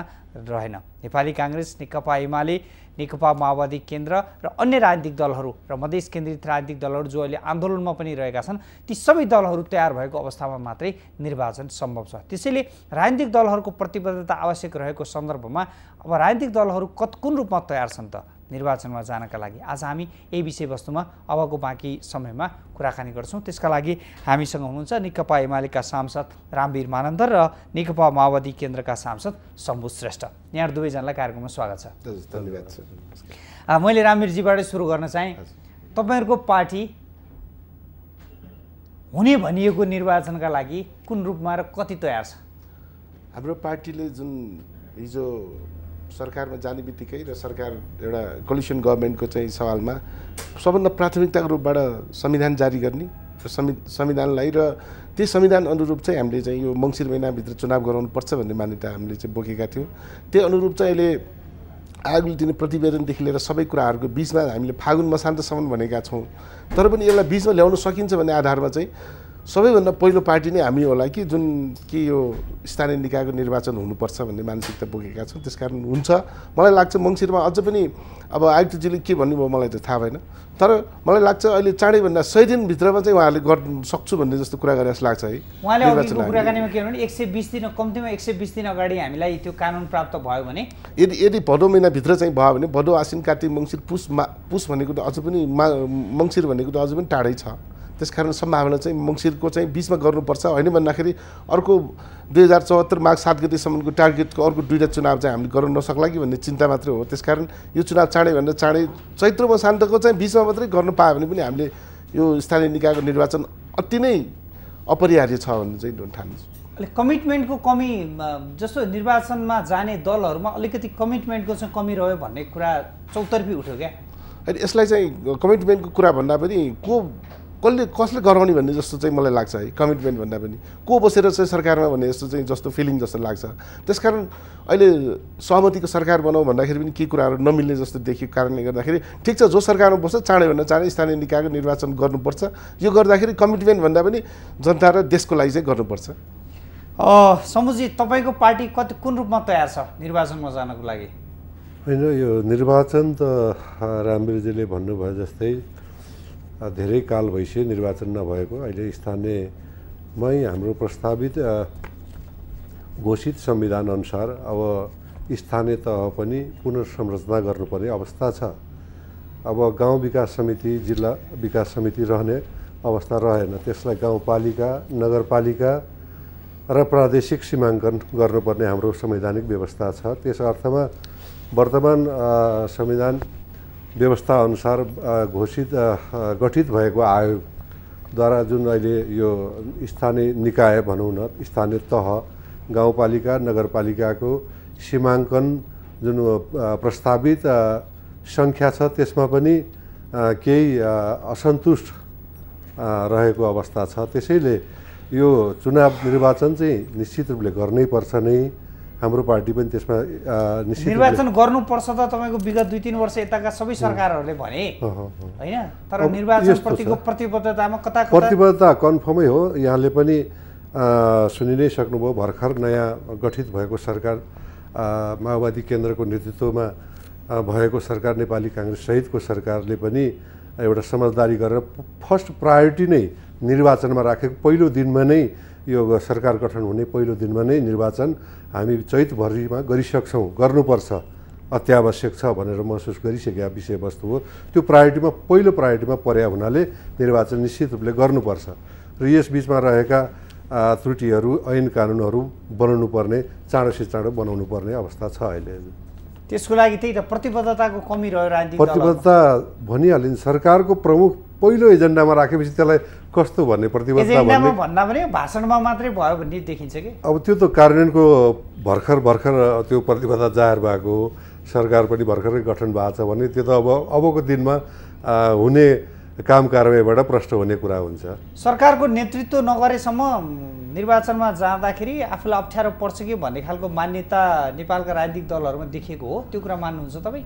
रहेन नेपाली काङ्ग्रेस नेकपा एमाले नेकपा माओवादी केन्द्र र अन्य राजनीतिक दलहरू र मधेस केन्द्रित राजनीतिक दलहरू जो अहिले आन्दोलनमा पनि रहेका छन् ती सबै दलहरू तयार भएको अवस्थामा मात्रै निर्वाचन सम्भव छ त्यसैले राजनीतिक दलहरूको प्रतिबद्धता आवश्यक रहेको सन्दर्भमा अब राजनीतिक दलहरू कत कुन रूपमा तयार छन् त निर्वाचनमा जानका लागि आज हामी यही विषयवस्तुमा अबको बाँकी समयमा कुराकानी गर्छौँ त्यसका लागि हामीसँग हुनुहुन्छ नेकपा एमालेका सांसद रामवीर मानन्दर र नेकपा माओवादी केन्द्रका सांसद शम्भु श्रेष्ठ यहाँहरू दुवैजनालाई कार्यक्रममा स्वागत छ धन्यवाद मैले रामवीरजीबाटै सुरु गर्न चाहेँ तपाईँहरूको पार्टी हुने भनिएको निर्वाचनका लागि कुन रूपमा र कति तयार छ हाम्रो पार्टीले जुन हिजो सरकारमा जाने बित्तिकै र सरकार एउटा कोलिसन गभर्मेन्टको चाहिँ सवालमा सबभन्दा प्राथमिकताको रूपबाट संविधान जारी गर्ने र संविधानलाई र त्यही संविधान अनुरूप चाहिँ हामीले चाहिँ यो मङ्सिर महिनाभित्र चुनाव गराउनुपर्छ भन्ने मान्यता हामीले चाहिँ बोकेका थियौँ त्यही अनुरूप चाहिँ अहिले आगो दिने प्रतिवेदनदेखि लिएर सबै कुराहरूको बिचमा हामीले फागुन मसान्तसम्म भनेका छौँ तर पनि यसलाई बिचमा ल्याउन सकिन्छ भन्ने आधारमा चाहिँ सबैभन्दा पहिलो पार्टी नै हामी होला कि जुन कि यो स्थानीय निकायको निर्वाचन हुनुपर्छ भन्ने मानसिकता बोकेका छौँ त्यसकारण हुन्छ मलाई लाग्छ मङ्सिरमा अझ पनि अब आयुक्तजीले के भन्नुभयो मलाई त थाहा भएन तर मलाई लाग्छ अहिले चाँडैभन्दा सय दिनभित्रमा चाहिँ उहाँहरूले गर्नु सक्छु भन्ने जस्तो कुरा गरे जस्तो लाग्छ है उहाँले कुराकानीमा के भने एक सय बिस दिन कम्तीमा एक सय बिस दिन अगाडि हामीलाई त्यो कानुन प्राप्त भयो भने यदि यदि भदौ महिनाभित्र चाहिँ भयो भने भदौ आसिन कार्तिक मङ्सिर पुस मा पुस भनेको त अझ पनि मा मङ्सिर भनेको त अझ पनि टाढै छ त्यस कारण सम्भावना चाहिँ मङ्सिरको चाहिँ बिचमा गर्नुपर्छ होइन भन्दाखेरि अर्को दुई हजार चौहत्तर माघ सात गतिसम्मको टार्गेटको अर्को दुईवटा चुनाव चाहिँ हामीले गर्न नसक्ला कि भन्ने चिन्ता मात्रै हो त्यस कारण यो चुनाव चाँडैभन्दा चाँडै चैत्र वसान्तको चाहिँ बिचमा मात्रै गर्नु पायो भने पनि हामीले यो स्थानीय निकायको निर्वाचन अति नै अपरिहार्य छ भन्ने चाहिँ ठान्छु अलिक कमिटमेन्टको कमी जस्तो निर्वाचनमा जाने दलहरूमा अलिकति कमिटमेन्टको चाहिँ कमी रह्यो भन्ने कुरा चौतर्फी उठ्यो क्या यसलाई चाहिँ कमिटमेन्टको कुरा भन्दा पनि को कसले कसले गराउने भन्ने जस्तो चाहिँ मलाई लाग्छ है कमिटमेन्ट भन्दा पनि को बसेर चाहिँ सरकारमा भन्ने जस्तो चाहिँ जस्तो फिलिङ जस्तो लाग्छ त्यसकारण अहिले सहमतिको सरकार बनाऊ भन्दाखेरि पनि के कुराहरू नमिल्ने जस्तो देखेको कारणले गर्दाखेरि ठिक छ जो सरकारमा बस्छ चाँडैभन्दा चाँडै स्थानीय निकायको निर्वाचन गर्नुपर्छ यो गर्दाखेरि कमिटमेन्ट भन्दा पनि जनता र देशको लागि चाहिँ गर्नुपर्छ समुजी तपाईँको पार्टी कति कुन रूपमा तयार छ निर्वाचनमा जानको लागि होइन यो निर्वाचन त राम्रेजीले भन्नुभयो जस्तै धेरै काल भइसक्यो निर्वाचन नभएको अहिले स्थानीयमै हाम्रो प्रस्तावित घोषित संविधान अनुसार अब स्थानीय तह पनि पुनर्संरचना गर्नुपर्ने अवस्था छ अब गाउँ विकास समिति जिल्ला विकास समिति रहने अवस्था रहेन त्यसलाई गाउँपालिका नगरपालिका र प्रादेशिक सीमाङ्कन गर्नुपर्ने हाम्रो संवैधानिक व्यवस्था छ त्यस अर्थमा वर्तमान संविधान व्यवस्था अनुसार घोषित गठित भएको आयोगद्वारा जुन अहिले यो स्थानीय निकाय भनौँ न स्थानीय तह गाउँपालिका नगरपालिकाको सीमाङ्कन जुन प्रस्तावित सङ्ख्या छ त्यसमा पनि केही असन्तुष्ट रहेको अवस्था छ त्यसैले यो चुनाव निर्वाचन चाहिँ निश्चित रूपले गर्नैपर्छ पर्छ नै हाम्रो पार्टी पनि त्यसमा निर्वाचन गर्नुपर्छ त तपाईँको विगत दुई तिन वर्ष यताका सबै सरकारहरूले भने होइन तर निर्वाचनप्रतिको प्रतिबद्धतामा कता प्रतिबद्धता कन्फर्मै हो यहाँले पनि सुनि नै सक्नुभयो भर्खर नयाँ गठित भएको सरकार माओवादी केन्द्रको नेतृत्वमा भएको सरकार नेपाली काङ्ग्रेस सहितको सरकारले पनि एउटा समझदारी गरेर फर्स्ट प्रायोरिटी नै निर्वाचनमा राखेको पहिलो दिनमा नै यो सरकार गठन हुने पहिलो दिनमा नै निर्वाचन हामी चैतभरिमा गरिसक्छौँ गर्नुपर्छ अत्यावश्यक छ भनेर महसुस गरिसकेका विषयवस्तु हो त्यो प्रायोरिटीमा पहिलो प्रायोरिटीमा पर्या हुनाले निर्वाचन निश्चित रूपले गर्नुपर्छ र यस यसबिचमा रहेका त्रुटिहरू ऐन कानुनहरू बनाउनुपर्ने चाँडो से चाँडो बनाउनुपर्ने अवस्था छ अहिले त्यसको लागि त्यही त प्रतिबद्धताको कमी रह्यो राजनीति प्रतिबद्धता भनिहालिन् सरकारको प्रमुख पहिलो एजेन्डामा राखेपछि त्यसलाई कस्तो भन्ने प्रतिबद्धता भन्दा पनि भाषणमा मात्रै भयो भन्ने देखिन्छ कि अब त्यो त कार्यान्वयनको भर्खर भर्खर त्यो प्रतिबद्धता जाहेर भएको सरकार पनि भर्खरै गठन भएको छ भने त्यो त अब अबको दिनमा हुने काम कारवाहीबाट प्रष्ट हुने कुरा हुन्छ सरकारको नेतृत्व नगरेसम्म निर्वाचनमा जाँदाखेरि आफूलाई अप्ठ्यारो पर्छ कि भन्ने खालको मान्यता नेपालका राजनीतिक दलहरूमा देखिएको हो त्यो कुरा मान्नुहुन्छ तपाईँ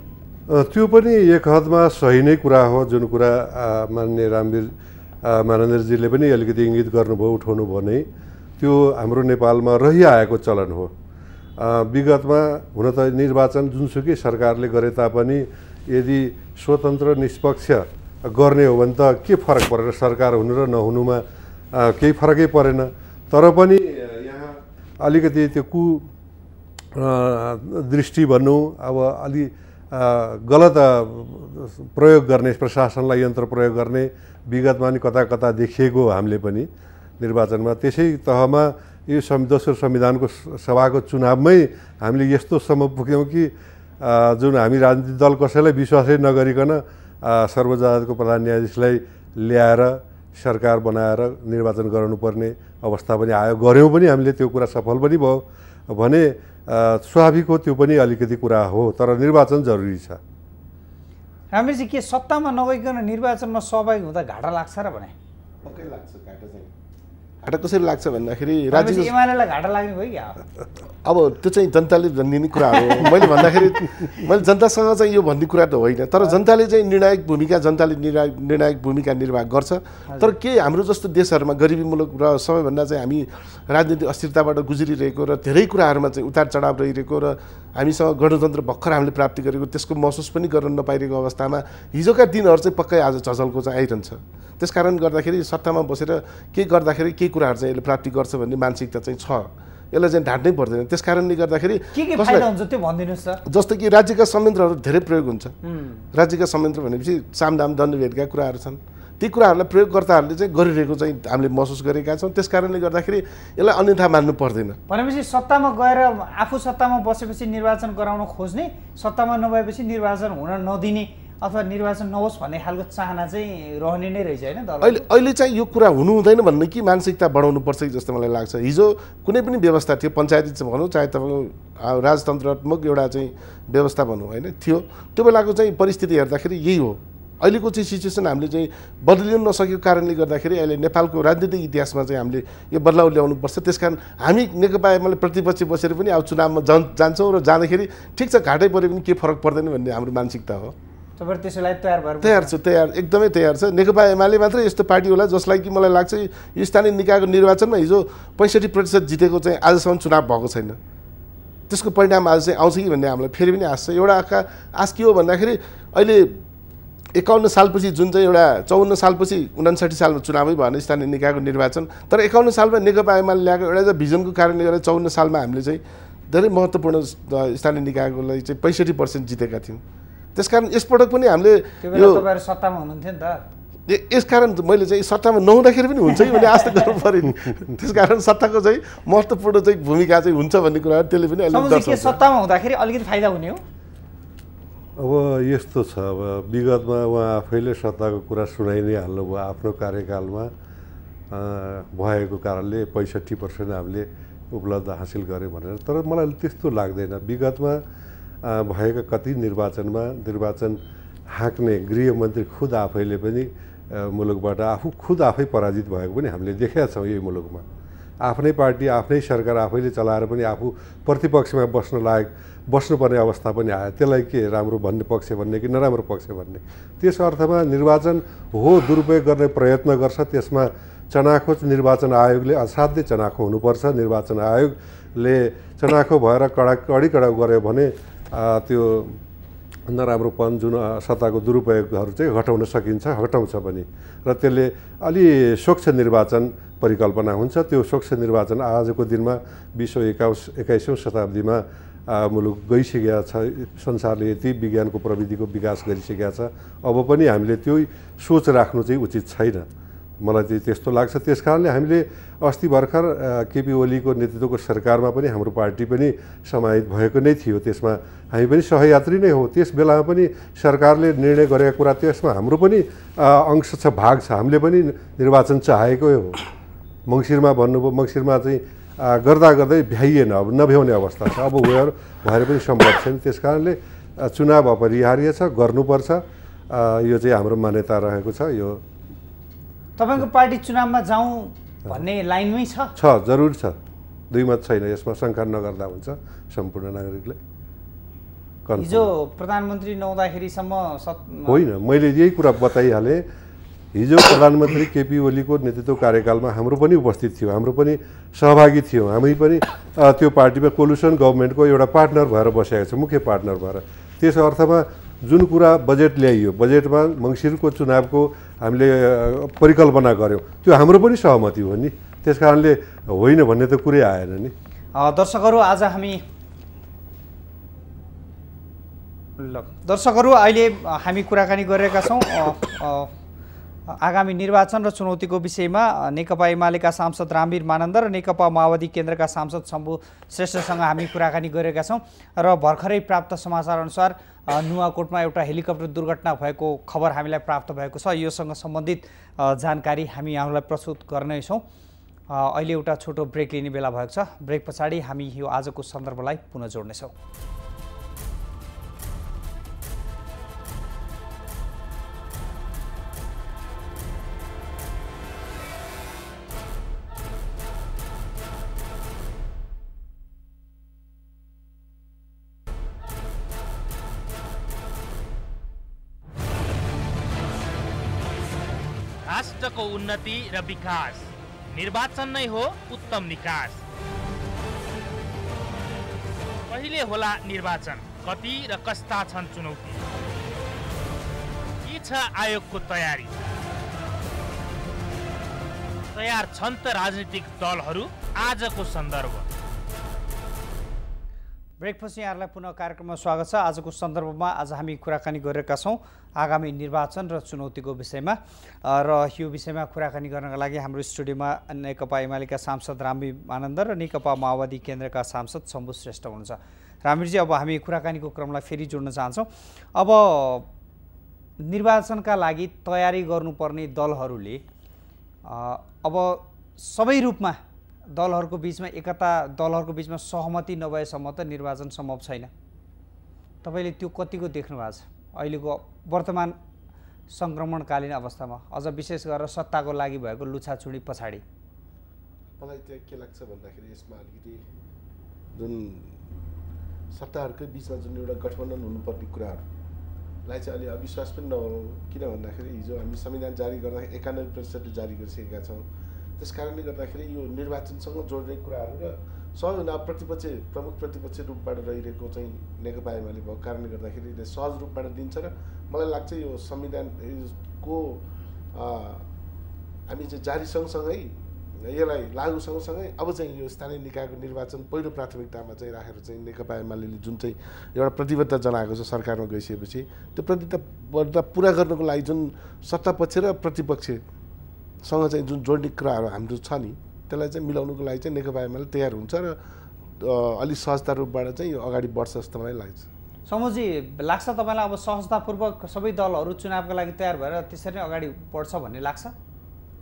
त्यो पनि एक हदमा सही नै कुरा हो जुन कुरा मान्य रामवीर मानन्दरजीले पनि अलिकति इङ्गित गर्नुभयो उठाउनु भयो नै त्यो हाम्रो नेपालमा रहिआएको चलन हो विगतमा हुन त निर्वाचन जुनसुकै सरकारले गरे तापनि यदि स्वतन्त्र निष्पक्ष गर्ने हो भने त के फरक परेर सरकार हुनु र नहुनुमा केही फरकै परेन तर पनि यहाँ अलिकति त्यो कु दृष्टि भनौँ अब अलि गलत प्रयोग गर्ने प्रशासनलाई यन्त्र प्रयोग गर्ने विगतमा नि कता कता देखिएको हामीले पनि निर्वाचनमा त्यसै तहमा यो दोस्रो संविधानको सभाको चुनावमै हामीले यस्तोसम्म पुग्यौँ कि जुन हामी राजनीतिक दल कसैलाई विश्वासै नगरिकन सर्वोच्च अदालतको प्रधान न्यायाधीशलाई ल्याएर सरकार बनाएर निर्वाचन गराउनुपर्ने अवस्था पनि आयो गऱ्यौँ पनि हामीले त्यो कुरा सफल पनि भयो भने स्वाभाविक हो त्यो पनि अलिकति कुरा हो तर निर्वाचन जरुरी छ चाहिँ के सत्तामा नगइकन निर्वाचनमा सहभागी हुँदा घाटा लाग्छ र भने पक्कै लाग्छ घाटा चाहिँ घाटा कसरी लाग्छ भन्दाखेरि राज्य अब त्यो चाहिँ जनताले भनिदिने कुरा हो मैले भन्दाखेरि मैले जनतासँग चाहिँ यो भन्ने कुरा त होइन तर जनताले चाहिँ निर्णायक भूमिका जनताले निर्णायक निर्णायक भूमिका निर्वाह गर्छ तर के हाम्रो जस्तो देशहरूमा गरिबीमूलक र सबैभन्दा चाहिँ हामी राजनीतिक अस्थिरताबाट गुज्रिरहेको र धेरै कुराहरूमा चाहिँ उतार चढाव रहिरहेको र हामीसँग गणतन्त्र भर्खर हामीले प्राप्ति गरेको त्यसको महसुस पनि गर्न नपाइरहेको अवस्थामा हिजोका दिनहरू चाहिँ पक्कै आज झझलको चाहिँ आइरहन्छ त्यस कारण गर्दाखेरि सत्तामा बसेर के गर्दाखेरि केही कुराहरू चाहिँ यसले प्राप्ति गर्छ भन्ने मानसिकता चाहिँ छ यसलाई चाहिँ ढाँट्नै पर्दैन त्यस कारणले गर्दाखेरि जस्तो कि राज्यका संयन्त्रहरू धेरै प्रयोग हुन्छ राज्यका संयन्त्र भनेपछि सामदाम दण्डभेदका कुराहरू छन् ती कुराहरूलाई प्रयोगकर्ताहरूले चाहिँ गरिरहेको चाहिँ हामीले महसुस गरेका छौँ त्यस कारणले गर्दाखेरि यसलाई अन्यथा मान्नु पर्दैन भनेपछि सत्तामा गएर आफू सत्तामा बसेपछि निर्वाचन गराउन खोज्ने सत्तामा नभएपछि निर्वाचन हुन नदिने अथवा निर्वाचन नहोस् भन्ने खालको चाहना चाहिँ रहने नै रहेछ होइन अहिले अहिले चाहिँ यो कुरा हुनु हुँदैन भन्ने कि मानसिकता बढाउनु कि जस्तो मलाई लाग्छ हिजो कुनै पनि व्यवस्था थियो पञ्चायती भनौँ चाहे तपाईँको राजतन्त्रात्मक एउटा चाहिँ व्यवस्था भनौँ होइन थियो त्यो बेलाको चाहिँ परिस्थिति हेर्दाखेरि यही हो अहिलेको चाहिँ सिचुएसन हामीले चाहिँ बदलिनु नसकेको कारणले गर्दाखेरि अहिले नेपालको राजनीतिक इतिहासमा चाहिँ हामीले यो बदलाउ ल्याउनुपर्छ त्यस कारण हामी नेकपा एमाले प्रतिपक्ष बसेर पनि अब चुनावमा जान्छौँ र जाँदाखेरि ठिक छ घाटै परे पनि के फरक पर्दैन भन्ने हाम्रो मानसिकता हो तयार तयार छ तयार एकदमै तयार छ नेकपा एमाले मात्रै यस्तो पार्टी होला जसलाई कि मलाई लाग्छ यो स्थानीय निकायको निर्वाचनमा हिजो पैँसठी प्रतिशत जितेको चाहिँ आजसम्म चुनाव भएको छैन त्यसको परिणाम आज चाहिँ आउँछ कि भन्ने हामीलाई फेरि पनि आश छ एउटा आँखा आश के हो भन्दाखेरि अहिले एकाउन्न सालपछि जुन चाहिँ एउटा चौवन्न सालपछि उनासाठी सालमा चुनावै भएन स्थानीय निकायको निर्वाचन तर एकाउन्न सालमा नेकपा एमाले ल्याएको एउटा चाहिँ भिजनको कारणले गर्दा चौन्न सालमा हामीले चाहिँ धेरै महत्त्वपूर्ण स्थानीय निकायकोलाई चाहिँ पैँसठी पर्सेन्ट जितेका थियौँ त्यस कारण यसपटक पनि हामीले यो सत्तामा हुनुहुन्थ्यो नि त यसकारण मैले चाहिँ सत्तामा नहुँदाखेरि पनि हुन्छ कि भन्ने आशा गर्नु पऱ्यो नि त्यस कारण सत्ताको चाहिँ महत्त्वपूर्ण चाहिँ भूमिका चाहिँ हुन्छ भन्ने कुरा त्यसले पनि अलिक सत्तामा हुँदाखेरि अलिकति फाइदा हुने हो अब यस्तो छ अब विगतमा उहाँ आफैले सत्ताको कुरा सुनाइ नै हाल्नुभयो आफ्नो कार्यकालमा भएको कारणले पैँसठी पर्सेन्ट हामीले उपलब्ध हासिल गऱ्यौँ भनेर तर मलाई त्यस्तो लाग्दैन विगतमा भएका कति निर्वाचनमा निर्वाचन हाँक्ने गृहमन्त्री खुद आफैले पनि मुलुकबाट आफू खुद आफै पराजित भएको पनि हामीले देखेका छौँ यही मुलुकमा आफ्नै पार्टी आफ्नै सरकार आफैले चलाएर पनि आफू प्रतिपक्षमा बस्न लायक बस्नुपर्ने अवस्था पनि आयो त्यसलाई के राम्रो भन्ने पक्ष भन्ने कि नराम्रो पक्ष भन्ने त्यस अर्थमा निर्वाचन हो दुरुपयोग गर्ने प्रयत्न गर्छ त्यसमा चनाखोच निर्वाचन आयोगले असाध्य चनाखो हुनुपर्छ निर्वाचन आयोगले चनाखो भएर कडा कडी कडा गऱ्यो भने त्यो नराम्रोपन जुन सत्ताको दुरुपयोगहरू चाहिँ घटाउन सकिन्छ हटाउँछ पनि र त्यसले अलि स्वच्छ निर्वाचन परिकल्पना हुन्छ त्यो स्वच्छ निर्वाचन आजको दिनमा बिसौँ एकाउस एक्काइसौँ शताब्दीमा मुलुक गइसकेका छ संसारले यति विज्ञानको प्रविधिको विकास गरिसकेका छ अब पनि हामीले त्यो सोच राख्नु चाहिँ उचित छैन मलाई चाहिँ त्यस्तो लाग्छ त्यस कारणले हामीले अस्ति भर्खर केपी ओलीको नेतृत्वको सरकारमा पनि हाम्रो पार्टी पनि समाहित भएको नै थियो त्यसमा हामी पनि सहयात्री नै हो त्यस बेलामा पनि सरकारले निर्णय गरेका कुरा त्यसमा हाम्रो पनि अंश छ भाग छ हामीले पनि निर्वाचन चाहेको हो मङ्सिरमा भन्नुभयो मङ्सिरमा चाहिँ गर्दा गर्दै भ्याइएन अब नभ्याउने अवस्था छ अब उयोहरू भएर पनि सम्भव छैन त्यस कारणले चुनाव अपरिहार्य छ गर्नुपर्छ यो चाहिँ हाम्रो मान्यता रहेको छ यो तपाईँको पार्टी चुनावमा जाउँ भन्ने लाइनमै छ छ जरुर छ दुई मत छैन यसमा शङ्का नगर्दा हुन्छ सम्पूर्ण नागरिकले हिजो प्रधानमन्त्री नहुँदाखेरिसम्म होइन मैले यही कुरा बताइहालेँ हिजो प्रधानमन्त्री केपी ओलीको नेतृत्व कार्यकालमा हाम्रो पनि उपस्थित थियो हाम्रो पनि सहभागी थियौँ हामी पनि त्यो पार्टीमा कोलुसन गभर्मेन्टको एउटा पार्टनर भएर बसेका छौँ मुख्य पार्टनर भएर त्यस अर्थमा जुन कुरा बजेट ल्याइयो बजेटमा मङ्सिरको चुनावको हामीले परिकल्पना गऱ्यौँ त्यो हाम्रो पनि सहमति हो नि त्यस कारणले होइन भन्ने त कुरै आएन नि दर्शकहरू आज हामी ल दर्शकहरू अहिले हामी कुराकानी गरिरहेका छौँ आगामी निर्वाचन र चुनौतीको विषयमा नेकपा एमालेका सांसद रामवीर मानन्द र नेकपा माओवादी केन्द्रका सांसद शम्भु श्रेष्ठसँग हामी कुराकानी गरेका छौँ र भर्खरै प्राप्त समाचारअनुसार नुवाकोटमा एउटा हेलिकप्टर दुर्घटना भएको खबर हामीलाई प्राप्त भएको छ योसँग सम्बन्धित जानकारी हामी यहाँलाई प्रस्तुत गर्नेछौँ अहिले एउटा छोटो ब्रेक लिने बेला भएको छ ब्रेक पछाडि हामी यो आजको सन्दर्भलाई पुनः जोड्नेछौँ को उन्नति र विकास निर्वाचन नै हो उत्तम निकास कहिले होला निर्वाचन कति र कस्ता छन् चुनौती के छ आयोगको तयारी तयार छन् त राजनीतिक दलहरू आजको सन्दर्भ ब्रेकपछि यहाँहरूलाई पुनः कार्यक्रममा स्वागत छ आजको सन्दर्भमा आज हामी कुराकानी गरेका छौँ आगामी निर्वाचन र चुनौतीको विषयमा र यो विषयमा कुराकानी गर्नका लागि हाम्रो स्टुडियोमा नेकपा एमालेका सांसद रामबी आनन्द र नेकपा माओवादी केन्द्रका सांसद शम्भु श्रेष्ठ हुनुहुन्छ रामवीरजी अब हामी कुराकानीको क्रमलाई फेरि जोड्न चाहन्छौँ अब निर्वाचनका लागि तयारी गर्नुपर्ने दलहरूले अब सबै रूपमा दलहरूको बिचमा एकता दलहरूको बिचमा सहमति नभएसम्म त निर्वाचन सम्भव छैन तपाईँले त्यो कतिको देख्नु भएको छ अहिलेको वर्तमान सङ्क्रमणकालीन अवस्थामा अझ विशेष गरेर सत्ताको लागि भएको लुछाचुडी पछाडि मलाई त्यहाँ के लाग्छ भन्दाखेरि यसमा अलिकति जुन सत्ताहरूकै बिचमा जुन एउटा गठबन्धन हुनुपर्ने कुराहरूलाई चाहिँ अलिक अविश्वास पनि नभनौँ किन भन्दाखेरि हिजो हामी संविधान जारी गर्दा एकानब्बे प्रतिशतले जारी गरिसकेका छौँ त्यस कारणले गर्दाखेरि यो निर्वाचनसँग जोड्ने कुराहरू र सबैभन्दा प्रतिपक्ष प्रमुख प्रतिपक्ष रूपबाट रहिरहेको चाहिँ नेकपा एमाले भएको कारणले गर्दाखेरि यसले सहज रूपबाट दिन्छ र मलाई लाग्छ यो संविधान संविधानको हामी चाहिँ जारी सँगसँगै यसलाई लागु सँगसँगै अब चाहिँ यो स्थानीय निकायको निर्वाचन पहिलो प्राथमिकतामा चाहिँ राखेर चाहिँ नेकपा एमाले जुन चाहिँ एउटा प्रतिबद्धता जनाएको छ सरकारमा गइसकेपछि त्यो प्रतिबद्धता पुरा गर्नको लागि जुन सत्तापक्ष र प्रतिपक्ष सँग चाहिँ जुन जोड्ने कुराहरू हाम्रो छ नि त्यसलाई चाहिँ मिलाउनुको लागि चाहिँ नेकपा एमाले तयार हुन्छ र अलिक सहजता रूपबाट चाहिँ यो अगाडि बढ्छ जस्तो मलाई लाग्छ समझी लाग्छ तपाईँलाई अब सहजतापूर्वक सबै दलहरू चुनावको लागि तयार भएर त्यसरी नै अगाडि बढ्छ भन्ने लाग्छ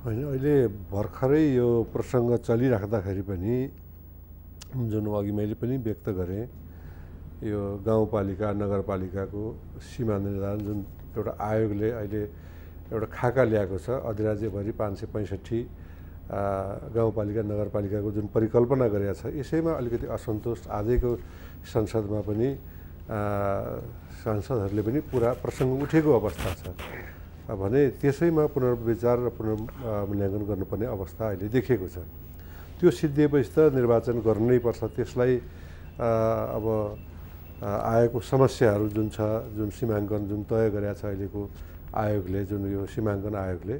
होइन अहिले भर्खरै यो प्रसङ्ग चलिराख्दाखेरि पनि जुन अघि मैले पनि व्यक्त गरेँ यो गाउँपालिका नगरपालिकाको सीमा निर्धारण जुन एउटा आयोगले अहिले एउटा खाका ल्याएको छ अधिराज्यभरि पाँच सय पैँसठी गाउँपालिका नगरपालिकाको जुन परिकल्पना गरेका छ यसैमा अलिकति असन्तोष आजैको संसदमा पनि सांसदहरूले पनि पुरा प्रसङ्ग उठेको अवस्था छ भने त्यसैमा पुनर्विचार र पुनर्मूल्याङ्कन गर्नुपर्ने अवस्था अहिले देखिएको छ त्यो सिद्धिएपछि त निर्वाचन गर्नै पर्छ त्यसलाई अब आएको समस्याहरू जुन छ जुन सीमाङ्कन जुन तय गरेका छ अहिलेको आयोगले जुन यो सीमाङ्कन आयोगले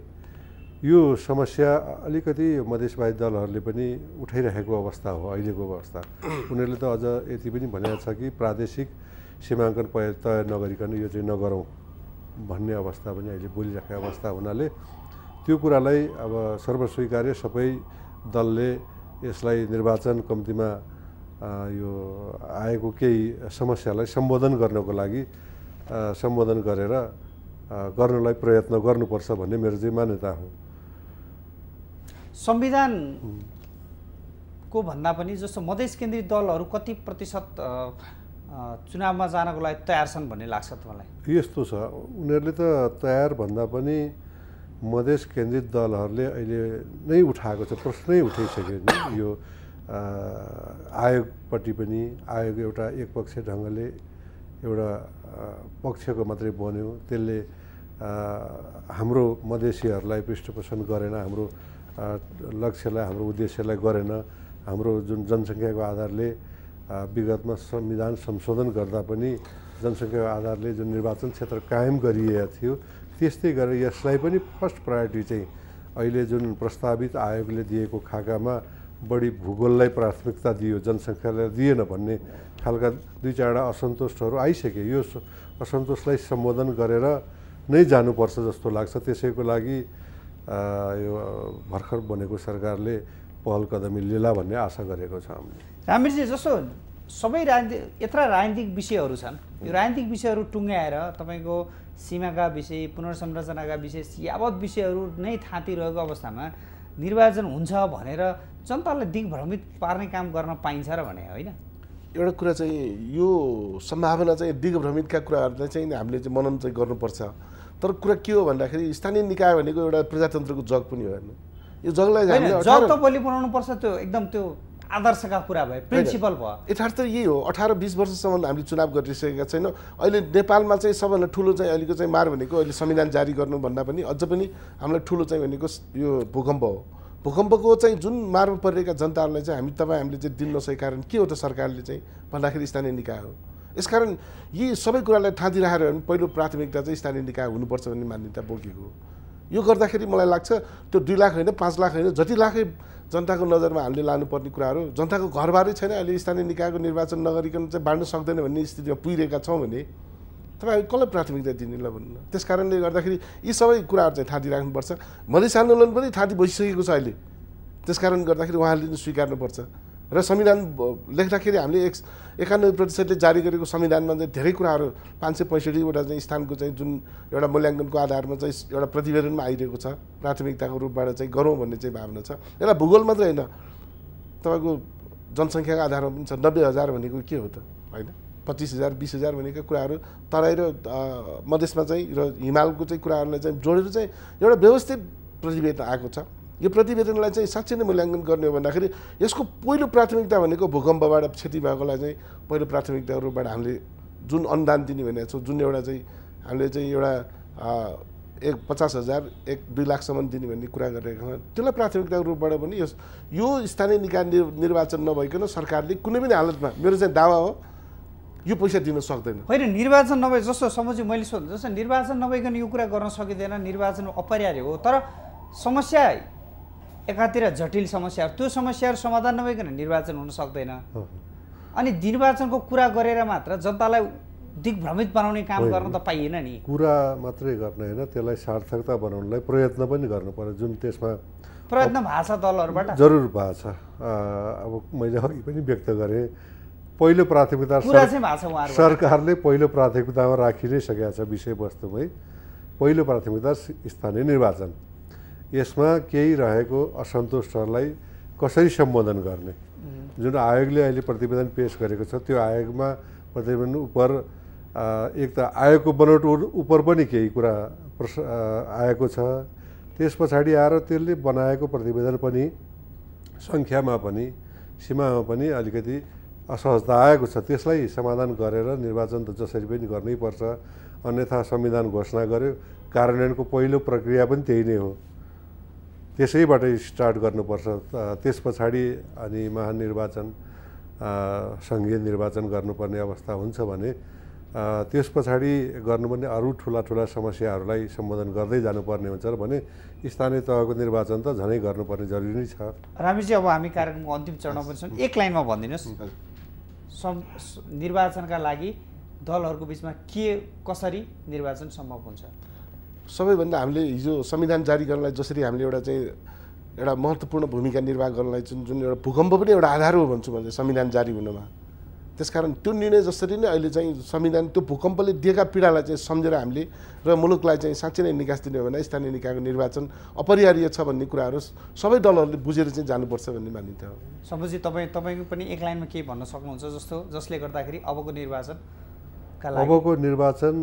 यो समस्या अलिकति मधेसवादी दलहरूले पनि उठाइरहेको अवस्था हो अहिलेको अवस्था <clears throat> उनीहरूले त अझ यति पनि भनेको छ कि प्रादेशिक सीमाङ्कन तय नगरिकन यो चाहिँ नगरौँ भन्ने अवस्था पनि अहिले बोलिराखेको अवस्था हुनाले त्यो कुरालाई अब सर्वस्वीकार्य सबै दलले यसलाई निर्वाचन कम्तीमा यो आएको केही समस्यालाई सम्बोधन गर्नको लागि सम्बोधन गरेर गर्नलाई प्रयत्न गर्नुपर्छ भन्ने मेरो चाहिँ मान्यता हो संविधान को भन्दा पनि जस्तो मधेस केन्द्रित दलहरू कति प्रतिशत चुनावमा जानको लागि तयार छन् भन्ने लाग्छ तपाईँलाई यस्तो छ उनीहरूले त तयार भन्दा पनि मधेस केन्द्रित दलहरूले अहिले नै उठाएको छ प्रश्नै उठाइसक्यो यो आयोगपट्टि पनि आयोग एउटा एकपक्षीय ढङ्गले एउटा पक्षको मात्रै बन्यो त्यसले हाम्रो मधेसीहरूलाई पृष्ठपोषण गरेन हाम्रो लक्ष्यलाई हाम्रो उद्देश्यलाई गरेन हाम्रो जुन जनसङ्ख्याको आधारले विगतमा संविधान संशोधन गर्दा पनि जनसङ्ख्याको आधारले जुन निर्वाचन क्षेत्र कायम गरिएको थियो त्यस्तै गरेर यसलाई पनि फर्स्ट प्रायोरिटी चाहिँ अहिले जुन प्रस्तावित आयोगले दिएको खाकामा बढी भूगोललाई प्राथमिकता दियो जनसङ्ख्यालाई दिएन भन्ने खालका दुई चारवटा असन्तुष्टहरू आइसके यो असन्तोषलाई सम्बोधन गरेर नै जानुपर्छ जस्तो लाग्छ त्यसैको लागि यो भर्खर बनेको सरकारले पहल कदमी लिला भन्ने आशा गरेको छ हामीले राम्रोजी जस्तो सबै राजनीति यत्र राजनीतिक विषयहरू छन् यो राजनीतिक विषयहरू टुङ्ग्याएर तपाईँको सीमाका विषय पुनर्संरचनाका विषय यावत विषयहरू नै थाँतिरहेको अवस्थामा निर्वाचन हुन्छ भनेर जनतालाई दिग्भ्रमित पार्ने काम गर्न पाइन्छ र भने होइन एउटा कुरा चाहिँ यो सम्भावना चाहिँ दिग्भ्रमितका कुराहरूलाई चाहिँ हामीले चाहिँ मनन चाहिँ गर्नुपर्छ तर कुरा के हो भन्दाखेरि स्थानीय निकाय भनेको एउटा प्रजातन्त्रको जग पनि हो हेर्नु यो जगलाई जग त बलि बनाउनु पर्छ त्यो एकदम त्यो आदर्शका कुरा भयो प्रिन्सिपल भयो यथार्थ यही हो अठार बिस वर्षसम्म हामीले चुनाव गरिसकेका छैनौँ अहिले नेपालमा चाहिँ सबभन्दा ठुलो चाहिँ अहिलेको चाहिँ मार भनेको अहिले संविधान जारी गर्नुभन्दा पनि अझ पनि हामीलाई ठुलो चाहिँ भनेको यो भूकम्प हो भूकम्पको चाहिँ जुन मारमा परिरहेका जनताहरूलाई चाहिँ हामी तपाईँ हामीले चाहिँ दिन नसकेको कारण के हो त सरकारले चाहिँ भन्दाखेरि स्थानीय निकाय हो यसकारण यी सबै कुरालाई थाहा राखेर भने पहिलो प्राथमिकता चाहिँ स्थानीय निकाय हुनुपर्छ भन्ने मान्यता बोकेको यो गर्दाखेरि मलाई लाग्छ त्यो दुई लाख होइन पाँच लाख होइन जति लाखै जनताको नजरमा हामीले लानुपर्ने कुराहरू जनताको घरबारै छैन अहिले स्थानीय निकायको निर्वाचन नगरिकन चाहिँ बाँड्न सक्दैन भन्ने स्थितिमा पुगिरहेका छौँ भने तपाईँ कसलाई प्राथमिकता दिने ल भन्नु त्यस कारणले गर्दाखेरि यी सबै कुराहरू चाहिँ थाहा दिइराख्नुपर्छ मधेस आन्दोलन पनि थाहा भइसकेको छ अहिले त्यस कारणले गर्दाखेरि उहाँहरूले स्वीकार्नुपर्छ र संविधान लेख्दाखेरि हामीले एक एकानब्बे प्रतिशतले जारी गरेको संविधानमा चाहिँ धेरै कुराहरू पाँच सय पैँसठीवटा चाहिँ स्थानको चाहिँ जुन एउटा मूल्याङ्कनको आधारमा चाहिँ एउटा प्रतिवेदनमा आइरहेको छ प्राथमिकताको रूपबाट चाहिँ गरौँ भन्ने चाहिँ भावना छ यसलाई भूगोल मात्रै होइन तपाईँको जनसङ्ख्याको आधारमा पनि छ नब्बे हजार भनेको के हो त होइन पच्चिस हजार बिस हजार भनेका कुराहरू तराई र मधेसमा चाहिँ र हिमालको चाहिँ कुराहरूलाई चाहिँ जोडेर चाहिँ एउटा व्यवस्थित प्रतिवेदन आएको छ यो प्रतिवेदनलाई चाहिँ साँच्चै नै मूल्याङ्कन गर्ने हो भन्दाखेरि यसको पहिलो प्राथमिकता भनेको भूकम्पबाट क्षति भएकोलाई चाहिँ पहिलो प्राथमिकता रूपबाट हामीले जुन अनुदान दिने भनेको छौँ जुन एउटा चाहिँ हामीले चाहिँ एउटा एक पचास हजार एक दुई लाखसम्म दिने भन्ने कुरा गरिरहेका छौँ त्यसलाई प्राथमिकताको रूपबाट पनि यस यो स्थानीय निकाय निर्वाचन नभइकन सरकारले कुनै पनि हालतमा मेरो चाहिँ दावा हो यो पैसा दिन सक्दैन होइन निर्वाचन नभए जस्तो समझ मैले सोध्नु जस्तो निर्वाचन नभइकन यो कुरा गर्न सकिँदैन निर्वाचन अपरिहार्य हो तर समस्या एकातिर जटिल समस्याहरू त्यो समस्याहरू समाधान नभइकन निर्वाचन हुन सक्दैन अनि निर्वाचनको कुरा गरेर मात्र जनतालाई दिग्भ्रमित बनाउने काम गर्न त पाइएन नि कुरा मात्रै गर्ने होइन त्यसलाई सार्थकता बनाउनलाई प्रयत्न पनि गर्नु पर्यो जुन त्यसमा प्रयत्न भएको छ दलहरूबाट जरुर भएको छ अब मैले अघि पनि व्यक्त गरेँ पहिलो प्राथमिकता सरकारले पहिलो प्राथमिकतामा राखि नै सकेका छ विषयवस्तुमै पहिलो प्राथमिकता स्थानीय निर्वाचन यसमा केही रहेको असन्तोषहरूलाई कसरी सम्बोधन गर्ने जुन आयोगले अहिले प्रतिवेदन पेस गरेको छ त्यो आयोगमा प्रतिवेदन उपर एक त आयोगको बनोट उपर पनि केही कुरा प्रस आएको छ त्यस पछाडि आएर त्यसले बनाएको प्रतिवेदन पनि सङ्ख्यामा पनि सीमामा पनि अलिकति असहजता आएको छ त्यसलाई समाधान गरेर निर्वाचन त जसरी पनि गर्नैपर्छ अन्यथा संविधान घोषणा गर्यो कार्यान्वयनको पहिलो प्रक्रिया पनि त्यही नै हो त्यसैबाट स्टार्ट गर्नुपर्छ त्यस पछाडि अनि महानिर्वाचन सङ्घीय निर्वाचन गर्नुपर्ने अवस्था हुन्छ भने त्यस पछाडि गर्नुपर्ने अरू ठुला ठुला समस्याहरूलाई सम्बोधन गर्दै जानुपर्ने हुन्छ र भने स्थानीय तहको निर्वाचन त झनै गर्नुपर्ने जरुरी नै छ रामेशजी अब हामी कार्यक्रमको अन्तिम चरणमा पनि छौँ एक लाइनमा भनिदिनुहोस् निर्वाचनका लागि दलहरूको बिचमा के कसरी निर्वाचन सम्भव हुन्छ सबैभन्दा हामीले हिजो संविधान जारी गर्नलाई जसरी हामीले एउटा चाहिँ एउटा महत्त्वपूर्ण भूमिका निर्वाह गर्नलाई जुन जुन एउटा भूकम्प पनि एउटा आधार हो भन्छु भने संविधान जारी हुनमा त्यसकारण त्यो निर्णय जसरी नै अहिले चाहिँ संविधान त्यो भूकम्पले दिएका पीडालाई चाहिँ सम्झेर हामीले र मुलुकलाई चाहिँ साँच्चै नै निकास दिने हो भने स्थानीय निकायको निर्वाचन अपरिहार्य छ भन्ने कुराहरू सबै दलहरूले बुझेर चाहिँ जानुपर्छ भन्ने मान्यता हो सम्भवजी तपाईँ तपाईँको पनि एक लाइनमा केही भन्न सक्नुहुन्छ जस्तो जसले गर्दाखेरि अबको निर्वाचन अबको निर्वाचन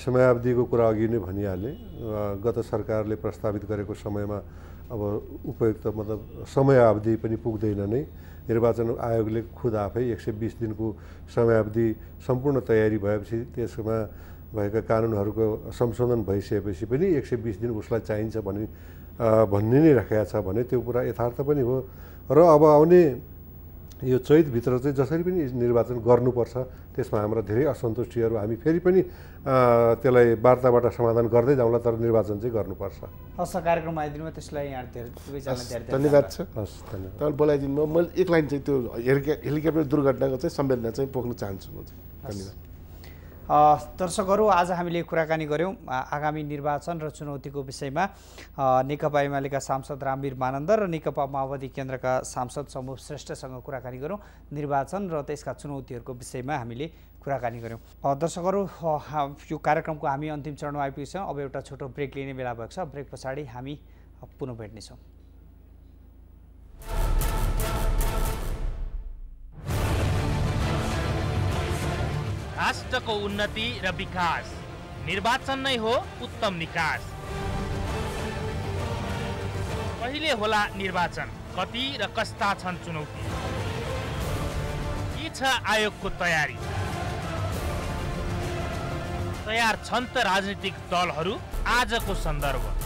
समयावधिको कुरा अघि नै भनिहालेँ गत सरकारले प्रस्तावित गरेको समयमा अब उपयुक्त मतलब समयावधि पनि पुग्दैन नै निर्वाचन आयोगले खुद आफै एक सय बिस दिनको समयावधि सम्पूर्ण तयारी भएपछि त्यसमा भएका कानुनहरूको संशोधन भइसकेपछि पनि एक सय बिस दिन उसलाई चाहिन्छ भन्ने भन्ने नै राखेका छ भने त्यो कुरा यथार्थ पनि हो र अब आउने यो चैतभित्र चाहिँ जसरी पनि निर्वाचन गर्नुपर्छ त्यसमा हाम्रो धेरै असन्तुष्टिहरू हामी फेरि पनि त्यसलाई वार्ताबाट समाधान गर्दै जाउँला तर निर्वाचन चाहिँ गर्नुपर्छ हस् कार्यक्रम आइदिनु त्यसलाई यहाँ धन्यवाद छ हस् धन्यवाद तपाईँ बोलाइदिनु मैले एक लाइन चाहिँ त्यो हेलिकप्टर दुर्घटनाको चाहिँ सम्वेदना चाहिँ पोख्न चाहन्छु म चाहिँ धन्यवाद दर्शकहरू आज हामीले कुराकानी गऱ्यौँ आगामी निर्वाचन र चुनौतीको विषयमा नेकपा एमालेका सांसद रामवीर मानन्द र नेकपा माओवादी केन्द्रका सांसद समूह श्रेष्ठसँग कुराकानी गऱ्यौँ निर्वाचन र त्यसका चुनौतीहरूको विषयमा हामीले कुराकानी गऱ्यौँ दर्शकहरू यो कार्यक्रमको हामी अन्तिम चरणमा आइपुगेछौँ अब एउटा छोटो ब्रेक लिने बेला भएको छ ब्रेक पछाडि हामी पुनः भेट्नेछौँ राष्ट्रको उन्नति र विकास निर्वाचन नै हो उत्तम निकास कहिले होला निर्वाचन कति र कस्ता छन् चुनौती के छ आयोगको तयारी तयार छन् त राजनीतिक दलहरू आजको सन्दर्भ